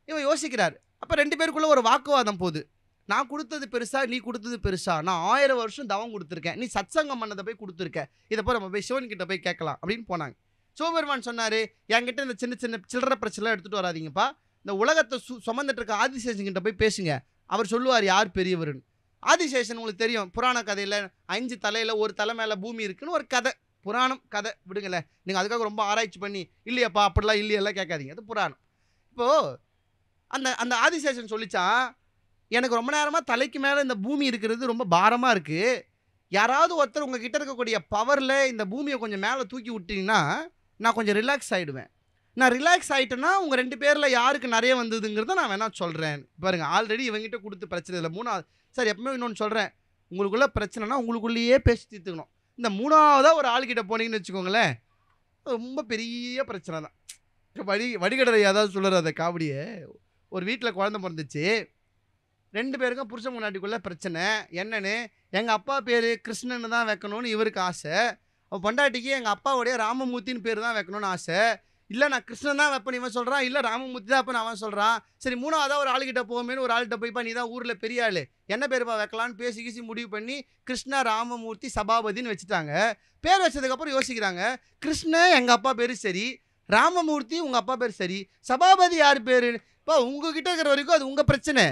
Speaker 1: இவன் யோசிக்கிறார் அப்போ ரெண்டு பேருக்குள்ளே ஒரு வாக்குவாதம் போகுது நான் கொடுத்தது பெருசா நீ கொடுத்தது பெருசா நான் ஆயிரம் வருஷம் தவம் கொடுத்துருக்கேன் நீ சத்சங்கம் பண்ணதை போய் கொடுத்துருக்க இதை போய் நம்ம போய் சிவன் கிட்ட போய் கேட்கலாம் அப்படின்னு போனாங்க சிவபெருமான் சொன்னார் என்கிட்ட இந்த சின்ன சின்ன சில்லற பிரச்சனைலாம் எடுத்துகிட்டு வராதிங்கப்பா இந்த உலகத்தை சு சுமந்துட்டு இருக்க ஆதிசேஷன்கிட்ட போய் பேசுங்க அவர் சொல்லுவார் யார் பெரியவருன்னு ஆதிசேஷன் உங்களுக்கு தெரியும் புராண கதையில் அஞ்சு தலையில் ஒரு தலை மேலே பூமி இருக்குன்னு ஒரு கதை புராணம் கதை விடுங்களேன் நீங்கள் அதுக்காக ரொம்ப ஆராய்ச்சி பண்ணி இல்லையாப்பா அப்படிலாம் இல்லையெல்லாம் கேட்காதீங்க அது புராணம் இப்போது அந்த அந்த ஆதிசேஷன் சொல்லிச்சான் எனக்கு ரொம்ப நேரமாக தலைக்கு மேலே இந்த பூமி இருக்கிறது ரொம்ப பாரமாக இருக்குது யாராவது ஒருத்தர் உங்கள் கிட்ட இருக்கக்கூடிய பவரில் இந்த பூமியை கொஞ்சம் மேலே தூக்கி விட்டிங்கன்னா நான் கொஞ்சம் ரிலாக்ஸ் ஆகிடுவேன் நான் ரிலாக்ஸ் ஆகிட்டேன்னா உங்கள் ரெண்டு பேரில் யாருக்கு நிறைய வந்ததுங்கிறத நான் வேணால் சொல்கிறேன் பாருங்கள் ஆல்ரெடி இவங்ககிட்ட கொடுத்து பிரச்சனை இல்லை மூணாவது சார் எப்பவுமே இன்னொன்று சொல்கிறேன் உங்களுக்குள்ளே பிரச்சனைனா உங்களுக்குள்ளேயே பேசி தீர்த்துக்கணும் இந்த மூணாவதாக ஒரு ஆள்கிட்ட போனீங்கன்னு வச்சுக்கோங்களேன் ரொம்ப பெரிய பிரச்சனை தான் வடி வடிகடலை ஏதாவது சொல்லுற அந்த காவடியே ஒரு வீட்டில் குழந்த பிறந்துச்சு ரெண்டு பேருக்கும் புருஷன் முன்னாடிக்குள்ளே பிரச்சனை என்னென்னு எங்கள் அப்பா பேர் கிருஷ்ணன்னு தான் வைக்கணும்னு இவருக்கு ஆசை அவன் பொண்டாட்டிக்கு எங்கள் அப்பாவுடைய ராமமூர்த்தின்னு பேர் தான் வைக்கணும்னு ஆசை இல்லை நான் கிருஷ்ணன் தான் வைப்பேன் இவன் சொல்கிறான் இல்லை ராமமூர்த்தி தான் வைப்பேன் அவன் சொல்கிறான் சரி மூணாவதாக ஒரு ஆளுகிட்ட போவோமேனு ஒரு ஆள்கிட்ட போய்ப்பா நீ தான் ஊரில் பெரிய ஆள் என்ன பேருப்பா வைக்கலான்னு பேசி கீசி முடிவு பண்ணி கிருஷ்ணா ராமமூர்த்தி சபாபதினு வச்சுட்டாங்க பேர் வச்சதுக்கப்புறம் யோசிக்கிறாங்க கிருஷ்ண எங்கள் அப்பா பேர் சரி ராமமூர்த்தி உங்கள் அப்பா பேர் சரி சபாபதி யார் பேர் இப்போ உங்ககிட்ட இருக்கிற வரைக்கும் அது உங்கள் பிரச்சனை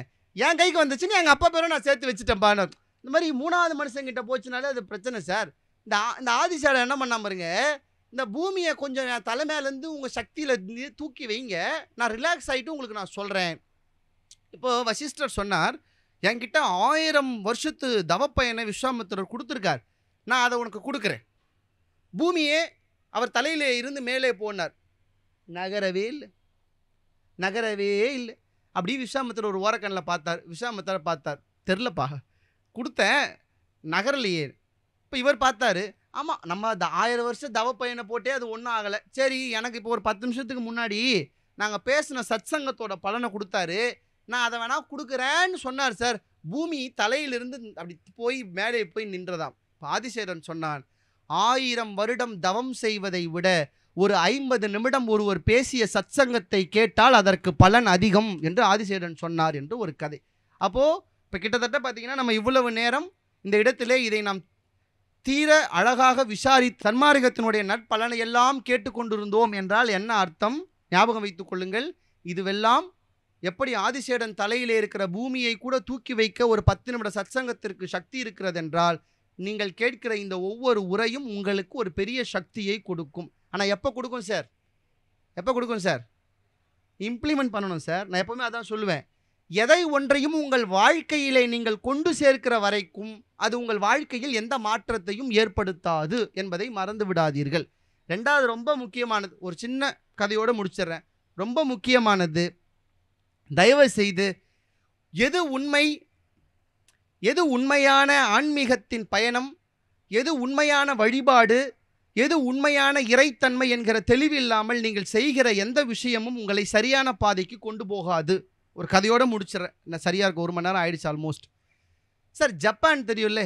Speaker 1: என் கைக்கு வந்துச்சுன்னு எங்கள் அப்பா பேரும் நான் சேர்த்து வச்சுட்டேன்ப்பான்னு இந்த மாதிரி மூணாவது மனுஷங்கிட்ட போச்சுனாலே அது பிரச்சனை சார் இந்த இந்த ஆதிசாரம் என்ன பண்ணாம பாருங்க இந்த பூமியை கொஞ்சம் என் தலைமையிலேருந்து உங்கள் சக்தியில் இருந்து தூக்கி வைங்க நான் ரிலாக்ஸ் ஆகிட்டு உங்களுக்கு நான் சொல்கிறேன் இப்போது வசிஷ்டர் சொன்னார் என்கிட்ட ஆயிரம் வருஷத்து தவப்பயனை விஸ்வாமித்திரர் கொடுத்துருக்கார் நான் அதை உனக்கு கொடுக்குறேன் பூமியே அவர் தலையில் இருந்து மேலே போனார் நகரவே இல்லை நகரவே இல்லை அப்படி விஸ்வாமித்திரர் ஒரு ஓரக்கண்ணில் பார்த்தார் விஸ்வாமித்திரர் பார்த்தார் தெரிலப்பா கொடுத்தேன் நகரலையே இப்போ இவர் பார்த்தாரு ஆமாம் நம்ம அந்த ஆயிரம் வருஷம் தவ பையனை போட்டே அது ஒன்றும் ஆகலை சரி எனக்கு இப்போ ஒரு பத்து நிமிஷத்துக்கு முன்னாடி நாங்கள் பேசின சத் சங்கத்தோட பலனை கொடுத்தாரு நான் அதை வேணால் கொடுக்குறேன்னு சொன்னார் சார் பூமி தலையிலிருந்து அப்படி போய் மேலே போய் நின்றதாம் ஆதிசேரன் சொன்னான் ஆயிரம் வருடம் தவம் செய்வதை விட ஒரு ஐம்பது நிமிடம் ஒருவர் பேசிய சத்சங்கத்தை கேட்டால் அதற்கு பலன் அதிகம் என்று ஆதிசேரன் சொன்னார் என்று ஒரு கதை அப்போது இப்போ கிட்டத்தட்ட பார்த்தீங்கன்னா நம்ம இவ்வளவு நேரம் இந்த இடத்திலே இதை நாம் தீர அழகாக விசாரி சன்மார்க்கத்தினுடைய நற்பலனை எல்லாம் கேட்டுக்கொண்டிருந்தோம் என்றால் என்ன அர்த்தம் ஞாபகம் வைத்துக் கொள்ளுங்கள் இதுவெல்லாம் எப்படி ஆதிசேடன் தலையிலே இருக்கிற பூமியை கூட தூக்கி வைக்க ஒரு பத்து நிமிட சத்சங்கத்திற்கு சக்தி இருக்கிறது என்றால் நீங்கள் கேட்கிற இந்த ஒவ்வொரு உரையும் உங்களுக்கு ஒரு பெரிய சக்தியை கொடுக்கும் ஆனால் எப்போ கொடுக்கும் சார் எப்போ கொடுக்கும் சார் இம்ப்ளிமெண்ட் பண்ணணும் சார் நான் எப்போவுமே அதான் சொல்லுவேன் எதை ஒன்றையும் உங்கள் வாழ்க்கையிலே நீங்கள் கொண்டு சேர்க்கிற வரைக்கும் அது உங்கள் வாழ்க்கையில் எந்த மாற்றத்தையும் ஏற்படுத்தாது என்பதை மறந்து விடாதீர்கள் ரெண்டாவது ரொம்ப முக்கியமானது ஒரு சின்ன கதையோடு முடிச்சிடுறேன் ரொம்ப முக்கியமானது தயவு செய்து எது உண்மை எது உண்மையான ஆன்மீகத்தின் பயணம் எது உண்மையான வழிபாடு எது உண்மையான இறைத்தன்மை என்கிற தெளிவில்லாமல் நீங்கள் செய்கிற எந்த விஷயமும் உங்களை சரியான பாதைக்கு கொண்டு போகாது ஒரு கதையோடு முடிச்சிடறேன் நான் சரியாக இருக்கும் ஒரு மணி நேரம் ஆயிடுச்சு ஆல்மோஸ்ட் சார் ஜப்பான் தெரியும்ல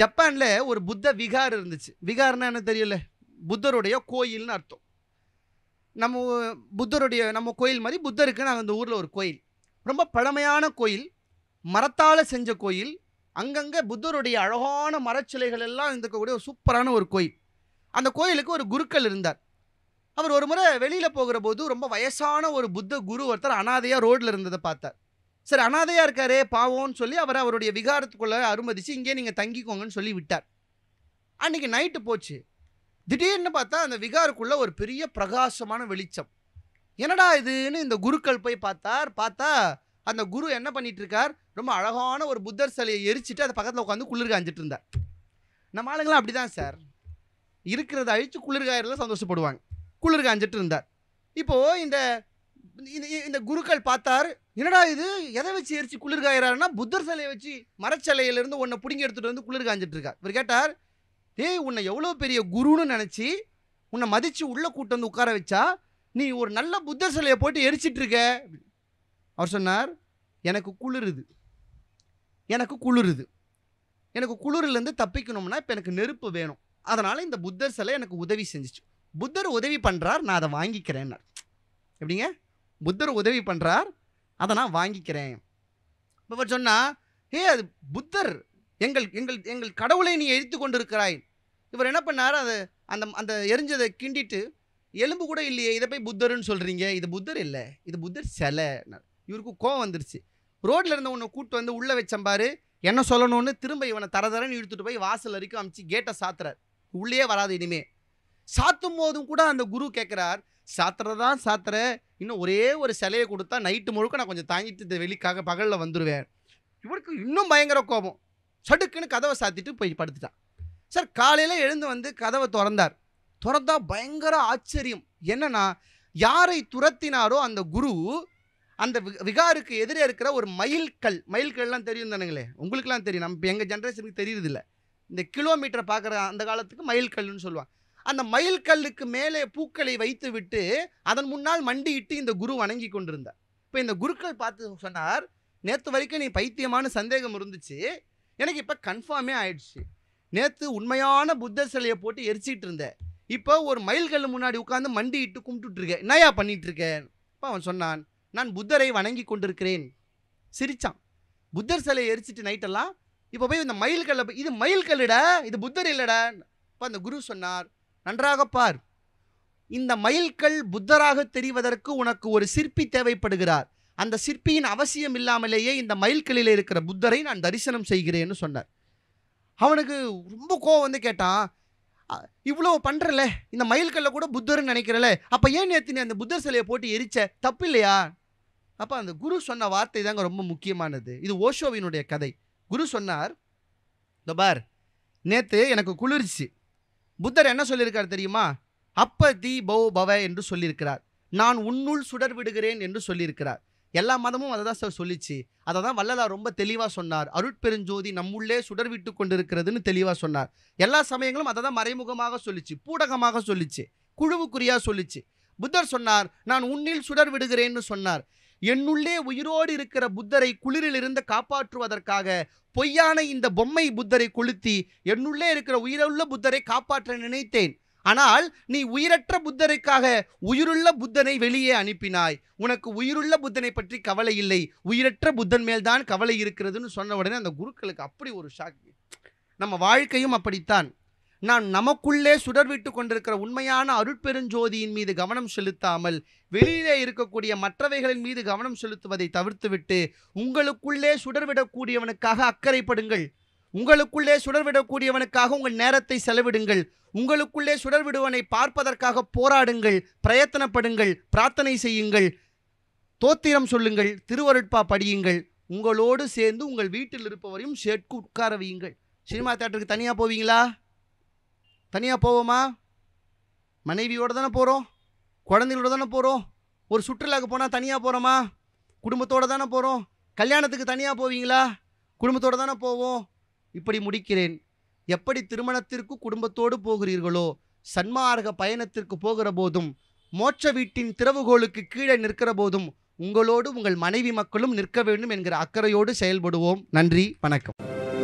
Speaker 1: ஜப்பானில் ஒரு புத்த விகார் இருந்துச்சு விகார்னா என்ன தெரியும்ல புத்தருடைய கோயில்னு அர்த்தம் நம்ம புத்தருடைய நம்ம கோயில் மாதிரி புத்தருக்கு நாங்கள் அந்த ஊரில் ஒரு கோயில் ரொம்ப பழமையான கோயில் மரத்தால் செஞ்ச கோயில் அங்கங்கே புத்தருடைய அழகான மரச்சிலைகள் எல்லாம் இருந்துக்கக்கூடிய ஒரு சூப்பரான ஒரு கோயில் அந்த கோயிலுக்கு ஒரு குருக்கள் இருந்தார் அவர் ஒரு முறை வெளியில் போகிற போது ரொம்ப வயசான ஒரு புத்த குரு ஒருத்தர் அனாதையாக ரோட்டில் இருந்ததை பார்த்தார் சார் அனாதையாக இருக்காரு பாவோன்னு சொல்லி அவர் அவருடைய விகாரத்துக்குள்ளே அனுமதித்து இங்கே நீங்கள் தங்கிக்கோங்கன்னு சொல்லி விட்டார் அன்றைக்கி நைட்டு போச்சு திடீர்னு பார்த்தா அந்த விகாருக்குள்ளே ஒரு பெரிய பிரகாசமான வெளிச்சம் என்னடா இதுன்னு இந்த குருக்கள் போய் பார்த்தார் பார்த்தா அந்த குரு என்ன பண்ணிட்டு இருக்கார் ரொம்ப அழகான ஒரு புத்தர் சிலையை எரிச்சிட்டு அது பக்கத்தில் உட்காந்து குளிர் காஞ்சிட்டு இருந்தார் நம்ம ஆளுங்களாம் அப்படி தான் சார் இருக்கிறத அழித்து குளிர் சந்தோஷப்படுவாங்க குளிர் காஞ்சிட்டு இருந்தார் இப்போது இந்த இந்த குருக்கள் பார்த்தார் என்னடா இது எதை வச்சு எரிச்சு குளிர் காயிறாருன்னா புத்தர் சிலையை வச்சு மரச்சிலையிலேருந்து ஒன்றை பிடுங்கி எடுத்துகிட்டு வந்து குளிர் காஞ்சிட்டு இருக்கார் இவர் கேட்டார் டேய் உன்னை எவ்வளோ பெரிய குருன்னு நினச்சி உன்னை மதித்து உள்ளே கூட்டு வந்து உட்கார வச்சா நீ ஒரு நல்ல புத்தர் சிலையை போட்டு எரிச்சிட்ருக்க அவர் சொன்னார் எனக்கு குளிருது எனக்கு குளிருது எனக்கு குளிர்லேருந்து தப்பிக்கணும்னா இப்போ எனக்கு நெருப்பு வேணும் அதனால் இந்த புத்தர் சிலை எனக்கு உதவி செஞ்சிச்சு புத்தர் உதவி பண்ணுறார் நான் அதை வாங்கிக்கிறேன்னார் எப்படிங்க புத்தர் உதவி பண்ணுறார் அதை நான் வாங்கிக்கிறேன் இப்போ சொன்னால் ஹே அது புத்தர் எங்கள் எங்கள் எங்கள் கடவுளை நீ எரித்து கொண்டிருக்கிறாய் இவர் என்ன பண்ணார் அது அந்த அந்த எரிஞ்சதை கிண்டிட்டு எலும்பு கூட இல்லையே இதை போய் புத்தர்னு சொல்கிறீங்க இது புத்தர் இல்லை இது புத்தர் சிலைனார் இவருக்கு கோவம் வந்துருச்சு ரோட்டில் இருந்த ஒன்று கூட்டு வந்து உள்ளே வச்சம்பாரு என்ன சொல்லணும்னு திரும்ப இவனை தர தரன்னு இழுத்துட்டு போய் வாசல் வரைக்கும் அமுச்சு கேட்டை சாத்துறார் உள்ளே வராது இனிமேல் சாத்தும் போதும் கூட அந்த குரு கேட்குறார் சாத்துறதான் சாத்துற இன்னும் ஒரே ஒரு சிலையை கொடுத்தா நைட்டு முழுக்க நான் கொஞ்சம் தாங்கிட்டு வெளிக்காக பகலில் வந்துடுவேன் இவருக்கு இன்னும் பயங்கர கோபம் சடுக்குன்னு கதவை சாத்திட்டு போய் படுத்துட்டான் சார் காலையில் எழுந்து வந்து கதவை திறந்தார் திறந்தா பயங்கர ஆச்சரியம் என்னன்னா யாரை துரத்தினாரோ அந்த குரு அந்த விகாருக்கு எதிரே இருக்கிற ஒரு மயில் மயில் கல்லாம் தெரியும் தானுங்களே உங்களுக்குலாம் தெரியும் நம்ம எங்கள் ஜென்ரேஷனுக்கு இல்லை இந்த கிலோமீட்டரை பார்க்குற அந்த காலத்துக்கு மயில் கல்னு சொல்லுவாங்க அந்த மயில் கல்லுக்கு மேலே பூக்களை வைத்து விட்டு அதன் முன்னால் மண்டியிட்டு இந்த குரு வணங்கி கொண்டிருந்தார் இப்போ இந்த குருக்கள் பார்த்து சொன்னார் நேற்று வரைக்கும் நீ பைத்தியமான சந்தேகம் இருந்துச்சு எனக்கு இப்போ கன்ஃபார்மே ஆயிடுச்சு நேற்று உண்மையான புத்தர் சிலையை போட்டு எரிச்சிட்டு இருந்த இப்போ ஒரு மயில் கல் முன்னாடி உட்காந்து மண்டி இட்டு கும்பிட்டுட்ருக்கேன் நயா பண்ணிகிட்ருக்கேன் இப்போ அவன் சொன்னான் நான் புத்தரை வணங்கி கொண்டிருக்கிறேன் சிரித்தான் புத்தர் சிலையை எரிச்சிட்டு நைட்டெல்லாம் இப்போ போய் இந்த மயில் மயில்கல்லை இது மயில் கல்லுடா இது புத்தர் இல்லைடா இப்போ அந்த குரு சொன்னார் நன்றாக பார் இந்த மயில்கள் புத்தராக தெரிவதற்கு உனக்கு ஒரு சிற்பி தேவைப்படுகிறார் அந்த சிற்பியின் அவசியம் இல்லாமலேயே இந்த மயில்களில் இருக்கிற புத்தரை நான் தரிசனம் செய்கிறேன்னு சொன்னார் அவனுக்கு ரொம்ப கோவம் வந்து கேட்டான் இவ்வளோ பண்ணுறல இந்த மயில்களில் கூட புத்தர்னு நினைக்கிறல அப்போ ஏன் நேற்று நீ அந்த புத்தர் சிலையை போட்டு எரிச்ச தப்பு இல்லையா அப்போ அந்த குரு சொன்ன வார்த்தை தாங்க ரொம்ப முக்கியமானது இது ஓஷோவினுடைய கதை குரு சொன்னார் இந்த பார் நேற்று எனக்கு குளிர்ச்சி புத்தர் என்ன சொல்லியிருக்கார் தெரியுமா அப்ப தி பௌ பவ என்று சொல்லியிருக்கிறார் நான் உன்னுள் சுடர் விடுகிறேன் என்று சொல்லியிருக்கிறார் எல்லா மதமும் அதை தான் சார் சொல்லிச்சு அதை தான் வல்லலா ரொம்ப தெளிவாக சொன்னார் அருட்பெருஞ்சோதி நம்முள்ளே சுடர் விட்டு கொண்டிருக்கிறதுன்னு தெளிவாக சொன்னார் எல்லா சமயங்களும் அதை தான் மறைமுகமாக சொல்லிச்சு பூடகமாக சொல்லிச்சு குழுவுக்குரியாக சொல்லிச்சு புத்தர் சொன்னார் நான் உன்னில் சுடர் விடுகிறேன்னு சொன்னார் என்னுள்ளே உயிரோடு இருக்கிற புத்தரை குளிரிலிருந்து காப்பாற்றுவதற்காக பொய்யான இந்த பொம்மை புத்தரை கொளுத்தி என்னுள்ளே இருக்கிற உயிருள்ள புத்தரை காப்பாற்ற நினைத்தேன் ஆனால் நீ உயிரற்ற புத்தருக்காக உயிருள்ள புத்தனை வெளியே அனுப்பினாய் உனக்கு உயிருள்ள புத்தனை பற்றி கவலை இல்லை உயிரற்ற புத்தன் மேல்தான் கவலை இருக்கிறதுன்னு சொன்ன உடனே அந்த குருக்களுக்கு அப்படி ஒரு ஷாக் நம்ம வாழ்க்கையும் அப்படித்தான் நாம் நமக்குள்ளே சுடர்விட்டு கொண்டிருக்கிற உண்மையான அருட்பெருஞ்சோதியின் மீது கவனம் செலுத்தாமல் வெளியிலே இருக்கக்கூடிய மற்றவைகளின் மீது கவனம் செலுத்துவதை தவிர்த்துவிட்டு உங்களுக்குள்ளே சுடர்விடக்கூடியவனுக்காக அக்கறைப்படுங்கள் உங்களுக்குள்ளே சுடர்விடக்கூடியவனுக்காக உங்கள் நேரத்தை செலவிடுங்கள் உங்களுக்குள்ளே சுடர்விடுவனை பார்ப்பதற்காக போராடுங்கள் பிரயத்தனப்படுங்கள் பிரார்த்தனை செய்யுங்கள் தோத்திரம் சொல்லுங்கள் திருவருட்பா படியுங்கள் உங்களோடு சேர்ந்து உங்கள் வீட்டில் இருப்பவரையும் சேர்க்கு உட்கார வையுங்கள் சினிமா தேட்டருக்கு தனியாக போவீங்களா தனியாக போவோமா மனைவியோடு தானே போகிறோம் குழந்தைகளோட தானே போகிறோம் ஒரு சுற்றுலாவுக்கு போனால் தனியாக போகிறோமா குடும்பத்தோடு தானே போகிறோம் கல்யாணத்துக்கு தனியாக போவீங்களா குடும்பத்தோடு தானே போவோம் இப்படி முடிக்கிறேன் எப்படி திருமணத்திற்கு குடும்பத்தோடு போகிறீர்களோ சன்மார்க பயணத்திற்கு போகிற போதும் மோட்ச வீட்டின் திறவுகோளுக்கு கீழே நிற்கிற போதும் உங்களோடு உங்கள் மனைவி மக்களும் நிற்க வேண்டும் என்கிற அக்கறையோடு செயல்படுவோம் நன்றி வணக்கம்